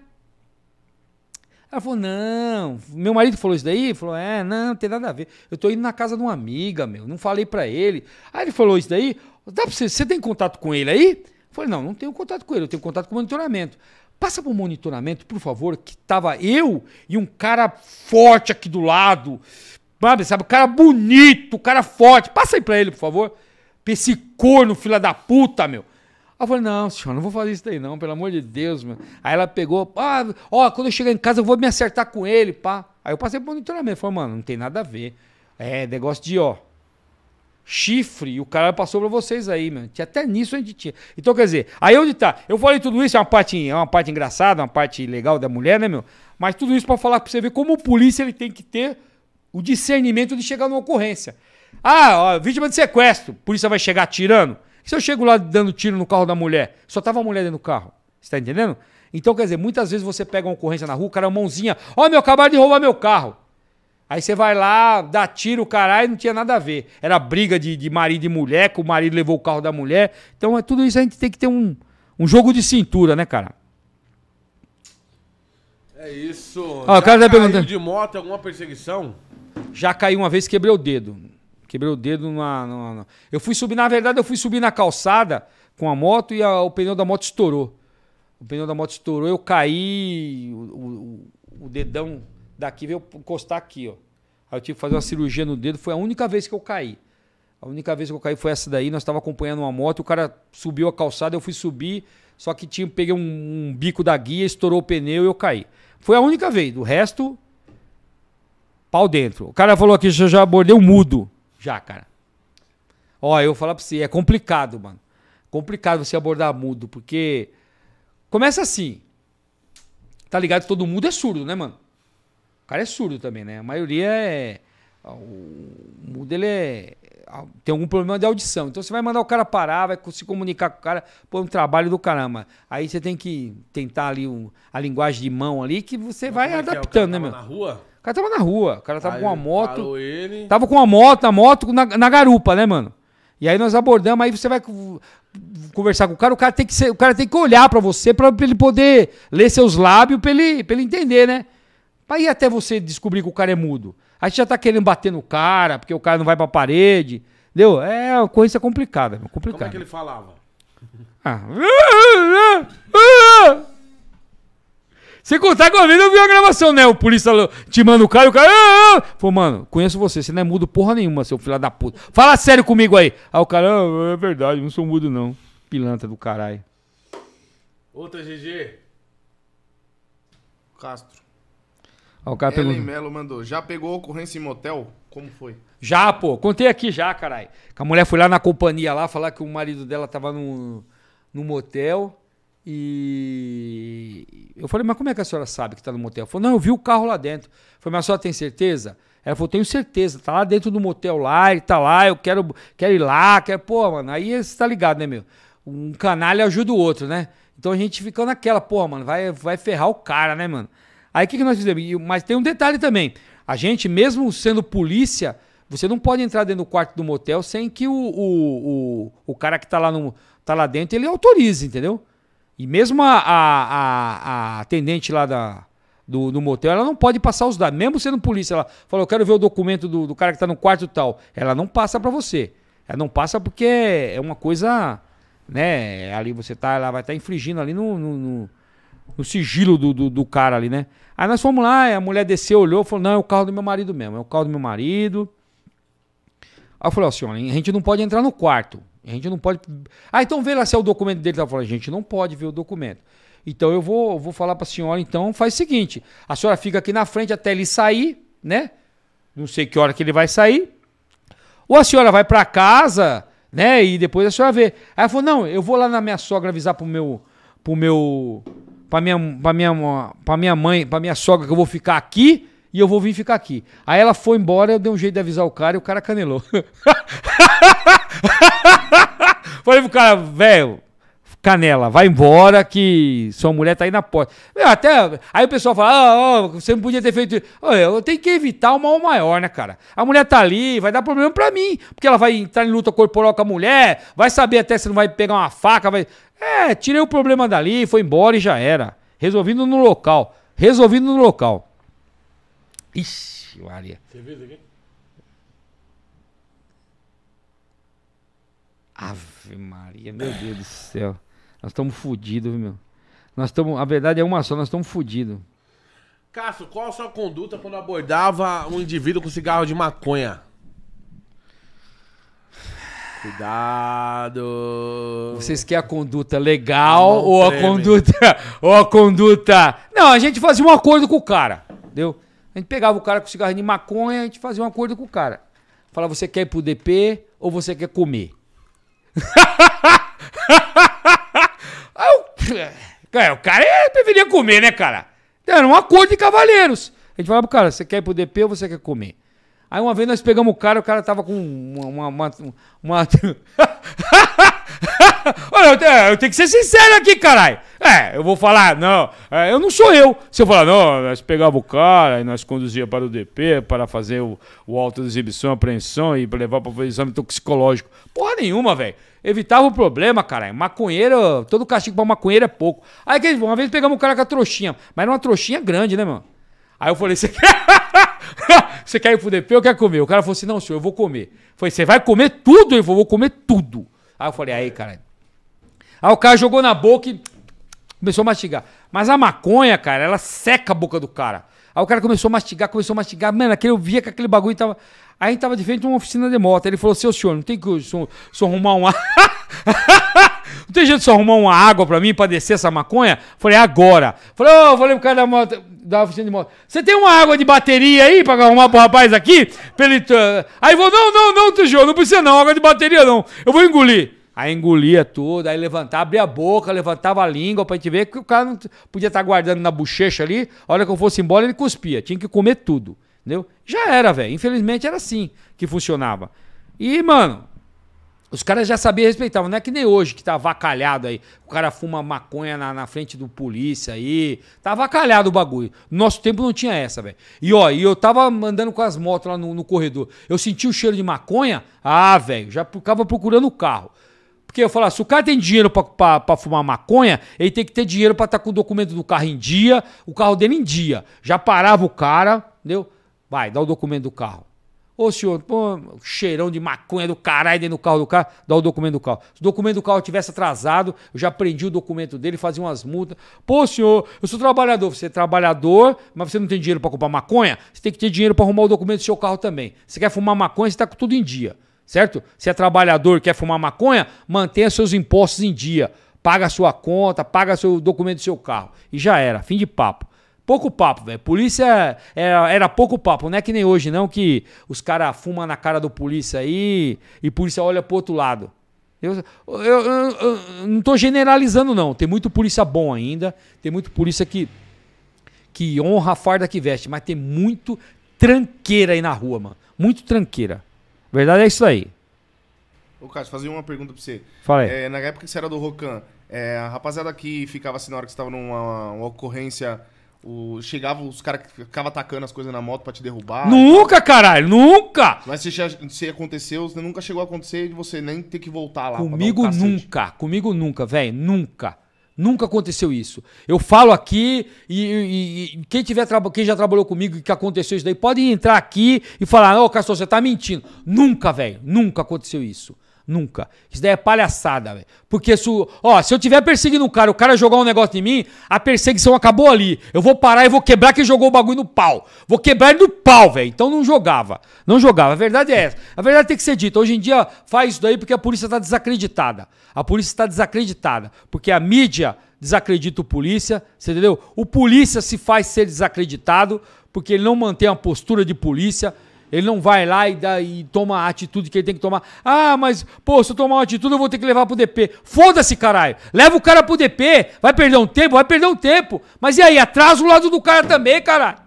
Ela falou: não, meu marido falou isso daí? Falou: é, não, não tem nada a ver. Eu tô indo na casa de uma amiga, meu, não falei para ele. Aí ele falou isso daí: dá pra você, você tem contato com ele aí? Eu falei: não, não tenho contato com ele, eu tenho contato com o monitoramento. Passa para o monitoramento, por favor, que tava eu e um cara forte aqui do lado. Sabe, sabe? Um cara bonito, um cara forte. Passa aí para ele, por favor. Pra esse corno, filha da puta, meu. Aí eu falei, não, senhor, não vou fazer isso daí não, pelo amor de Deus, meu. Aí ela pegou, ah, ó, quando eu chegar em casa eu vou me acertar com ele, pá. Aí eu passei pro monitoramento, falei, mano, não tem nada a ver. É negócio de, ó, chifre, e o cara passou para vocês aí, mano. Tinha até nisso a gente tinha. Então, quer dizer, aí onde tá? Eu falei tudo isso, é uma parte, é uma parte engraçada, uma parte legal da mulher, né, meu? Mas tudo isso para falar para você ver como o polícia ele tem que ter o discernimento de chegar numa ocorrência. Ah, ó, vítima de sequestro, a polícia vai chegar atirando. E se eu chego lá dando tiro no carro da mulher? Só tava a mulher dentro do carro. Você tá entendendo? Então, quer dizer, muitas vezes você pega uma ocorrência na rua, o cara, é mãozinha, ó, oh, meu, acabaram de roubar meu carro. Aí você vai lá, dá tiro, caralho, não tinha nada a ver. Era briga de, de marido e mulher, que o marido levou o carro da mulher. Então é tudo isso a gente tem que ter um, um jogo de cintura, né, cara? É isso. Ah, Já o cara tá perguntando. de moto, alguma perseguição? Já caiu uma vez, quebrei o dedo. Quebrei o dedo na Eu fui subir, na verdade, eu fui subir na calçada com a moto e a, o pneu da moto estourou. O pneu da moto estourou, eu caí, o, o, o dedão Daqui veio encostar aqui, ó. Aí eu tive que fazer uma cirurgia no dedo, foi a única vez que eu caí. A única vez que eu caí foi essa daí, nós estávamos acompanhando uma moto, o cara subiu a calçada, eu fui subir, só que tinha, peguei um, um bico da guia, estourou o pneu e eu caí. Foi a única vez, do resto, pau dentro. O cara falou aqui, já, já abordei o mudo. Já, cara. Ó, eu vou falar pra você, é complicado, mano. Complicado você abordar mudo, porque começa assim. Tá ligado? Todo mundo é surdo, né, mano? O cara é surdo também, né? A maioria é. O mudo ele é, tem algum problema de audição. Então você vai mandar o cara parar, vai se comunicar com o cara, pô, é um trabalho do caramba. Aí você tem que tentar ali um, a linguagem de mão ali que você Mas vai é, é? adaptando, é? né, meu? na rua? O cara tava na rua, o cara tava aí com uma moto. Ele. Tava com uma moto, a moto na, na garupa, né, mano? E aí nós abordamos, aí você vai conversar com o cara, o cara tem que, ser, o cara tem que olhar para você para ele poder ler seus lábios, para ele, pra ele entender, né? Pra ir até você descobrir que o cara é mudo. Aí você já tá querendo bater no cara, porque o cara não vai pra parede. Entendeu? É uma coisa complicada, meu, complicada. Como é que ele falava? Ah. Você contar que uma vez eu vi uma gravação, né? O polícia te manda o cara e o cara. Ah, ah, ah, Falou, mano, conheço você, você não é mudo porra nenhuma, seu filho da puta. Fala sério comigo aí. Aí o cara, ah, é verdade, não sou mudo não. Pilanta do caralho. Outra GG. Castro o cara Melo mandou. Já pegou ocorrência em motel? Como foi? Já, pô. Contei aqui já, caralho. Que a mulher foi lá na companhia lá falar que o marido dela tava no, no motel. E eu falei, mas como é que a senhora sabe que tá no motel? Ela falou, não, eu vi o carro lá dentro. Eu falei, mas a senhora tem certeza? Ela falou, tenho certeza, tá lá dentro do motel lá, ele tá lá, eu quero, quero ir lá, quero. Pô, mano, aí você tá ligado, né, meu? Um canalha ajuda o outro, né? Então a gente ficando naquela, pô, mano, vai, vai ferrar o cara, né, mano? Aí o que, que nós fizemos? Mas tem um detalhe também. A gente, mesmo sendo polícia, você não pode entrar dentro do quarto do motel sem que o, o, o, o cara que está lá, no, tá lá dentro ele autorize, entendeu? E mesmo a, a, a, a atendente lá da, do, do, motel, ela não pode passar os dados. Mesmo sendo polícia, ela falou, eu quero ver o documento do, do cara que está no quarto tal. Ela não passa para você. Ela não passa porque é uma coisa, né? Ali você tá, ela vai estar tá infringindo ali no, no, no no sigilo do, do, do, cara ali, né? Aí nós fomos lá, a mulher desceu, olhou, falou: não, é o carro do meu marido mesmo, é o carro do meu marido. Aí eu falei: ó, oh, senhora, a gente não pode entrar no quarto. A gente não pode. Ah, então vê lá se é o documento dele. Ela falou: a gente não pode ver o documento. Então eu vou, vou falar para a senhora, então faz o seguinte: a senhora fica aqui na frente até ele sair, né? Não sei que hora que ele vai sair. Ou a senhora vai para casa, né? E depois a senhora vê. Aí ela falou: não, eu vou lá na minha sogra avisar pro meu, pro meu para minha, pra minha, pra minha mãe, para minha sogra que eu vou ficar aqui e eu vou vir ficar aqui. Aí ela foi embora, eu dei um jeito de avisar o cara e o cara canelou. Falei pro cara, velho, Canela, vai embora que sua mulher tá aí na porta. até aí o pessoal fala, oh, você não podia ter feito isso. Oh, eu tenho que evitar o mal maior, né, cara? A mulher tá ali, vai dar problema para mim, porque ela vai entrar em luta corporal com a mulher, vai saber até se não vai pegar uma faca, vai... É, tirei o problema dali, foi embora e já era. Resolvido no local. Resolvido no local. Ixi, Maria. Você viu isso aqui? Ave Maria, meu Deus do céu. Nós estamos fodidos, meu. Nós estamos, a verdade é uma só, nós estamos fodidos. Cássio, qual a sua conduta quando abordava um indivíduo com cigarro de maconha? Cuidado. Vocês querem a conduta legal Não ou treme. a conduta. Ou a conduta. Não, a gente fazia um acordo com o cara. Entendeu? A gente pegava o cara com cigarro de maconha, a gente fazia um acordo com o cara. Falava, você quer ir pro DP ou você quer comer? é, o cara deveria comer, né, cara? Era um acordo de cavaleiros. A gente falava pro cara, você quer ir pro DP ou você quer comer? Aí uma vez nós pegamos o cara, o cara tava com uma. uma, uma, uma... Olha, eu, é, eu tenho que ser sincero aqui, caralho. É, eu vou falar, não, é, eu não sou eu. Se eu falar, não, nós pegava o cara e nós conduzia para o DP para fazer o, o auto de exibição, apreensão e levar para o exame toxicológico. Porra nenhuma, velho. Evitava o problema, caralho. Maconheiro, todo castigo para maconheiro é pouco. Aí uma vez pegamos o cara com a trouxinha, mas era uma trouxinha grande, né, mano? Aí eu falei, você quer, você quer ir pro DP ou quer comer? O cara falou assim, não, senhor, eu vou comer. Foi: falei, você vai comer tudo? Ele falou, vou comer tudo. Aí eu falei, aí, caralho. Aí o cara jogou na boca e começou a mastigar. Mas a maconha, cara, ela seca a boca do cara. Aí o cara começou a mastigar, começou a mastigar. Mano, aquele, eu via que aquele bagulho tava. Aí tava de frente de uma oficina de moto. Aí ele falou: Seu senhor, não tem que só, arrumar uma. não tem jeito de só arrumar uma água pra mim pra descer essa maconha? Falei: Agora. Falei: Ô, oh, falei pro cara da, moto, da oficina de moto: Você tem uma água de bateria aí pra arrumar pro rapaz aqui? Pra ele... Eh, aí falou: Não, não, não, tio, não precisa não, água de bateria não. Eu vou engolir. Aí engolia tudo, aí levantava, abria a boca, levantava a língua pra gente ver que o cara não podia estar tá guardando na bochecha ali. A hora que eu fosse embora, ele cuspia. Tinha que comer tudo, entendeu? Já era, velho. Infelizmente era assim que funcionava. E, mano, os caras já sabiam respeitar, não é que nem hoje que tá avacalhado aí. O cara fuma maconha na, na frente do polícia aí. Tá avacalhado o bagulho. No nosso tempo não tinha essa, velho. E ó, e eu tava andando com as motos lá no, no corredor. Eu senti o cheiro de maconha. Ah, velho, já ficava procurando o carro. Porque eu falava, ah, se o cara tem dinheiro para fumar maconha, ele tem que ter dinheiro para estar tá com o documento do carro em dia, o carro dele em dia. Já parava o cara, entendeu? Vai, dá o documento do carro. Ô senhor, pô, cheirão de maconha do caralho dentro do carro do cara, dá o documento do carro. Se o documento do carro tivesse atrasado, eu já prendi o documento dele, fazia umas multas. Pô senhor, eu sou trabalhador, você é trabalhador, mas você não tem dinheiro para comprar maconha? Você tem que ter dinheiro para arrumar o documento do seu carro também. Você quer fumar maconha, você está com tudo em dia certo? Se é trabalhador quer fumar maconha, mantenha seus impostos em dia. Paga sua conta, paga seu documento do seu carro. E já era, fim de papo. Pouco papo, velho. Polícia era, é, é, era, pouco papo, não é que nem hoje, não, que os caras fumam na cara do polícia aí e polícia olha pro outro lado. Eu, eu, eu, eu não tô generalizando, não. Tem muito polícia bom ainda, tem muito polícia que, que honra a farda que veste, mas tem muito tranqueira aí na rua, mano. Muito tranqueira. Verdade é isso aí. Ô, Cássio, fazer uma pergunta pra você. Falei. É, na época que você era do Rocan, é, a rapaziada que ficava assim na hora que você tava numa uma ocorrência. O, chegava os caras que ficavam atacando as coisas na moto pra te derrubar. Nunca, caralho, nunca! Mas se, se aconteceu, nunca chegou a acontecer de você nem ter que voltar lá. Comigo um nunca, comigo nunca, velho, nunca. Nunca aconteceu isso. Eu falo aqui e, e, e quem, tiver, quem já trabalhou comigo e que aconteceu isso daí, pode entrar aqui e falar, ô oh, Castor, você tá mentindo. Nunca, velho, nunca aconteceu isso. Nunca. Isso daí é palhaçada, velho. Porque se, ó, se eu tiver perseguindo um cara, o cara jogar um negócio em mim, a perseguição acabou ali. Eu vou parar e vou quebrar quem jogou o bagulho no pau. Vou quebrar ele no pau, velho. Então não jogava. Não jogava. A verdade é essa. A verdade tem que ser dita. Hoje em dia faz isso daí porque a polícia está desacreditada. A polícia está desacreditada. Porque a mídia desacredita o polícia, você entendeu? O polícia se faz ser desacreditado porque ele não mantém a postura de polícia ele não vai lá e, dá, e toma a atitude que ele tem que tomar. Ah, mas, pô, se eu tomar uma atitude, eu vou ter que levar pro DP. Foda-se, caralho. Leva o cara pro DP. Vai perder um tempo? Vai perder um tempo. Mas e aí? Atrasa o lado do cara também, caralho.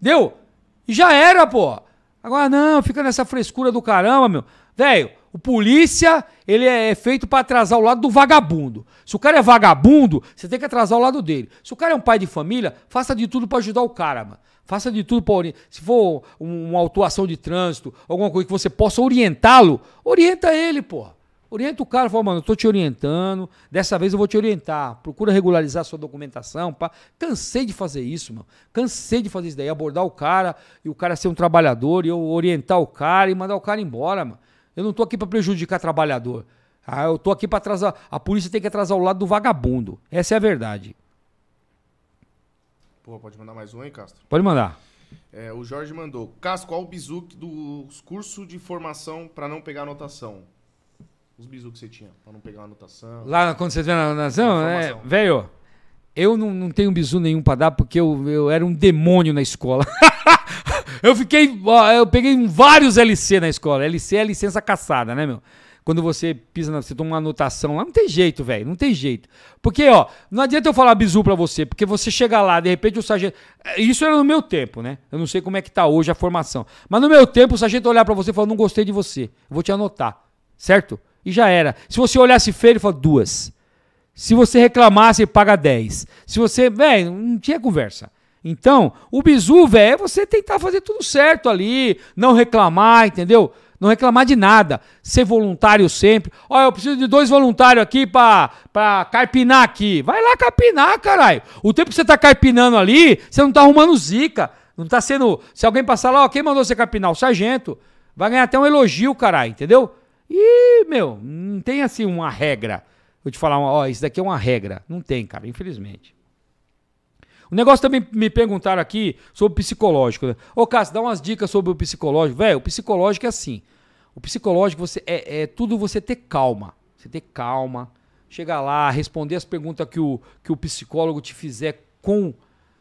Deu? E já era, pô. Agora não, fica nessa frescura do caramba, meu. Velho, o polícia, ele é feito para atrasar o lado do vagabundo. Se o cara é vagabundo, você tem que atrasar o lado dele. Se o cara é um pai de família, faça de tudo para ajudar o cara, mano. Faça de tudo para orientar. Se for uma autuação de trânsito, alguma coisa que você possa orientá-lo, orienta ele, pô. Orienta o cara, fala, mano, eu tô te orientando, dessa vez eu vou te orientar. Procura regularizar a sua documentação. Pá. Cansei de fazer isso, mano. Cansei de fazer isso daí. Abordar o cara e o cara ser um trabalhador e eu orientar o cara e mandar o cara embora, mano. Eu não tô aqui para prejudicar trabalhador. Ah, eu tô aqui para atrasar. A polícia tem que atrasar o lado do vagabundo. Essa é a verdade. Pô, pode mandar mais um, hein, Castro? Pode mandar. É, o Jorge mandou. Castro, qual o bizu dos cursos de formação para não pegar anotação? Os bizu que você tinha, para não pegar anotação. Lá quando você tiver na anotação, é, velho, eu não, não tenho bizu nenhum para dar porque eu, eu era um demônio na escola. eu fiquei, eu peguei vários LC na escola. LC é licença caçada, né, meu? Quando você pisa, na, você toma uma anotação lá, não tem jeito, velho, não tem jeito. Porque, ó, não adianta eu falar bizu para você, porque você chega lá, de repente o sargento. Eh, isso era no meu tempo, né? Eu não sei como é que tá hoje a formação. Mas no meu tempo, o sargento olhar para você e falar, não gostei de você, vou te anotar, certo? E já era. Se você olhasse feio, ele fala, duas. Se você reclamasse, paga 10. Se você. Velho, não tinha conversa. Então, o bizu, velho, é você tentar fazer tudo certo ali, não reclamar, entendeu? não reclamar de nada, ser voluntário sempre. Olha, eu preciso de dois voluntários aqui pra, pra carpinar aqui. Vai lá carpinar, caralho. O tempo que você tá carpinando ali, você não tá arrumando zica. Não tá sendo. Se alguém passar lá, ó, quem mandou você carpinar? O sargento. Vai ganhar até um elogio, caralho, entendeu? E, meu, não tem assim uma regra. Vou te falar, ó, isso daqui é uma regra. Não tem, cara, infelizmente. O negócio também me perguntaram aqui sobre o psicológico. Né? Ô, Cássio, dá umas dicas sobre o psicológico. Velho, o psicológico é assim. O psicológico você é, é tudo você ter calma. Você ter calma, chegar lá, responder as perguntas que o, que o psicólogo te fizer com,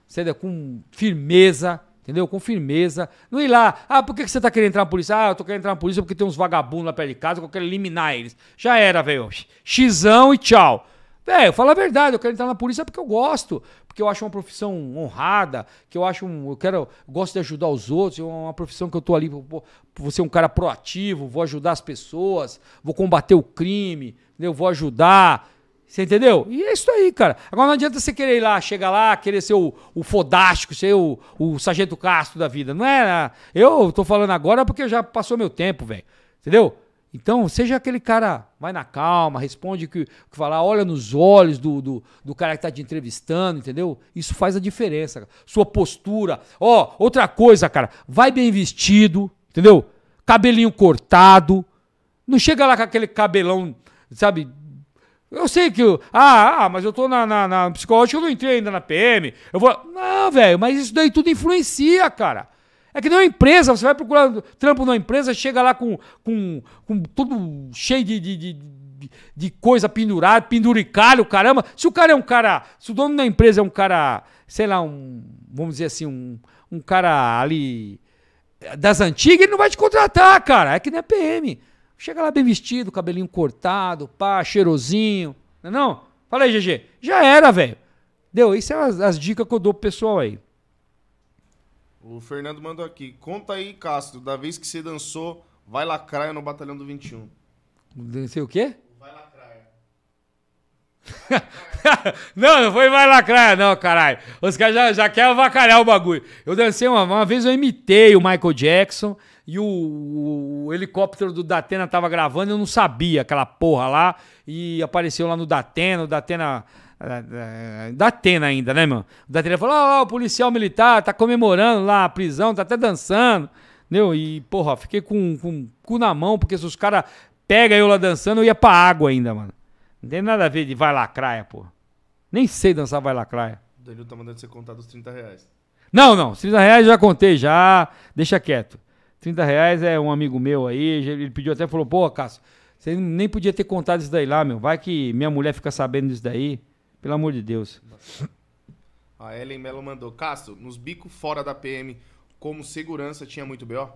sabe, com firmeza, entendeu? Com firmeza. Não ir lá, ah, por que você tá querendo entrar na polícia? Ah, eu tô querendo entrar na polícia porque tem uns vagabundos lá perto de casa que eu quero eliminar eles. Já era, velho. Xão e tchau. É, eu falo a verdade, eu quero entrar na polícia porque eu gosto, porque eu acho uma profissão honrada, que eu acho um, eu quero, gosto de ajudar os outros, é uma profissão que eu tô ali, vou, vou ser um cara proativo, vou ajudar as pessoas, vou combater o crime, eu vou ajudar. Você entendeu? E é isso aí, cara. Agora não adianta você querer ir lá, chegar lá, querer ser o, o fodástico, ser o, o sargento Castro da vida. Não é. Né? Eu tô falando agora porque já passou meu tempo, velho. Entendeu? Então, seja aquele cara, vai na calma, responde o que, que falar, olha nos olhos do, do, do cara que tá te entrevistando, entendeu? Isso faz a diferença. Cara. Sua postura. Ó, oh, outra coisa, cara, vai bem vestido, entendeu? Cabelinho cortado. Não chega lá com aquele cabelão, sabe? Eu sei que. ah, ah, mas eu tô na, na, na psicológica, eu não entrei ainda na PM. Eu vou. Não, velho, mas isso daí tudo influencia, cara. É que nem uma empresa, você vai procurar trampo numa empresa, chega lá com, com, com tudo cheio de, de, de, de coisa pendurada, penduricalho, caramba. Se o cara é um cara, se o dono da empresa é um cara, sei lá, um, vamos dizer assim, um, um cara ali das antigas, ele não vai te contratar, cara. É que nem a PM. Chega lá bem vestido, cabelinho cortado, pá, cheirosinho. Não é não? Fala aí, GG. Já era, velho. Deu, isso é as, as dicas que eu dou pro pessoal aí. O Fernando mandou aqui. Conta aí, Castro, da vez que você dançou Vai Lacraia no Batalhão do 21. Dancei o quê? Vai Lacraia. não, não foi Vai Lacraia, não, caralho. Os caras já, já querem avacalhar o bagulho. Eu dancei uma, uma vez, eu imitei o Michael Jackson e o, o, o, helicóptero do Datena tava gravando, eu não sabia aquela porra lá. E apareceu lá no Datena, o Datena é, da Atena ainda, né, mano? Da Atena falou: ó, oh, o policial militar tá comemorando lá a prisão, tá até dançando. Entendeu? E, porra, fiquei com, com o cu na mão, porque se os caras pegam eu lá dançando, eu ia pra água ainda, mano. Não tem nada a ver de vai lacraia, porra. Nem sei dançar vai lacraia. O Danilo tá mandando você contar dos 30 reais. Não, não. 30 reais já contei, já. Deixa quieto. 30 reais é um amigo meu aí. Ele pediu até, falou, pô, Cássio, você nem podia ter contado isso daí lá, meu. Vai que minha mulher fica sabendo disso daí. Pelo amor de Deus. A Ellen Mello mandou. Castro, nos bicos fora da PM, como segurança, tinha muito B.O.?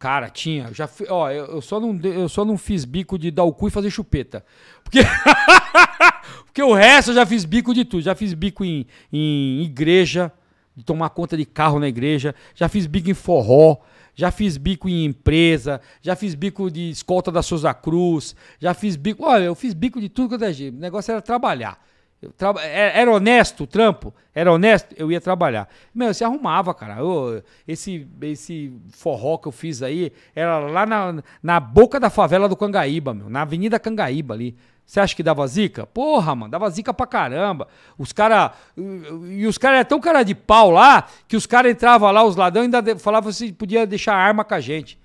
Cara, tinha. Já fui, ó, eu, eu, só não, eu só não fiz bico de dar o cu e fazer chupeta. Porque. Porque o resto eu já fiz bico de tudo. Já fiz bico em, em igreja, de tomar conta de carro na igreja. Já fiz bico em forró. Já fiz bico em empresa. Já fiz bico de escolta da Souza Cruz. Já fiz bico. Olha, eu fiz bico de tudo que eu é jeito. O negócio era trabalhar. Traba... É, era honesto o trampo? Era honesto? Eu ia trabalhar. Meu, se arrumava, cara. Eu, esse, esse forró que eu fiz aí era lá na, na boca da favela do Cangaíba, meu. Na Avenida Cangaíba ali. Você acha que dava zica? Porra, mano, dava zica pra caramba. Os caras. E os caras eram tão cara de pau lá que os caras entravam lá, os ladrões, ainda falavam se podia deixar arma com a gente.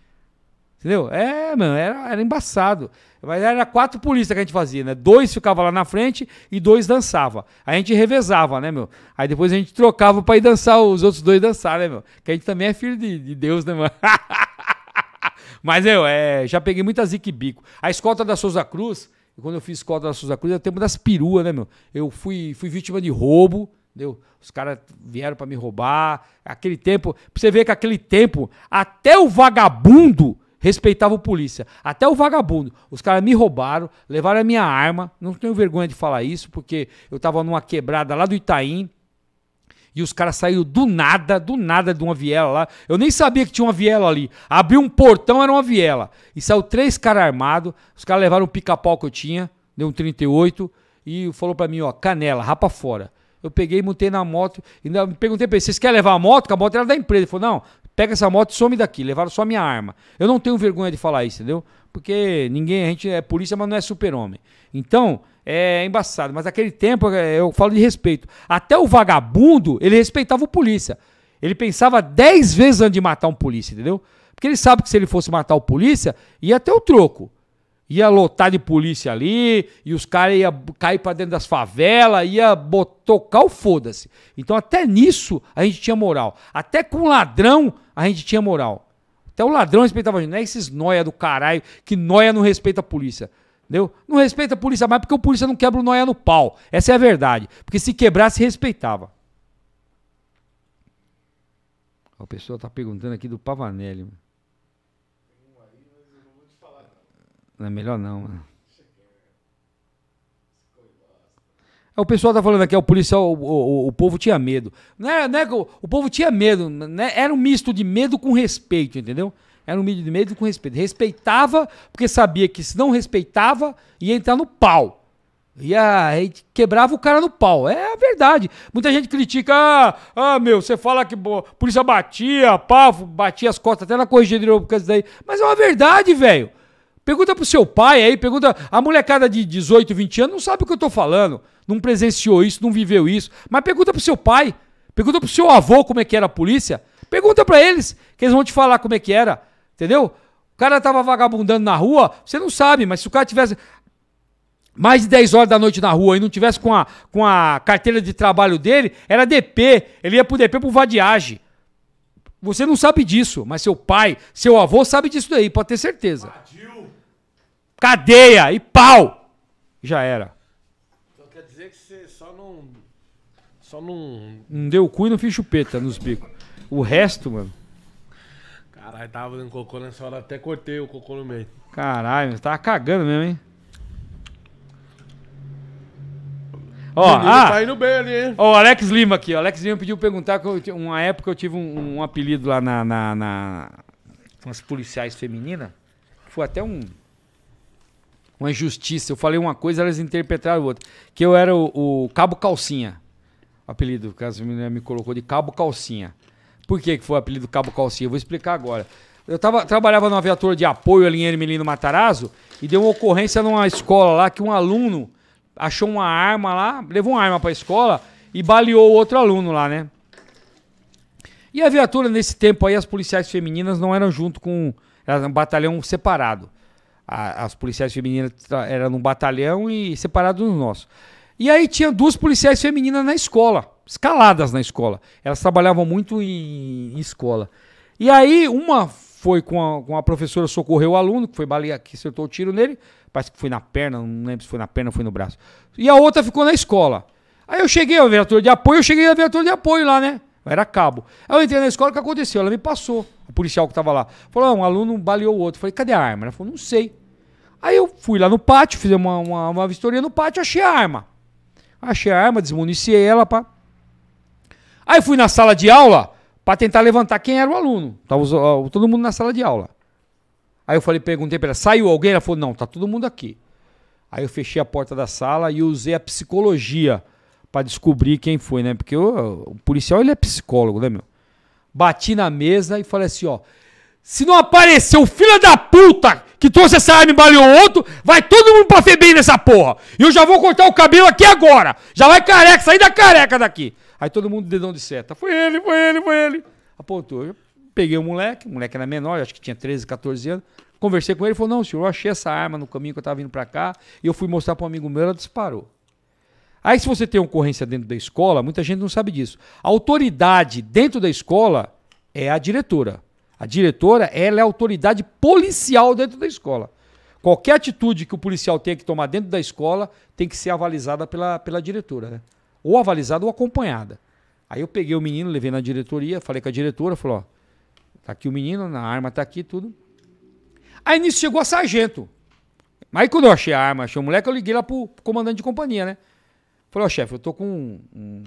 Entendeu? É, mano, era, era embaçado. Mas era quatro polícias que a gente fazia, né? Dois ficavam lá na frente e dois dançava. A gente revezava, né, meu? Aí depois a gente trocava pra ir dançar, os outros dois dançar, né, meu? Que a gente também é filho de, de Deus, né, mano? Mas eu é, já peguei muita zica e bico. A escolta da Souza Cruz, quando eu fiz escolta da Souza Cruz, era é tempo das peruas, né, meu? Eu fui, fui vítima de roubo, entendeu? Os caras vieram para me roubar. Aquele tempo, pra você ver que aquele tempo, até o vagabundo respeitava o polícia. Até o vagabundo. Os caras me roubaram, levaram a minha arma. Não tenho vergonha de falar isso, porque eu estava numa quebrada lá do Itaim. E os caras saíram do nada, do nada de uma viela lá. Eu nem sabia que tinha uma viela ali. Abri um portão, era uma viela. E saiu três caras armados. Os caras levaram o pica-pau que eu tinha, deu um 38, e falou para mim, ó, canela, rapa fora. Eu peguei, montei na moto, ainda perguntei pra ele, vocês querem levar a moto? Que a moto era da empresa. Ele falou, não, pega essa moto e some daqui, levaram só minha arma. Eu não tenho vergonha de falar isso, entendeu? Porque ninguém, a gente é polícia, mas não é super-homem. Então, é embaçado. Mas naquele tempo, é, eu falo de respeito. Até o vagabundo, ele respeitava o polícia. Ele pensava 10 vezes antes de matar um polícia, entendeu? Porque ele sabe que se ele fosse matar o polícia, ia ter o troco ia lotar de polícia ali, e os caras iam cair para dentro das favelas, ia tocar o foda-se. Então até nisso a gente tinha moral. Até com ladrão a gente tinha moral. Até o ladrão respeitava a gente. Não é esses noia do caralho que noia não respeita a polícia. Entendeu? Não respeita a polícia mais porque o polícia não quebra o noia no pau. Essa é a verdade. Porque se quebrasse, respeitava. O pessoal tá perguntando aqui do Pavanelli. Não, é melhor não, mano. É, o pessoal tá falando aqui, é o policial, o, o, o povo tinha medo. Não é, não o, povo tinha medo, né? era um misto de medo com respeito, entendeu? Era um misto de medo com respeito. Respeitava, porque sabia que se não respeitava, ia entrar no pau. E quebrava o cara no pau. É a verdade. Muita gente critica. Ah, ah meu, você fala que bo, polícia batia, pau batia as costas até na corrigidora por causa daí. Mas é uma verdade, velho. Pergunta pro seu pai aí, pergunta. A molecada de 18, 20 anos não sabe o que eu tô falando. Não presenciou isso, não viveu isso. Mas pergunta pro seu pai. Pergunta pro seu avô como é que era a polícia. Pergunta para eles, que eles vão te falar como é que era. Entendeu? O cara tava vagabundando na rua, você não sabe, mas se o cara tivesse mais de 10 horas da noite na rua e não tivesse com a, com a carteira de trabalho dele, era DP. Ele ia pro DP pro vadiagem. Você não sabe disso, mas seu pai, seu avô sabe disso daí, pode ter certeza cadeia e pau. Já era. Então quer dizer que você só não. Só não. Não deu cu e não fiz chupeta nos bicos. O resto, mano. Caralho, tava fazendo cocô nessa hora, até cortei o cocô no meio. Caralho, você tava cagando mesmo, hein? Ó, tá ah, tá indo bem ali, hein? Ó, o Alex Lima aqui, o Alex Lima pediu perguntar que eu, uma época eu tive um, um apelido lá na, na, na policiais femininas. Foi até um uma injustiça. Eu falei uma coisa, elas interpretaram outra. Que eu era o, o Cabo Calcinha. O apelido, o caso me colocou de Cabo Calcinha. Por que, que foi o apelido Cabo Calcinha? Eu vou explicar agora. Eu tava, trabalhava numa viatura de apoio ali em Matarazzo e deu uma ocorrência numa escola lá que um aluno achou uma arma lá, levou uma arma para a escola e baleou outro aluno lá, né? E a viatura nesse tempo aí, as policiais femininas não eram junto com. Era um batalhão separado. A, as policiais femininas tá, eram num batalhão e separado dos nossos. E aí tinha duas policiais femininas na escola, escaladas na escola. Elas trabalhavam muito em, em escola. E aí uma foi com a, com a professora socorreu o aluno, que foi baleia, que acertou o tiro nele, parece que foi na perna, não lembro se foi na perna ou foi no braço. E a outra ficou na escola. Aí eu cheguei ao vereador de apoio, eu cheguei ao vereador de apoio lá, né? Era cabo. Aí eu entrei na escola, o que aconteceu? Ela me passou, o policial que estava lá. Falou, ah, um aluno baleou o outro. Eu falei, cadê a arma? Ela falou, não sei. Aí eu fui lá no pátio, fiz uma, uma, uma vistoria no pátio, achei a arma. Achei a arma, desmuniciei ela, pá. Aí fui na sala de aula para tentar levantar quem era o aluno. Tava todo mundo na sala de aula. Aí eu falei, perguntei para ela, saiu alguém? Ela falou, não, tá todo mundo aqui. Aí eu fechei a porta da sala e usei a psicologia para descobrir quem foi, né? Porque o, o, policial ele é psicólogo, né, meu? Bati na mesa e falei assim, ó. Se não aparecer o filho da puta que trouxe essa arma e baleou outro, vai todo mundo pra FBI nessa porra. E eu já vou cortar o cabelo aqui agora. Já vai careca, sair da careca daqui. Aí todo mundo dedão de seta. Foi ele, foi ele, foi ele. Apontou. Eu peguei o moleque, o moleque era menor, acho que tinha 13, 14 anos. Conversei com ele, e falou, não, senhor, eu achei essa arma no caminho que eu tava vindo pra cá. E eu fui mostrar pra um amigo meu, ela disparou. Aí, se você tem ocorrência dentro da escola, muita gente não sabe disso. A autoridade dentro da escola é a diretora. A diretora ela é a autoridade policial dentro da escola. Qualquer atitude que o policial tenha que tomar dentro da escola tem que ser avalizada pela, pela diretora, né? Ou avalizada ou acompanhada. Aí eu peguei o menino, levei na diretoria, falei com a diretora, falou, ó, tá aqui o menino, na arma tá aqui, tudo. Aí nisso chegou a sargento. Aí quando eu achei a arma, achei o moleque, eu liguei lá pro comandante de companhia, né? Falei, ó, oh, chefe, eu tô com um, um,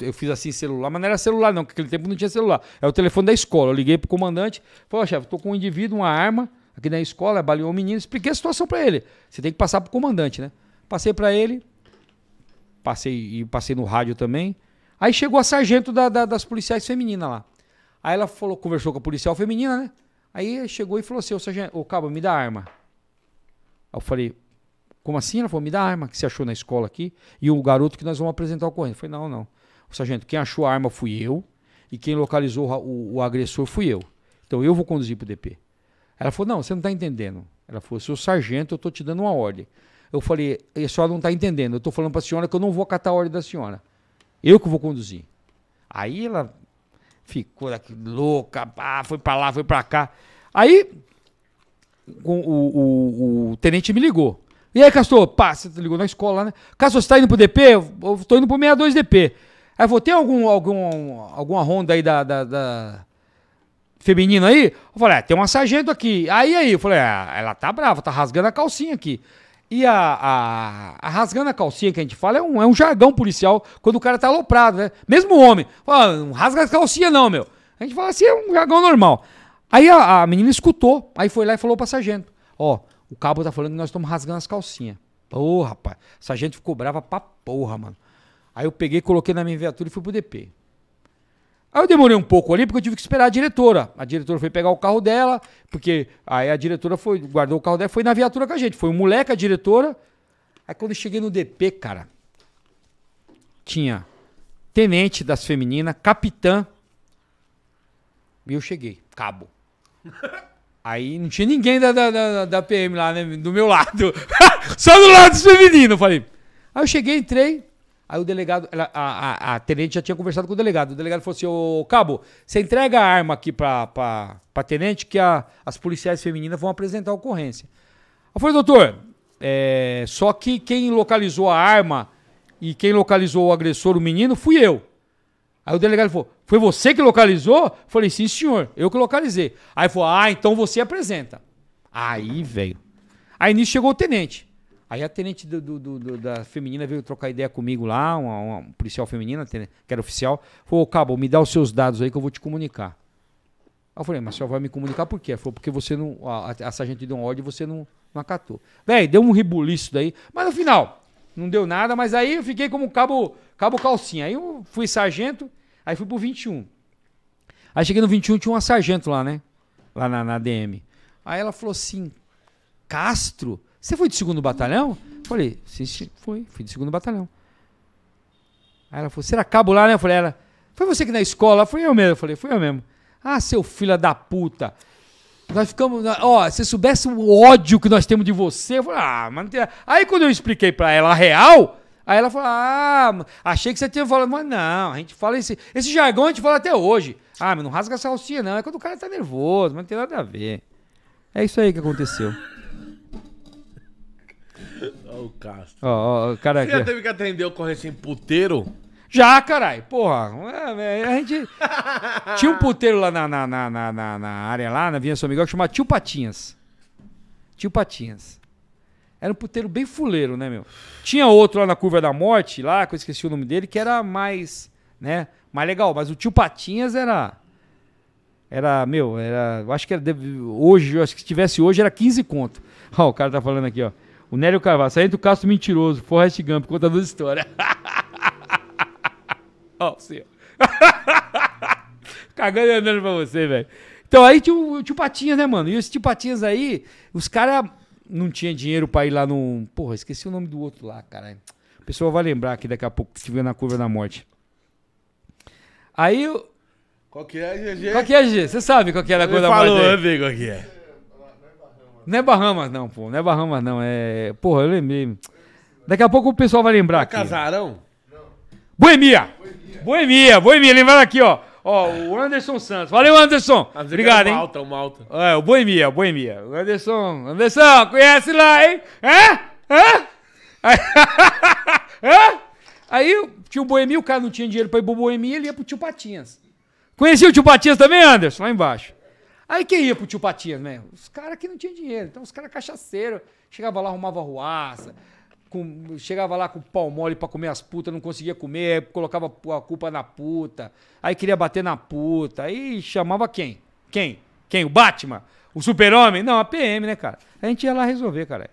Eu fiz assim celular, mas não era celular, não, porque naquele tempo não tinha celular. É o telefone da escola. Eu liguei pro comandante, falei, ó, oh, chefe, tô com um indivíduo, uma arma, aqui na escola, baleou um menino, expliquei a situação para ele. Você tem que passar pro comandante, né? Passei para ele, passei e passei no rádio também. Aí chegou a sargento da, da, das policiais femininas lá. Aí ela falou, conversou com a policial feminina, né? Aí chegou e falou assim, ô sargento, ô cabo, me dá a arma. Aí eu falei, como assim? Ela falou, me dá a arma que você achou na escola aqui e o garoto que nós vamos apresentar o corrente. foi falei, não, não. O sargento, quem achou a arma fui eu e quem localizou o, o agressor fui eu. Então eu vou conduzir para o DP. Ela falou, não, você não está entendendo. Ela falou, seu sargento, eu estou te dando uma ordem. Eu falei, a senhora não está entendendo. Eu estou falando para a senhora que eu não vou acatar a ordem da senhora. Eu que vou conduzir. Aí ela ficou louca, pá, foi para lá, foi para cá. Aí o, o, o, o tenente me ligou. E aí, Castor? Pá, você ligou na escola, né? Castor, você tá indo pro DP? Eu tô indo pro 62DP. Aí vou ter algum, algum, alguma ronda aí da, da, da... feminina aí? Eu falei, ah, tem uma sargento aqui. Aí, aí, eu falei, ah, ela tá brava, tá rasgando a calcinha aqui. E a, a, a, rasgando a calcinha que a gente fala é um, é um jargão policial quando o cara tá aloprado, né? Mesmo homem. Fala, ah, não rasga a calcinha não, meu. A gente fala assim, é um jargão normal. Aí a, a menina escutou, aí foi lá e falou pra sargento, ó... Oh, o cabo tá falando que nós estamos rasgando as calcinhas. Porra, rapaz. Essa gente ficou brava pra porra, mano. Aí eu peguei, coloquei na minha viatura e fui pro DP. Aí eu demorei um pouco ali porque eu tive que esperar a diretora. A diretora foi pegar o carro dela, porque aí a diretora foi, guardou o carro dela, foi na viatura com a gente. Foi o um moleque, a diretora. Aí quando eu cheguei no DP, cara, tinha tenente das femininas, capitã. E eu cheguei, cabo. Aí não tinha ninguém da, da, da, da PM lá, né? Do meu lado. Só do lado feminino, eu falei. Aí eu cheguei, entrei. Aí o delegado, a, a, a, tenente já tinha conversado com o delegado. O delegado falou assim: Ô Cabo, você entrega a arma aqui pra, pra, pra tenente que a, as policiais femininas vão apresentar a ocorrência. Eu falei, doutor, é, só que quem localizou a arma e quem localizou o agressor, o menino, fui eu. Aí o delegado falou: foi você que localizou? Falei, sim, senhor, eu que localizei. Aí falou, ah, então você apresenta. Aí, velho. Aí nisso chegou o tenente. Aí a tenente do, do, do, da feminina veio trocar ideia comigo lá, uma, uma policial feminina, que era oficial. Falou, ô Cabo, me dá os seus dados aí que eu vou te comunicar. Aí eu falei, mas só vai me comunicar por quê? Ela falou, porque você não. A, a sargento deu um ordem e você não, não acatou. Véi, deu um rebuliço daí. Mas no final, não deu nada, mas aí eu fiquei como cabo, cabo calcinha. Aí eu fui sargento. Aí fui pro 21. Aí cheguei no 21, tinha uma sargento lá, né? Lá na, na DM. Aí ela falou assim: Castro, você foi de segundo batalhão? Falei, sim, foi, fui de segundo batalhão. Aí ela falou, você cabo lá, né? Eu falei, ela, foi você que na escola? Foi eu mesmo. Eu falei, foi eu mesmo. Ah, seu filho da puta. Nós ficamos. Ó, se soubesse o ódio que nós temos de você, eu falei, ah, mas não tem. Aí quando eu expliquei pra ela a real, Aí ela falou: Ah, achei que você tinha falado, mas não, a gente fala esse. Esse jargão a gente fala até hoje. Ah, mas não rasga a salsinha, não. É quando o cara tá nervoso, mas não tem nada a ver. É isso aí que aconteceu. Olha o Castro. Ó, o cara Você aqui. já teve que atender o correio puteiro? Já, caralho. Porra, é, é, a gente. Tinha um puteiro lá na, na, na, na, na- área lá, na né, Vinha São Miguel, que chamava Tio Patinhas. Tio Patinhas. Era um puteiro bem fuleiro, né, meu? Tinha outro lá na Curva da Morte, lá, que eu esqueci o nome dele, que era mais, né, mais legal. Mas o tio Patinhas era... Era, meu, era... Eu acho que era... Hoje, eu acho que se tivesse hoje, era 15 conto. Ó, o cara tá falando aqui, ó. O Nélio Carvalho, saindo do Castro Mentiroso, Forrest Gump, contador de história. ó, o senhor. Cagando e andando pra você, velho. Então aí tinha o, tio Patinhas, né, mano? E os tio Patinhas aí, os caras não tinha dinheiro para ir lá no. Porra, esqueci o nome do outro lá, caralho. O pessoal vai lembrar aqui daqui a pouco, que estiver na curva da morte. Aí. Eu... Qual que é, GG? Qual que é, GG? Você sabe qual que é a curva da morte? Falou, amigo, qual que é. Não é Bahamas, não, pô. Não é Bahamas, não. É. Porra, eu lembrei. Daqui a pouco o pessoal vai lembrar. É aqui. Casarão? Não. Boemia! Boemia, boemia, Lembrando aqui, ó. Ó, o Anderson Santos. Valeu, Anderson. Ah, Obrigado, hein? Malta, o Malta. É, o Boemia, o Boemia. O Anderson. Anderson, conhece lá, hein? Hã? Hã? Aí tinha o Boemia, o cara não tinha dinheiro pra ir pro Boemia, ele ia pro tio Patinhas. Conhecia o tio Patinhas também, Anderson? Lá embaixo. Aí quem ia pro tio Patinhas, né? Os caras que não tinham dinheiro. Então os caras cachaceiros. Chegava lá, arrumava ruaça com, chegava lá com pau mole pra comer as putas, não conseguia comer, colocava a culpa na puta, aí queria bater na puta, aí chamava quem? Quem? Quem? O Batman? O super-homem? Não, a PM, né, cara? A gente ia lá resolver, cara.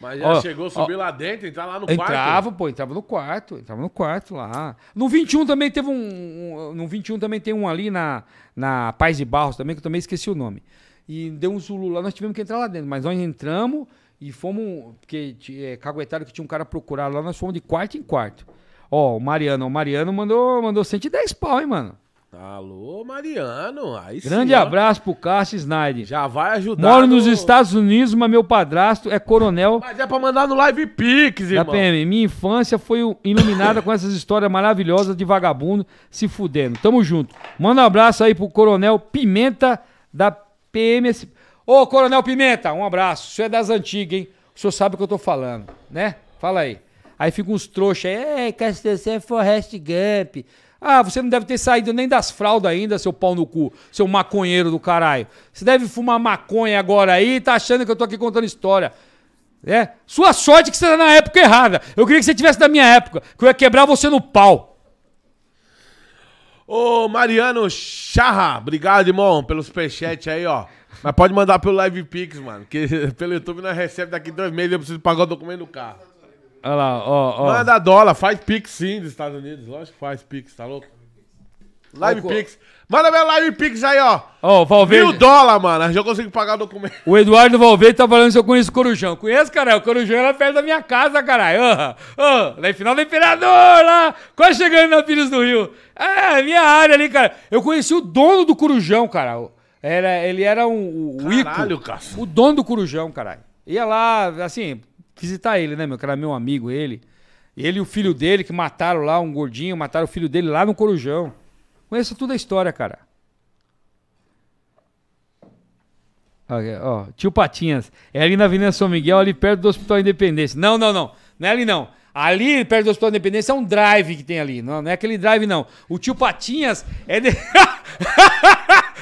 Mas já ó, chegou subiu subir lá dentro, entrar lá no quarto? Entrava, pô, entrava no quarto, entrava no quarto lá. No 21 também teve um, um. no 21 também tem um ali na, na Paz de Barros também, que eu também esqueci o nome. E deu um Zulu lá, nós tivemos que entrar lá dentro, mas nós entramos e fomos, porque é, caguetaram que tinha um cara procurar lá, nós fomos de quarto em quarto. Ó, o Mariano, o Mariano mandou, mandou 110 pau, hein, mano. Alô, Mariano. Aí Grande sim, abraço pro Cássio Snyder. Já vai ajudar. Moro no... nos Estados Unidos, mas meu padrasto é coronel. Mas é pra mandar no Live Pix, irmão. Da PM. Minha infância foi iluminada com essas histórias maravilhosas de vagabundo se fudendo. Tamo junto. Manda um abraço aí pro coronel Pimenta da PMS. Ô, Coronel Pimenta, um abraço. senhor é das antigas, hein? O senhor sabe o que eu tô falando, né? Fala aí. Aí ficam uns trouxas aí, é, KCC é Forrest Gump. Ah, você não deve ter saído nem das fraldas ainda, seu pau no cu, seu maconheiro do caralho. Você deve fumar maconha agora aí tá achando que eu tô aqui contando história. É? Sua sorte que você tá na época errada. Eu queria que você tivesse da minha época, que eu ia quebrar você no pau. Ô, Mariano Charra, obrigado, irmão, pelo superchat aí, ó. Mas pode mandar pelo Live Pix, mano. Que pelo YouTube não recebe daqui dois meses. Eu preciso pagar o documento do carro. Olha lá, ó, ó. Manda dólar, faz Pix sim dos Estados Unidos. Lógico que faz Pix, tá louco? Live Pix. Manda meu Live Pix aí, ó. Ó, oh, Valverde. Mil dólar, mano. Já consigo pagar o documento. O Eduardo Valverde tá falando se eu conheço o Corujão. Conheço, cara. O Corujão era perto da minha casa, caralho. Ô, lá em final do Imperador, lá. Quase chegando na Pires do Rio. É, minha área ali, cara. Eu conheci o dono do Corujão, cara. Era, ele era um, o, o caralho, Ico, cara. o dono do Corujão, caralho. Ia lá, assim, visitar ele, né, meu? Que era meu amigo, ele. Ele e o filho dele, que mataram lá, um gordinho, mataram o filho dele lá no Corujão. Conheça toda a história, cara. Okay, ó, tio Patinhas, é ali na Avenida São Miguel, ali perto do Hospital Independência. Não, não, não. Não é ali, não. Ali, perto do Hospital Independência, é um drive que tem ali. Não, não é aquele drive, não. O tio Patinhas é. De...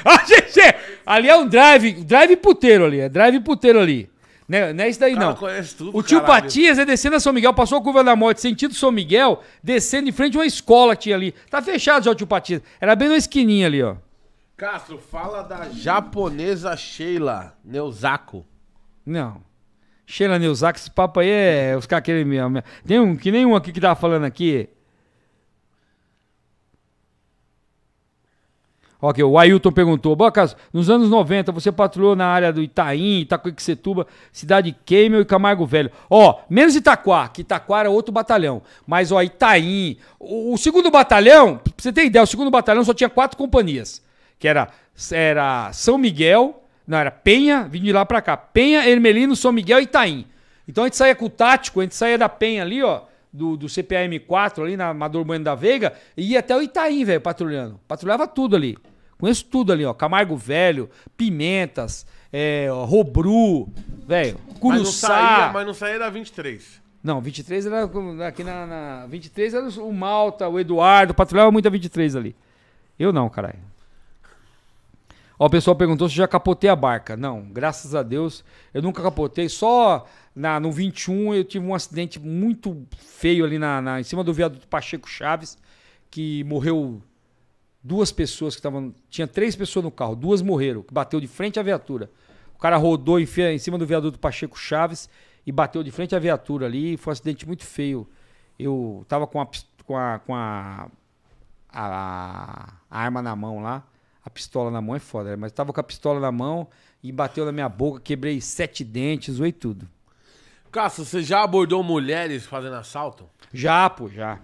Ah, GG! É. Ali é um drive, drive puteiro ali, é drive puteiro ali. Não, né, não é isso daí, não. Tudo, o tio caralho. Patias é descendo a São Miguel, passou a curva da morte, sentido São Miguel, descendo em frente a uma escola que tinha ali. Tá fechado já o tio Patias. Era bem na esquininha ali, ó. Castro, fala da japonesa Sheila Neuzako. Não. Sheila Neuzako, esse papo aí é. Os caras querem. Tem um, que nem um aqui que tava falando aqui. Ok, o Ailton perguntou: Boa nos anos 90 você patrulhou na área do Itaim, Itacoiquecetuba, Cidade Queimel e Camargo Velho. Ó, menos Itaquá, que Itaquá era outro batalhão. Mas, ó, Itaim. O, o segundo batalhão, pra você ter ideia, o segundo batalhão só tinha quatro companhias: que era, era São Miguel, não, era Penha, vindo de lá pra cá. Penha, Hermelino, São Miguel e Itaim. Então a gente saía com o tático, a gente saía da Penha ali, ó. Do, do CPAM 4 ali na Amador Bueno da Veiga, e ia até o Itaim, velho, patrulhando. Patrulhava tudo ali. Conheço tudo ali, ó. Camargo Velho, Pimentas, é, ó, Robru, velho, Curuçá. Mas não, saía, mas não saía da 23. Não, 23 era aqui na, na 23 era o Malta, o Eduardo, patrulhava muito a 23 ali. Eu não, caralho. Ó, o pessoal perguntou se já capotei a barca. Não, graças a Deus, eu nunca capotei. Só na, no 21 eu tive um acidente muito feio ali na, na em cima do viaduto Pacheco Chaves, que morreu duas pessoas que estavam. Tinha três pessoas no carro, duas morreram, que bateu de frente à viatura. O cara rodou em, cima do viaduto Pacheco Chaves e bateu de frente à viatura ali. Foi um acidente muito feio. Eu tava com a, com a, com a, a, a arma na mão lá. A pistola na mão é foda, né? mas tava com a pistola na mão e bateu na minha boca, quebrei sete dentes, zoei tudo. Cássio, você já abordou mulheres fazendo assalto? Já, pô, já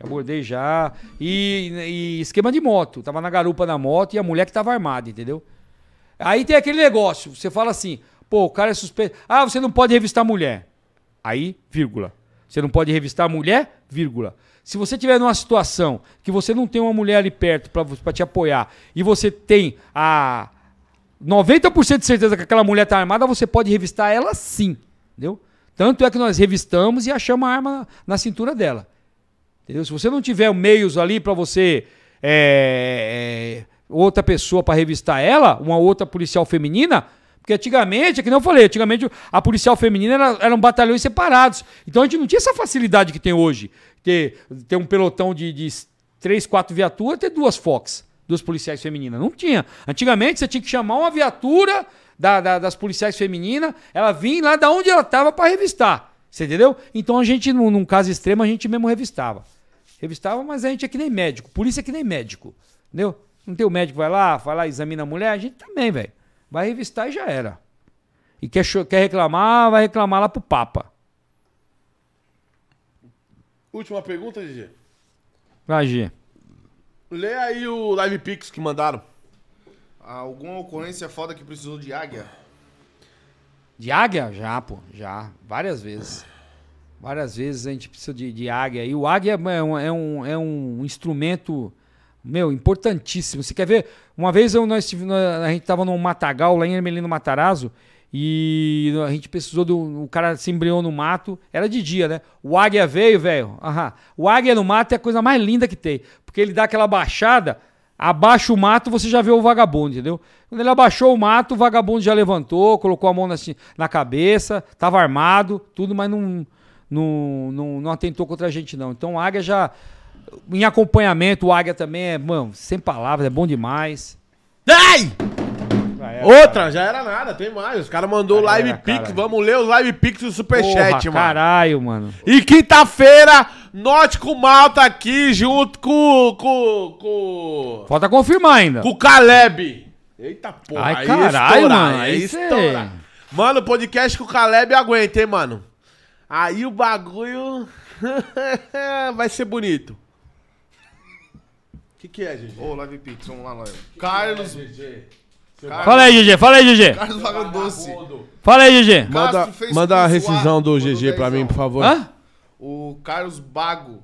abordei já. E, e esquema de moto. Tava na garupa da moto e a mulher que tava armada, entendeu? Aí tem aquele negócio, você fala assim, pô, o cara é suspeito. Ah, você não pode revistar mulher. Aí, vírgula. Você não pode revistar mulher, vírgula. Se você tiver numa situação que você não tem uma mulher ali perto para te apoiar e você tem a 90% de certeza que aquela mulher tá armada, você pode revistar ela sim, entendeu? Tanto é que nós revistamos e achamos a arma na cintura dela. Entendeu? Se você não tiver meios ali para você. É, é, outra pessoa para revistar ela, uma outra policial feminina, porque antigamente, é que não eu falei, antigamente a policial feminina era, eram batalhões separados. Então a gente não tinha essa facilidade que tem hoje. Ter, ter um pelotão de, de três, quatro viaturas, ter duas Fox, duas policiais femininas. Não tinha. Antigamente você tinha que chamar uma viatura da, da, das policiais femininas, ela vinha lá da onde ela estava para revistar. Você entendeu? Então a gente, num, num caso extremo, a gente mesmo revistava. Revistava, mas a gente é que nem médico. Polícia é que nem médico. Entendeu? Não tem o médico, vai lá, vai lá, examina a mulher, a gente também, velho. Vai revistar e já era. E quer, quer reclamar, vai reclamar lá pro Papa. Última pergunta, Gigi. Vai, Gigi. Lê aí o Live Pix que mandaram. Alguma ocorrência foda que precisou de águia? De águia? Já, pô, já. Várias vezes. Várias vezes a gente precisa de, de águia. E o águia é, é um, é um, é um instrumento, meu, importantíssimo. Você quer ver? Uma vez eu, nós tive, a gente estava num matagal lá em Hermelino Matarazzo e a gente precisou do. O cara se embriou no mato. Era de dia, né? O águia veio, velho. O águia no mato é a coisa mais linda que tem. Porque ele dá aquela baixada, abaixa o mato, você já vê o vagabundo, entendeu? Quando ele abaixou o mato, o vagabundo já levantou, colocou a mão na, na cabeça, tava armado, tudo, mas não não, não, não atentou contra a gente, não. Então o Águia já. Em acompanhamento, o Águia também é, mano, sem palavras, é bom demais. Ai! Outra, cara. já era nada, tem mais. Os caras mandou cara live pix, vamos ler os live pix do superchat, mano. Caralho, mano. E quinta-feira, Nótico Malta aqui junto com, com, com. Falta confirmar ainda. Com o Caleb. Eita porra, Ai, aí caralho, estoura, mano. Aí estoura. Mano, podcast com o Caleb aguenta, hein, mano. Aí o bagulho vai ser bonito. O que, que é, GG? Ô, Live Pix, vamos lá, Live. É, Carlos. Carlos- Fala aí, GG. Fala aí, GG. Carlos Vaga Doce. Fala aí, GG. Manda, manda a rescisão do GG pra mim, por favor. Hã? O Carlos Bago.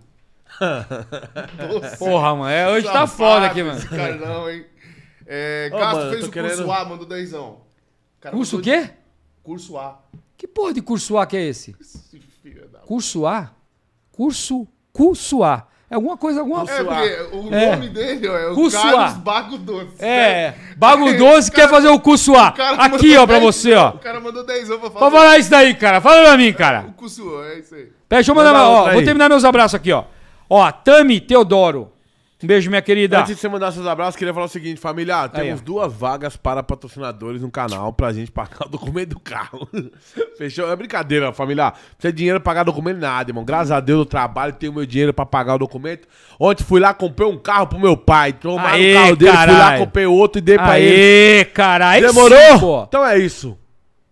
Doce. Porra, mano. é- hoje tá foda aqui, mano. Esse cara não, hein? É, Ô, Castro mano, fez tô o curso A, mandou dezão. Curso o mandou- quê? Curso A. Que porra de curso A que é esse? curso A? Curso, curso A. É alguma coisa, alguma É, porque o é. nome dele ó, é o curso Carlos a. Bago Doce. É, né? Bago Doce quer fazer o curso A. O Aqui, ó, pra dez, você, ó. O cara mandou 10 anos pra falar. Pra falar isso daí, cara. Fala pra mim, cara. O curso A, é isso aí. Peraí, deixa eu mandar, ó, vou terminar meus abraços aqui, ó. Ó, Tami Teodoro. Um beijo, minha querida. Antes de você mandar seus abraços, queria falar o seguinte, família. Temos Aí, duas vagas para patrocinadores no canal pra gente pagar o documento do carro. Fechou? É brincadeira, família. Precisa de dinheiro pra pagar documento, nada, irmão. Graças a Deus eu trabalho, tenho meu dinheiro pra pagar o documento. Ontem fui lá, comprei um carro pro meu pai. Tomaram o carro dele, carai. fui lá, comprei outro e dei pra Aê, ele. Aê, caralho. Demorou? Sim, então é isso.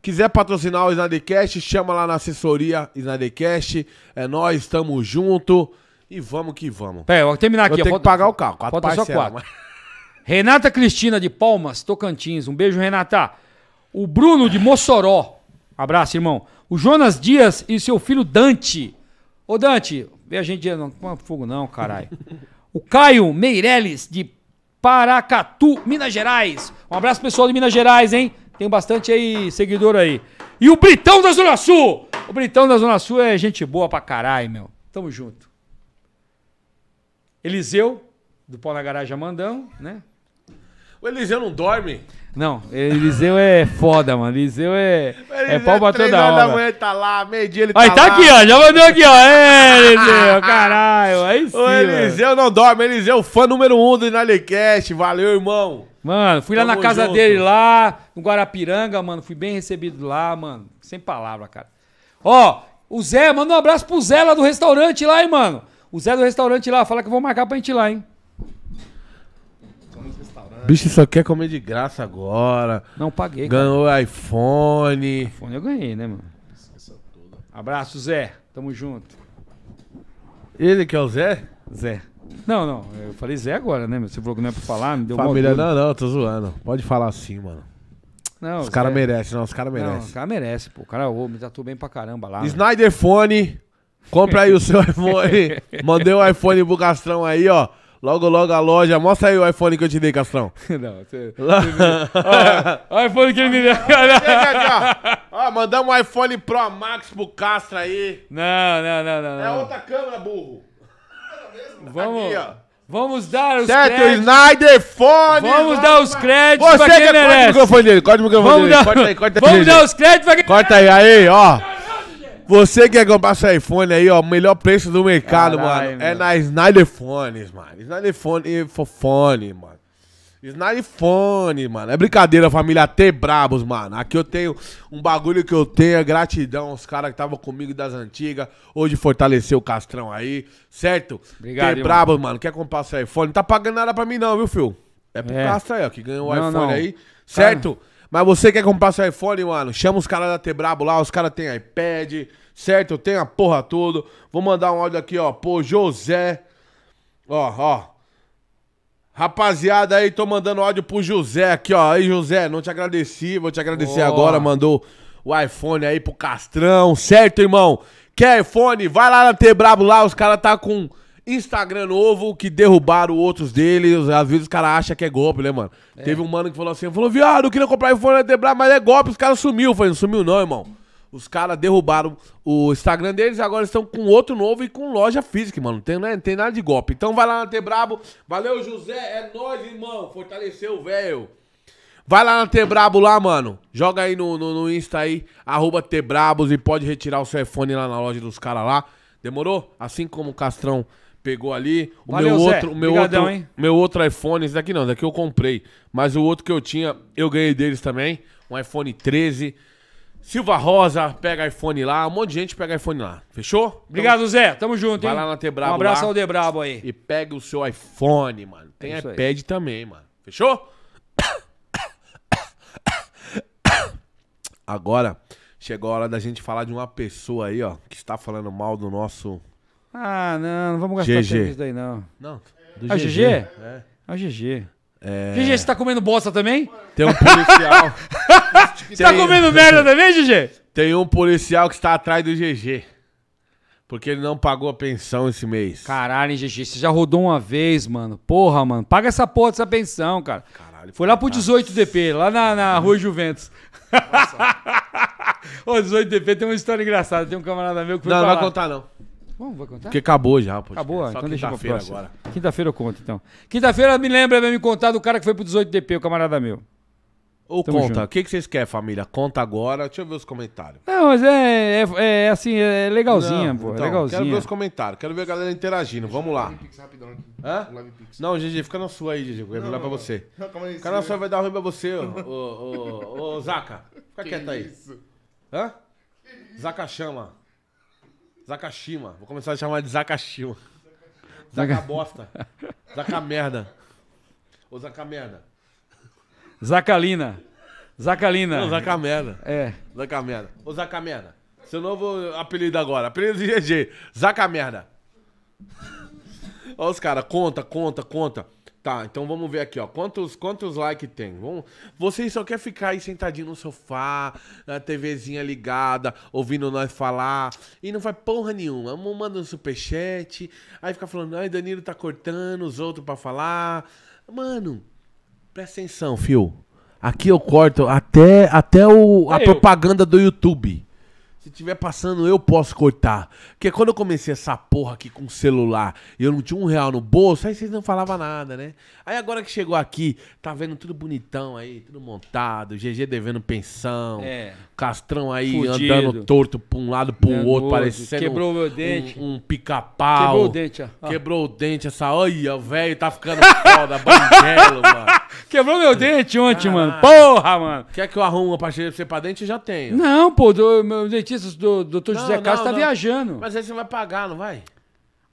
Quiser patrocinar o Snadecast, chama lá na assessoria Snadecast. É nós, estamos junto. E vamos que vamos. Pera, eu vou terminar aqui. Eu tenho que pagar o carro. Quatro só quatro. Mas... Renata Cristina de Palmas, Tocantins. Um beijo, Renata. O Bruno de Mossoró. Abraço, irmão. O Jonas Dias e seu filho Dante. Ô, Dante, vê a gente. Não, põe fogo, não, caralho. O Caio Meireles de Paracatu, Minas Gerais. Um abraço, pessoal de Minas Gerais, hein? Tem bastante aí, seguidor aí. E o Britão da Zona Sul! O Britão da Zona Sul é gente boa pra caralho, meu. Tamo junto. Eliseu, do Pau na Garagem Amandão, né? O Eliseu não dorme? Não, Eliseu é foda, mano. Eliseu é. Eliseu é pau pra é toda hora. da manhã ele tá lá, meio-dia ele tá Aí tá lá. aqui, ó. Já mandou aqui, ó. É, Eliseu, caralho. Aí é sim. O Eliseu mano. não dorme, Eliseu, é fã número um do Inalecast. Valeu, irmão. Mano, fui Tamo lá na casa junto. dele lá, no Guarapiranga, mano. Fui bem recebido lá, mano. Sem palavra, cara. Ó, o Zé, manda um abraço pro Zé lá do restaurante lá, hein, mano. O Zé do restaurante lá, fala que eu vou marcar pra gente ir lá, hein? Bicho só quer comer de graça agora. Não paguei. Ganhou cara. iPhone. iPhone eu ganhei, né, mano? Abraço, Zé. Tamo junto. Ele que é o Zé? Zé. Não, não. Eu falei Zé agora, né? Meu, Você falou que não é pra falar, me deu uma. Família, não, não, tô zoando. Pode falar assim, mano. Não, os caras merecem, não, os caras merecem. Não, os caras merecem, pô. O cara ô, me tratou bem pra caramba lá. Snyder Fone, Compra aí o seu iPhone. Mandei o um iPhone pro Castrão aí, ó. Logo, logo a loja. Mostra aí o iPhone que eu te dei, Castrão. Não, você. o iPhone que ele me deu. Aqui, ó. ó, mandamos um iPhone Pro Max pro Castro aí. Não, não, não, não. É outra câmera, burro. Vamos. Aqui, ó. Vamos dar os certo, créditos. Snyder Fone. Vamos dar os créditos Você pra quem que merece. Corta o microfone dele, corta o microfone dele. Corta aí, corta Vamos dar os créditos pra quem Corta aí, aí, ó. Você quer comprar seu iPhone aí, ó, melhor preço do mercado, Carai, mano. É meu. É na Snyder mano. Snyder eh, Fone, Fofone, mano. Snyder mano. É brincadeira, família. Até brabos, mano. Aqui eu tenho um bagulho que eu tenho, é gratidão aos caras que estavam comigo das antigas. Hoje fortaleceu o Castrão aí, certo? Obrigado, Até brabos, mano. Quer comprar seu iPhone? Não tá pagando nada pra mim não, viu, filho? É pro é. Castro aí, ó, que ganhou o não, iPhone não. aí, certo? Cara. Mas você quer comprar seu iPhone, mano? Chama os caras da Tebrabo lá, os caras têm iPad, certo? Tem a porra toda. Vou mandar um áudio aqui, ó, pô, José. Ó, ó. Rapaziada aí, tô mandando áudio pro José aqui, ó. Aí, José, não te agradeci, vou te agradecer oh. agora. Mandou o iPhone aí pro Castrão, certo, irmão? Quer iPhone? Vai lá na Tebrabo lá, os caras tá com Instagram novo que derrubaram outros deles. Às vezes os caras acham que é golpe, né, mano? É. Teve um mano que falou assim: falou, viado, eu queria comprar iPhone na Debra, mas é golpe, os caras sumiu. falei, não sumiu não, irmão. Os caras derrubaram o Instagram deles, agora estão com outro novo e com loja física, mano. Não tem, né? não tem nada de golpe. Então vai lá na Tebrabo. Valeu, José. É nóis, irmão. Fortaleceu, velho. Vai lá na Tebrabo lá, mano. Joga aí no, no, no Insta aí, arroba Tebrabos e pode retirar o seu iPhone lá na loja dos caras lá. Demorou? Assim como o Castrão pegou ali. O Valeu, meu Zé. outro, o meu Obrigadão, outro, hein? meu outro iPhone, esse daqui não, daqui eu comprei, mas o outro que eu tinha, eu ganhei deles também, um iPhone 13. Silva Rosa pega iPhone lá, um monte de gente pega iPhone lá. Fechou? Então, Obrigado, então, Zé. Tamo junto, vai hein? Vai lá na Tebrabo. Um abraço lá, ao Debrabo aí. E pega o seu iPhone, mano. Tem é iPad aí. também, mano. Fechou? Agora chegou a hora da gente falar de uma pessoa aí, ó, que está falando mal do nosso ah, não, não vamos gastar GG. tempo nisso daí, não. Não. Do Ah, GG? É. Ah, GG. É, GG, você tá comendo bosta também? Tem um policial. Você tá comendo merda também, GG? Tem um policial que está atrás do GG. Porque ele não pagou a pensão esse mês. Caralho, hein, GG, você já rodou uma vez, mano. Porra, mano, paga essa porra dessa pensão, cara. Caralho, Foi lá pro 18DP, lá na, na uhum. Rua Juventus. Ô, 18DP tem uma história engraçada. Tem um camarada meu que foi não, pra não vai lá. contar, não. Vamos, vou contar? Porque acabou já, pô. Acabou, então deixa quinta-feira agora. Quinta-feira eu conto, então. Quinta-feira me lembra me contar do cara que foi pro 18DP, o camarada meu. Ou Tamo conta, o que, que vocês querem, família? Conta agora, deixa eu ver os comentários. Não, mas é, é, é, é assim, é legalzinha, Não, pô. É então, é legalzinha. Quero ver os comentários, quero ver a galera interagindo. Vamos lá. Hã? Não, GG, fica na sua aí, GG. Eu vou olhar pra você. Fica na sua, vai dar ruim pra você, ô, ô, ô, ô, ô Zaca. Fica quieto aí. Hã? Zaca chama. Zakashima. Vou começar a chamar de Zakashima. Zaca bosta. Zaka merda. Ou Zaka merda. Zacalina. Zacalina. Não, Zaka merda. É. Zaka merda. Ô Zaka merda. Seu novo apelido agora. Apelido de GG. Zaka merda. Olha os caras. Conta, conta, conta. Tá, então vamos ver aqui, ó. Quantos, quantos likes tem? Vamos... vocês só quer ficar aí sentadinho no sofá, na TVzinha ligada, ouvindo nós falar, e não faz porra nenhuma. Um manda um superchat, aí fica falando, ai, Danilo tá cortando os outros para falar. Mano, presta atenção, fio. Aqui eu corto até, até o, a é propaganda eu. do YouTube. Se tiver passando, eu posso cortar. Porque quando eu comecei essa porra aqui com celular e eu não tinha um real no bolso, aí vocês não falavam nada, né? Aí agora que chegou aqui, tá vendo tudo bonitão aí, tudo montado, GG devendo pensão, é. Castrão aí Fudido. andando torto pra um lado, pro Danoso. outro, parecendo Quebrou um, meu dente. um, um pica-pau. Quebrou o dente, ó. Quebrou o dente, essa... Olha, velho, tá ficando foda, banguelo, mano. Quebrou meu dente ontem, ah, mano. Porra, mano. Quer que eu arrume uma pastilha pra você pra dente? Eu já tenho. Não, pô, do, meu dente cientistas do Dr. José Carlos está viajando. Mas aí você vai pagar, não vai?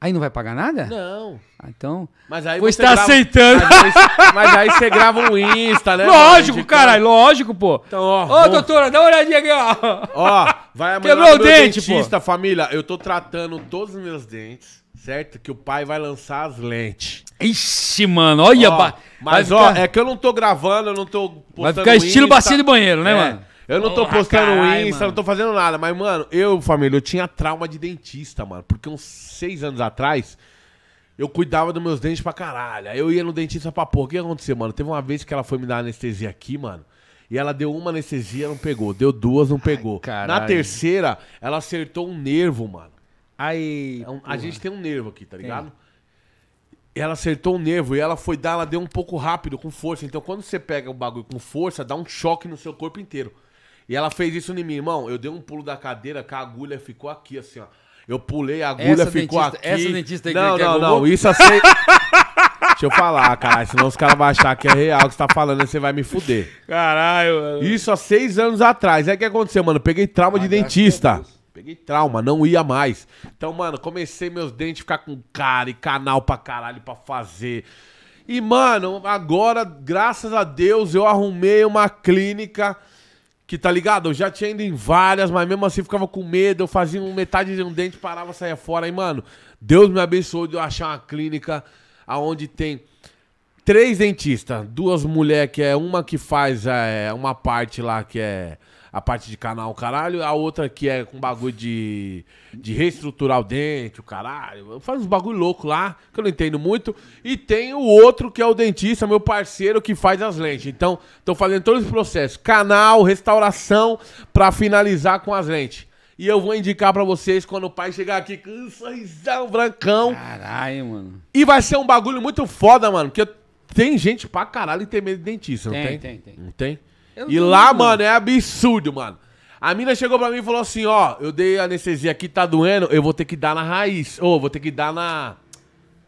Aí não vai pagar nada? Não. Ah, então. Mas aí você está grava... aceitando. Mas aí, mas aí, você grava um Insta, né? Lógico, caralho, lógico, pô. Então, ó. Ô, doutora, dá uma olhadinha aqui, ó. Ó, vai amanhã. Quebrou o dente, dentista, pô. família. Eu tô tratando todos os meus dentes, certo? Que o pai vai lançar as lentes. Ixi, mano, olha. Ó, ba... Mas, ficar... ó, é que eu não tô gravando, eu não tô postando. Vai ficar estilo bacia de banheiro, né, é. mano? Eu não tô postando carai, Insta, mano. não tô fazendo nada. Mas, mano, eu, família, eu tinha trauma de dentista, mano. Porque uns seis anos atrás, eu cuidava dos meus dentes pra caralho. Aí eu ia no dentista pra porra. O que aconteceu, mano? Teve uma vez que ela foi me dar anestesia aqui, mano. E ela deu uma anestesia, não pegou. Deu duas, não pegou. Ai, Na terceira, ela acertou um nervo, mano. Aí. É a gente tem um nervo aqui, tá ligado? Tem ela acertou o nervo e ela foi dar, ela deu um pouco rápido, com força. Então, quando você pega o bagulho com força, dá um choque no seu corpo inteiro. E ela fez isso em mim, irmão. Eu dei um pulo da cadeira que a agulha ficou aqui, assim, ó. Eu pulei, a agulha essa ficou dentista, aqui. Essa dentista aí Não, que é não, não. Isso assim. Deixa eu falar, cara. Senão os caras vão achar que é real que você tá falando, você vai me fuder. Caralho, mano. Isso há seis anos atrás. É o que aconteceu, mano? Eu peguei trauma ah, de dentista. Peguei trauma, não ia mais. Então, mano, comecei meus dentes ficar com cara e canal pra caralho pra fazer. E, mano, agora, graças a Deus, eu arrumei uma clínica que tá ligado? Eu já tinha ido em várias, mas mesmo assim ficava com medo. Eu fazia metade de um dente, parava, saía fora. E, mano, Deus me abençoou de eu achar uma clínica aonde tem três dentistas, duas mulheres, que é uma que faz é, uma parte lá que é a parte de canal, caralho. A outra que é com bagulho de, de reestruturar o dente, o caralho. Faz uns bagulho louco lá, que eu não entendo muito. E tem o outro que é o dentista, meu parceiro, que faz as lentes. Então, tô fazendo todos os processos. Canal, restauração, pra finalizar com as lentes. E eu vou indicar para vocês quando o pai chegar aqui com um sorrisão brancão. Caralho, mano. E vai ser um bagulho muito foda, mano. Porque tem gente pra caralho que tem medo de dentista, não tem? Tem, tem, tem. Não tem? e lá, mano. mano, é absurdo, mano. A mina chegou pra mim e falou assim, ó, eu dei anestesia aqui, tá doendo, eu vou ter que dar na raiz. Ou vou ter que dar na...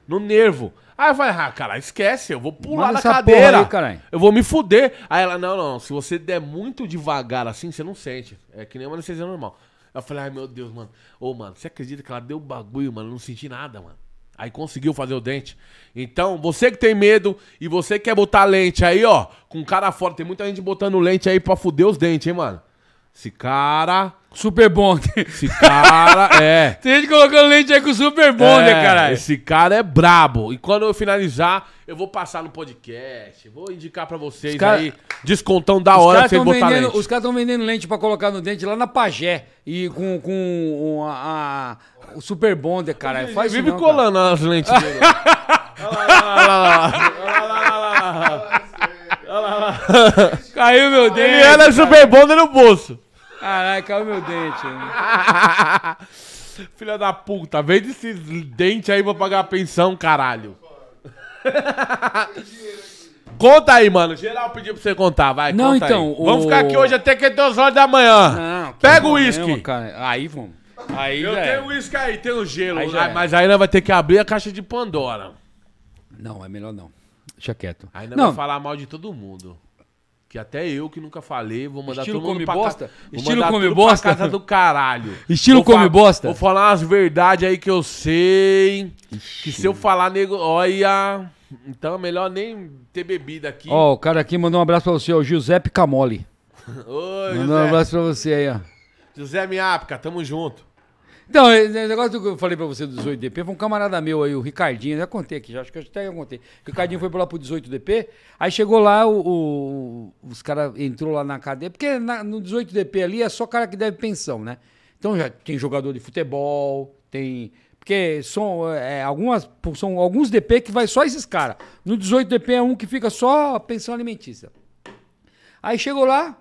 no nervo. Aí eu falei, ah, cara, esquece, eu vou pular na da cadeira. Aí, eu vou me fuder. Aí ela, não, não, se você der muito devagar assim, você não sente. É que nem uma anestesia normal. Eu falei, ai meu Deus, mano. Ô, mano, você acredita que ela deu bagulho, mano? Eu não senti nada, mano. Aí conseguiu fazer o dente. Então, você que tem medo e você que quer botar lente aí, ó, com cara fora. Tem muita gente botando lente aí pra fuder os dentes, hein, mano? Esse cara Super Bond, Esse cara é. Tem gente colocando lente aí com Super Bond, é, caralho. Esse cara é brabo. E quando eu finalizar, eu vou passar no podcast. Vou indicar pra vocês cara... aí. Descontão da os hora sem botar vendendo, lente. Os caras estão vendendo lente pra colocar no dente lá na Pajé. E com, com a o Super Bond, caralho. Ele Faz vive colando cara. as lentes dele. Olha lá, olha lá, olha lá. Caiu meu dente. Ele era Super Bond no bolso. Caralho, caiu meu dente. Filha da puta, vende esses dentes aí pra pagar a pensão, caralho. Conta aí, mano. Geral pediu pra você contar, vai. Não, então. O... Vamos ficar aqui hoje até que 2 é horas da manhã. Não, Pega o uísque. Aí, vamos. Aí Eu é. tenho uísque aí, tenho gelo. Aí né? é. mas aí nós vai ter que abrir a caixa de Pandora. Não, é melhor não. Deixa quieto. Ainda não. vai falar mal de todo mundo. Que até eu que nunca falei, vou mandar Estilo todo mundo come bosta? Ca... Estilo come bosta? casa do caralho. Estilo vou come bosta? Vou falar umas verdades aí que eu sei. Ixi. Que se eu falar, nego, olha... Então é melhor nem ter bebida aqui. Ó, oh, o cara aqui mandou um abraço pra você, o Giuseppe Camoli. Oi, mandou José. um abraço pra você aí, ó. José Miapica, tamo junto. Então, o é, é, negócio que eu falei pra você do 18DP foi um camarada meu aí, o Ricardinho, já contei aqui, já, acho que até eu contei. O Ricardinho foi lá pro 18DP, aí chegou lá, o, o os caras entrou lá na cadeia, porque na, no 18DP ali é só cara que deve pensão, né? Então já tem jogador de futebol, tem. Porque são, é, algumas, são alguns DP que vai só esses caras. No 18DP é um que fica só pensão alimentícia. Aí chegou lá,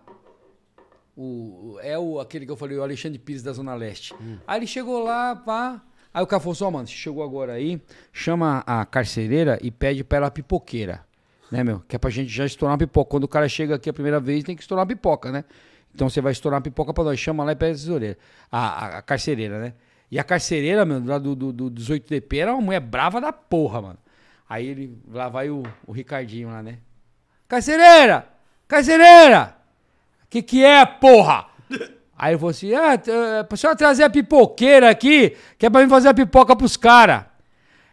o, é o, aquele que eu falei, o Alexandre Pires da Zona Leste. Hum. Aí ele chegou lá, pá. Aí o cara falou assim, oh, mano, você chegou agora aí, chama a carcereira e pede pra ela pipoqueira. Né, meu? Que é pra gente já estourar uma pipoca. Quando o cara chega aqui a primeira vez, tem que estourar uma pipoca, né? Então você vai estourar uma pipoca pra nós. Chama lá e pede a tesoureira. A, a, a carcereira, né? E a carcereira, meu, lá do, do, do 18DP, era uma mulher brava da porra, mano. Aí ele, lá vai o, o Ricardinho lá, né? Carcereira! Carcereira! que que é, porra? Aí eu falei assim, ah, eh, pra senhora trazer a pipoqueira aqui, que é pra mim fazer a pipoca pros caras.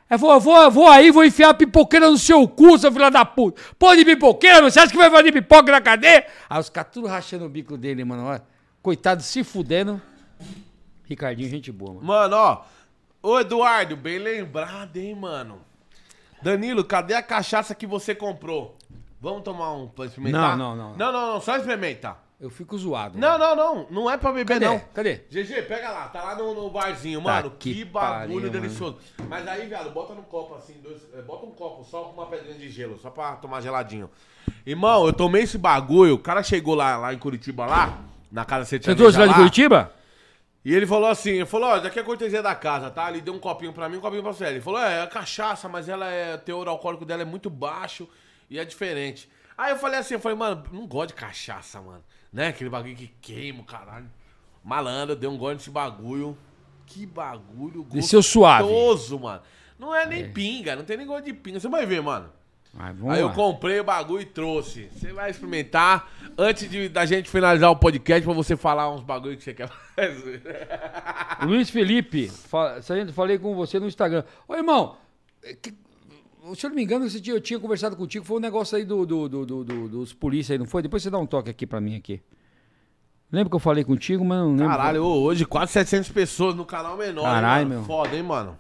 Aí Vou, vou, vou aí, vou enfiar a pipoqueira no seu cu, seu filho da puta. Pô de pipoqueira, você acha que vai fazer pipoca na cadeia? Aí os caras tudo rachando o bico dele, mano. Ó. Coitado, se fudendo. Ricardinho, gente boa, mano. Mano, ó. Ô, Eduardo, bem lembrado, hein, mano. Danilo, cadê a cachaça que você comprou? Vamos tomar um pra experimentar? Não, não, não. Não, não, não, só experimentar. Eu fico zoado. Não, mano. não, não. Não é pra beber, Cadê? não. Cadê? GG, pega lá. Tá lá no, no barzinho, tá mano. que, bagulho delicioso. Mas aí, viado, bota no copo assim. Dois, eh, bota um copo só com uma pedrinha de gelo, só pra tomar geladinho. Irmão, eu tomei esse bagulho. O cara chegou lá, lá em Curitiba, lá. Na casa Você trouxe lá, de Curitiba? E ele falou assim, ele falou, ó, daqui é a cortesia da casa, tá? Ele deu um copinho pra mim, um copinho pra você. Ele falou, é, é cachaça, mas ela é, o teor alcoólico dela é muito baixo e é diferente. Aí eu falei assim, eu falei, mano, não gosto de cachaça, mano né? Aquele bagulho que queima, caralho. Malandro, deu um gole nesse bagulho. Que bagulho gostoso, suave. mano. Não é nem É. pinga, não tem nem gosto de pinga. Você vai ver, mano. Aí eu comprei o bagulho e trouxe. Você vai experimentar. Antes de, da gente finalizar o podcast, pra você falar uns bagulhos que você quer fazer. Luiz Felipe, fa- falei com você no Instagram. Ô, irmão, que- se eu não me engano, esse dia eu tinha conversado contigo, foi um negócio aí do, do, do, do dos polícia aí, não foi? Depois você dá um toque aqui pra mim aqui. Lembra que eu falei contigo, mas não lembro. Caralho, hoje quase 700 pessoas no canal menor. Caralho, hein, meu. Foda, hein, mano.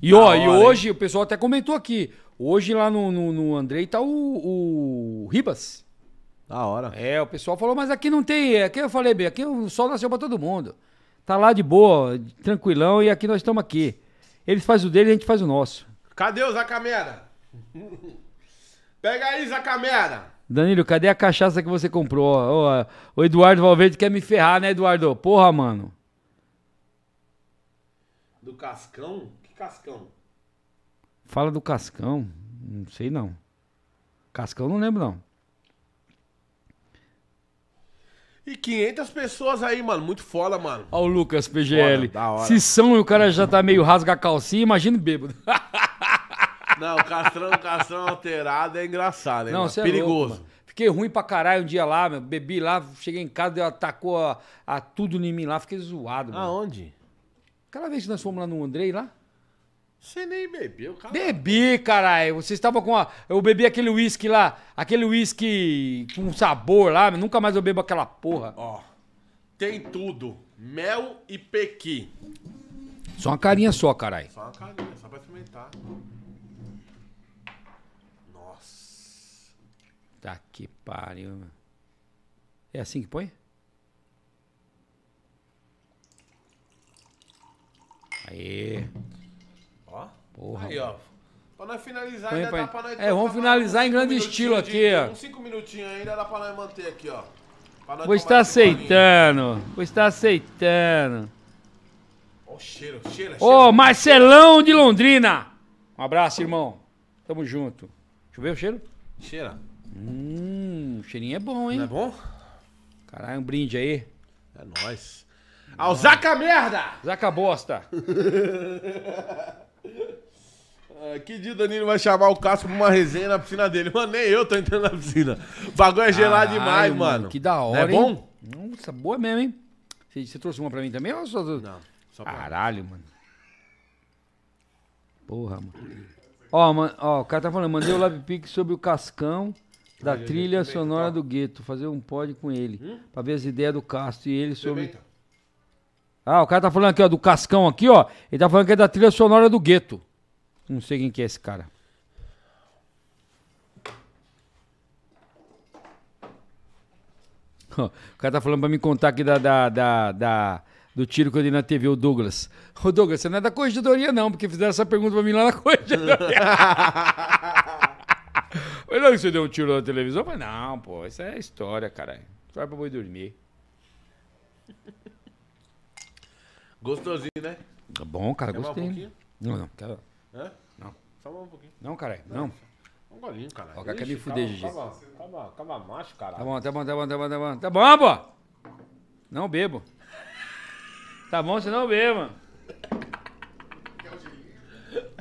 E, ó, hora, e hoje, hein? o pessoal até comentou aqui. Hoje lá no, no, no Andrei tá o, o Ribas. Da hora. É, o pessoal falou, mas aqui não tem. É, aqui eu falei, bem, aqui o sol nasceu pra todo mundo. Tá lá de boa, tranquilão, e aqui nós estamos aqui. Eles fazem o dele, a gente faz o nosso. Cadê o Zacamera? Pega aí, Zacamera! Danilo, cadê a cachaça que você comprou? Ó, ó, o Eduardo Valverde quer me ferrar, né, Eduardo? Porra, mano. Do Cascão? Que Cascão? Fala do Cascão? Não sei não. Cascão não lembro não. E 500 pessoas aí, mano. Muito foda, mano. Ó o Lucas PGL. Foda, Se são e o cara já tá meio rasga a calcinha, imagina bêbado. Não, o castrão, o castrão alterado é engraçado, hein? Não, mano? É Perigoso. É louco, fiquei ruim pra caralho um dia lá, meu. Bebi lá, cheguei em casa, deu, atacou a, a, tudo em mim lá, fiquei zoado, mano. Aonde? Aquela vez que nós fomos lá no Andrei lá. Você nem bebeu, cara. Bebi, caralho. Vocês estavam com a. Eu bebi aquele uísque lá, aquele uísque com sabor lá, nunca mais eu bebo aquela porra. Ó. Tem tudo. Mel e pequi. Só uma carinha só, caralho. Só uma carinha, só pra experimentar. Tá que pariu. É assim que põe? Aê. Ó. Porra. Aí, ó. Pra nós finalizar, põe, ainda põe. dá pra nós. É, vamos finalizar em grande estilo aqui, de, ó. Uns cinco minutinhos ainda dá pra nós manter aqui, ó. Vou estar aceitando. Vou estar aceitando. Ó, oh, cheiro, cheira, cheira. Ô, oh, Marcelão de Londrina. Um abraço, irmão. Tamo junto. Deixa eu ver o cheiro. Cheira. Hum, o cheirinho é bom, hein? Não é bom? Caralho, um brinde aí. É nóis. Ao ah, Zaca Merda! Zaca Bosta! Ah, que dia o Danilo vai chamar o Cássio pra uma resenha na piscina dele? Mano, nem eu tô entrando na piscina. O bagulho é gelado Caralho, demais, mano. Que da hora, Não é hein? bom? Nossa, boa mesmo, hein? Você, você trouxe uma pra mim também ou só... Não, só pra... Caralho, mano. Porra, mano. Ó, mano. ó, o cara tá falando, mandei o LabPix sobre o Cascão da trilha sonora tá? do Gueto, fazer um pod com ele, hum? pra ver as ideias do Castro e ele sobre... ah, o cara tá falando aqui, ó, do Cascão aqui, ó, ele tá falando que é da trilha sonora do Gueto. Não sei quem que é esse cara. O cara tá falando pra me contar aqui da, da, da, da do tiro que eu dei na TV, o Douglas. Ô Douglas, você não é da corregedoria não, porque fizeram essa pergunta pra mim lá na corregedoria. Foi lá é que você deu um tiro na televisão? falei, não, pô, isso é história, caralho. Vai pra boi dormir. Gostosinho, né? Tá bom, cara, Quer gostei. Mais um não, não, tá. Hã? Não. Só um pouquinho. Não, caralho, não. Um golinho, caralho. Ó, quer me tá fuder, Gigi. Calma, calma, calma, macho, caralho. Tá bom, tá bom, tá bom, tá bom, tá bom. Tá bom, pô! Não bebo. Tá bom, você não bebo.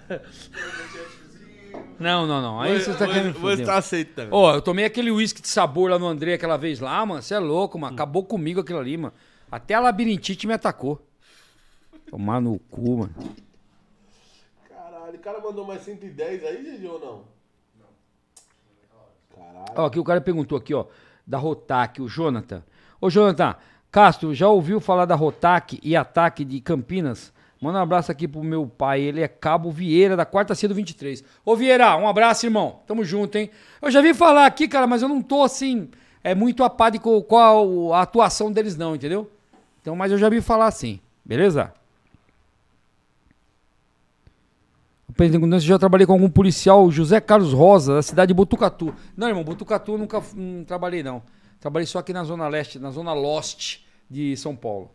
Não, não, não. Aí você tá querendo. Você está aceitando. Ó, eu tomei aquele uísque de sabor lá no André aquela vez lá, mano. Você é louco, mano. Acabou comigo aquilo ali, mano. Até a labirintite me atacou. Tomar no cu, mano. Caralho, o cara mandou mais 110 aí, Gigi, ou não? Não. Caralho. Ó, aqui o cara perguntou aqui, ó. Da Rotac, o Jonathan. Ô, Jonathan, Castro, já ouviu falar da Rotac e Ataque de Campinas? Manda um abraço aqui pro meu pai, ele é Cabo Vieira, da quarta C 23. Ô Vieira, um abraço, irmão. Tamo junto, hein? Eu já vi falar aqui, cara, mas eu não tô assim, é muito a par de qual a atuação deles, não, entendeu? Então, mas eu já vi falar assim, beleza? Perguntando se já trabalhei com algum policial, José Carlos Rosa, da cidade de Botucatu. Não, irmão, Botucatu eu nunca trabalhei, não. Trabalhei só aqui na Zona Leste, na Zona Lost de São Paulo.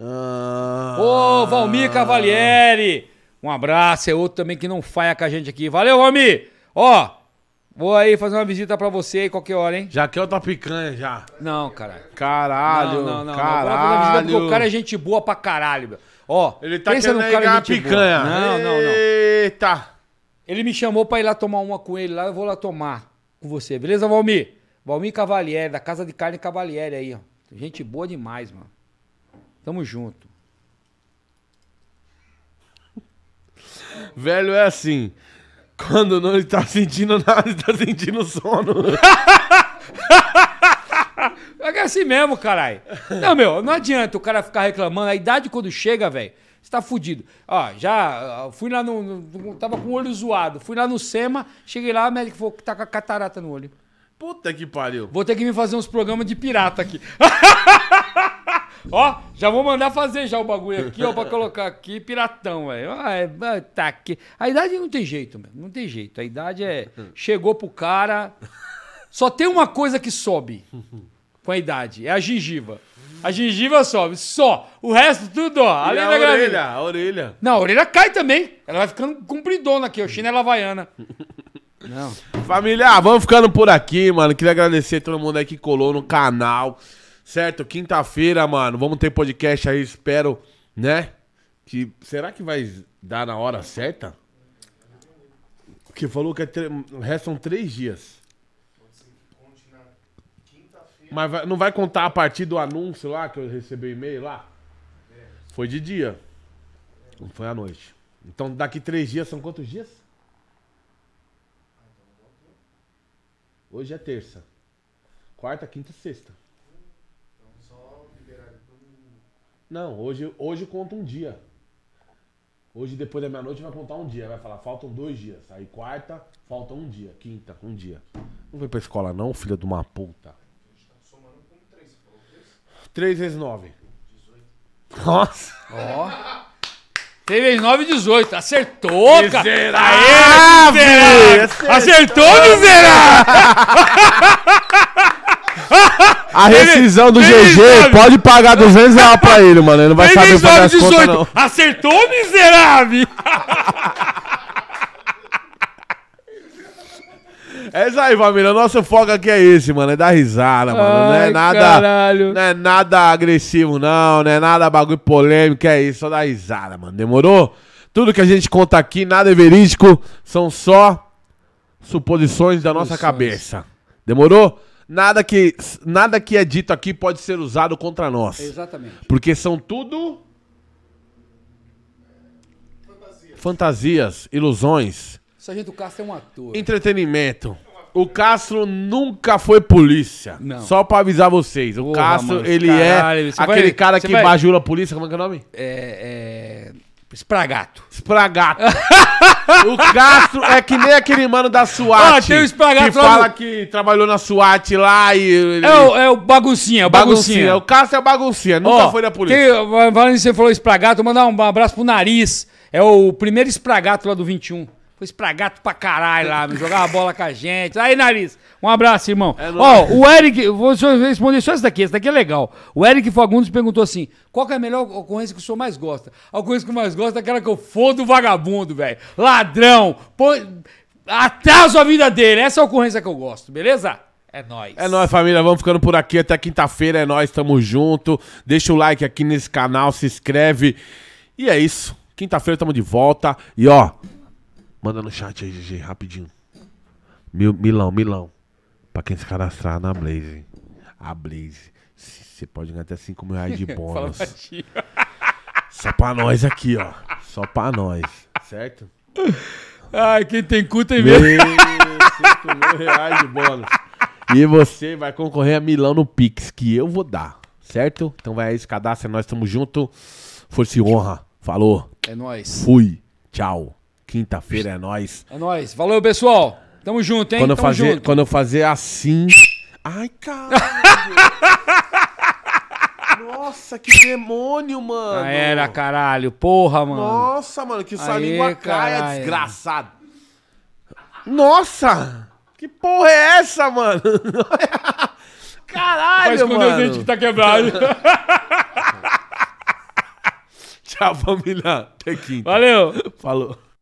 Ah... Ô, Valmir Cavalieri! Um abraço, é outro também que não faia com a gente aqui. Valeu, Valmir! Ó, vou aí fazer uma visita pra você aí qualquer hora, hein? Já que eu tá picanha já. Não, caralho. Caralho, não, não, não, caralho. Não, o cara é gente boa pra caralho, meu. Ó, ele tá querendo no cara a picanha. Boa. Não, não, não. Eita! Ele me chamou pra ir lá tomar uma com ele lá, eu vou lá tomar com você. Beleza, Valmir? Valmir Cavalieri, da Casa de Carne Cavalieri aí, ó. Gente boa demais, mano. Tamo junto. Velho é assim. Quando não está sentindo nada, está sentindo sono. É, é assim mesmo, caralho. Não, meu, não adianta o cara ficar reclamando. A idade quando chega, velho está fudido. Ó, já fui lá no, no. Tava com o olho zoado. Fui lá no SEMA, cheguei lá, o médico falou que tá com a catarata no olho. Puta que pariu. Vou ter que me fazer uns programas de pirata aqui. ó, já vou mandar fazer já o bagulho aqui, ó, pra colocar aqui, piratão, velho. Ah, é, ah, tá aqui. A idade não tem jeito, meu. Não tem jeito. A idade é. Chegou pro cara. Só tem uma coisa que sobe com a idade: é a gengiva. A gengiva sobe, só. O resto tudo, ó. Além a orelha, a orelha. Não, a orelha cai também. Ela vai ficando compridona aqui, O Chinela é havaiana. Não. Família, ah, vamos ficando por aqui, mano. Queria agradecer a todo mundo aí que colou no canal. Certo? Quinta-feira, mano. Vamos ter podcast aí, espero, né? Que será que vai dar na hora certa? Porque falou que é tre... restam três dias. Mas vai, não vai contar a partir do anúncio lá que eu recebi o e-mail lá? Foi de dia. Não foi à noite. Então daqui três dias são quantos dias? Hoje é terça. Quarta, quinta e sexta. Não, hoje, hoje conta um dia. Hoje, depois da meia-noite, vai contar um dia. Vai falar, faltam dois dias. Aí quarta, falta um dia. Quinta, um dia. Não vem pra escola não, filha de uma puta. 3 vezes 9. 18. Nossa. Ó. 3 vezes 9, 18. Ah, acertou, miserável. cara. Aê, miserável. Acertou, miserável. A rescisão do GG, pode pagar 200 reais pra ele, mano. Ele não vai saber fazer as contas, não. Acertou, miserável. É isso aí, família. Nosso foco aqui é esse, mano. É dar risada, mano. não é nada. Caralho. Não é nada agressivo, não. Não é nada bagulho polêmico. É isso, só dar risada, mano. Demorou? Tudo que a gente conta aqui, nada é verídico. São só suposições da nossa cabeça. Demorou? Nada que, nada que é dito aqui pode ser usado contra nós. Exatamente. Porque são tudo. Fantasias, ilusões. Sargento Castro é um ator. Entretenimento. O Castro nunca foi polícia. Não. Só pra avisar vocês. O Porra, Castro, mano, ele é caralho, é aquele vai- cara que vai- bajula a polícia. Como é que é o nome? É, é... Espragato. Espragato. o Castro é que nem aquele mano da SWAT. Ah, tem o Espragato que fala que trabalhou na SWAT lá e... Ele... É o, é o baguncinha, o baguncinha. O Castro é o baguncinha. Nunca foi da polícia. Tem, falando que você falou espragato, mandar um abraço pro nariz. É o primeiro espragato lá do 21. Foi espragato pra caralho lá, jogava bola com a gente. Aí, nariz, um abraço, irmão. É Ó, o Eric, vou responder só esse daqui, esse daqui é legal. O Eric Fagundes perguntou assim: qual é a melhor ocorrência que o senhor mais gosta? A ocorrência que eu mais gosto é aquela que eu fodo o vagabundo, velho. Ladrão, pô, atraso a vida dele. Essa é a ocorrência que eu gosto, beleza? É nóis. É nóis, família. Vamos ficando por aqui. Até quinta-feira é nóis. Tamo junto. Deixa o like aqui nesse canal, se inscreve. E é isso. Quinta-feira tamo de volta. E ó, Manda no chat aí, GG, rapidinho. Mil, milão, milão. Pra quem se cadastrar na Blaze. A Blaze. Você pode ganhar até 5 mil reais de bônus. Só pra nós aqui, ó. Só pra nós. Certo? Ai, quem tem cu tem medo. 5 mil reais de bônus. E você vai concorrer a milão no Pix, que eu vou dar. Certo? Então vai aí, se cadastra. Nós estamos junto. Força e honra. Falou. É nóis. Fui. Tchau. Quinta-feira é nós. É nós. Valeu, pessoal. Tamo junto, hein? Quando, eu Tamo fazer, junto. quando eu fazer assim. Ai, cara. Nossa, que demônio, mano. Já ah, era, caralho. Porra, mano. Nossa, mano, que sua língua caia, desgraçado. Nossa! Que porra é essa, mano? Caralho, Mas com mano. dois dentes que tá quebrado. Tchau, família. Até quinta. Valeu. Falou.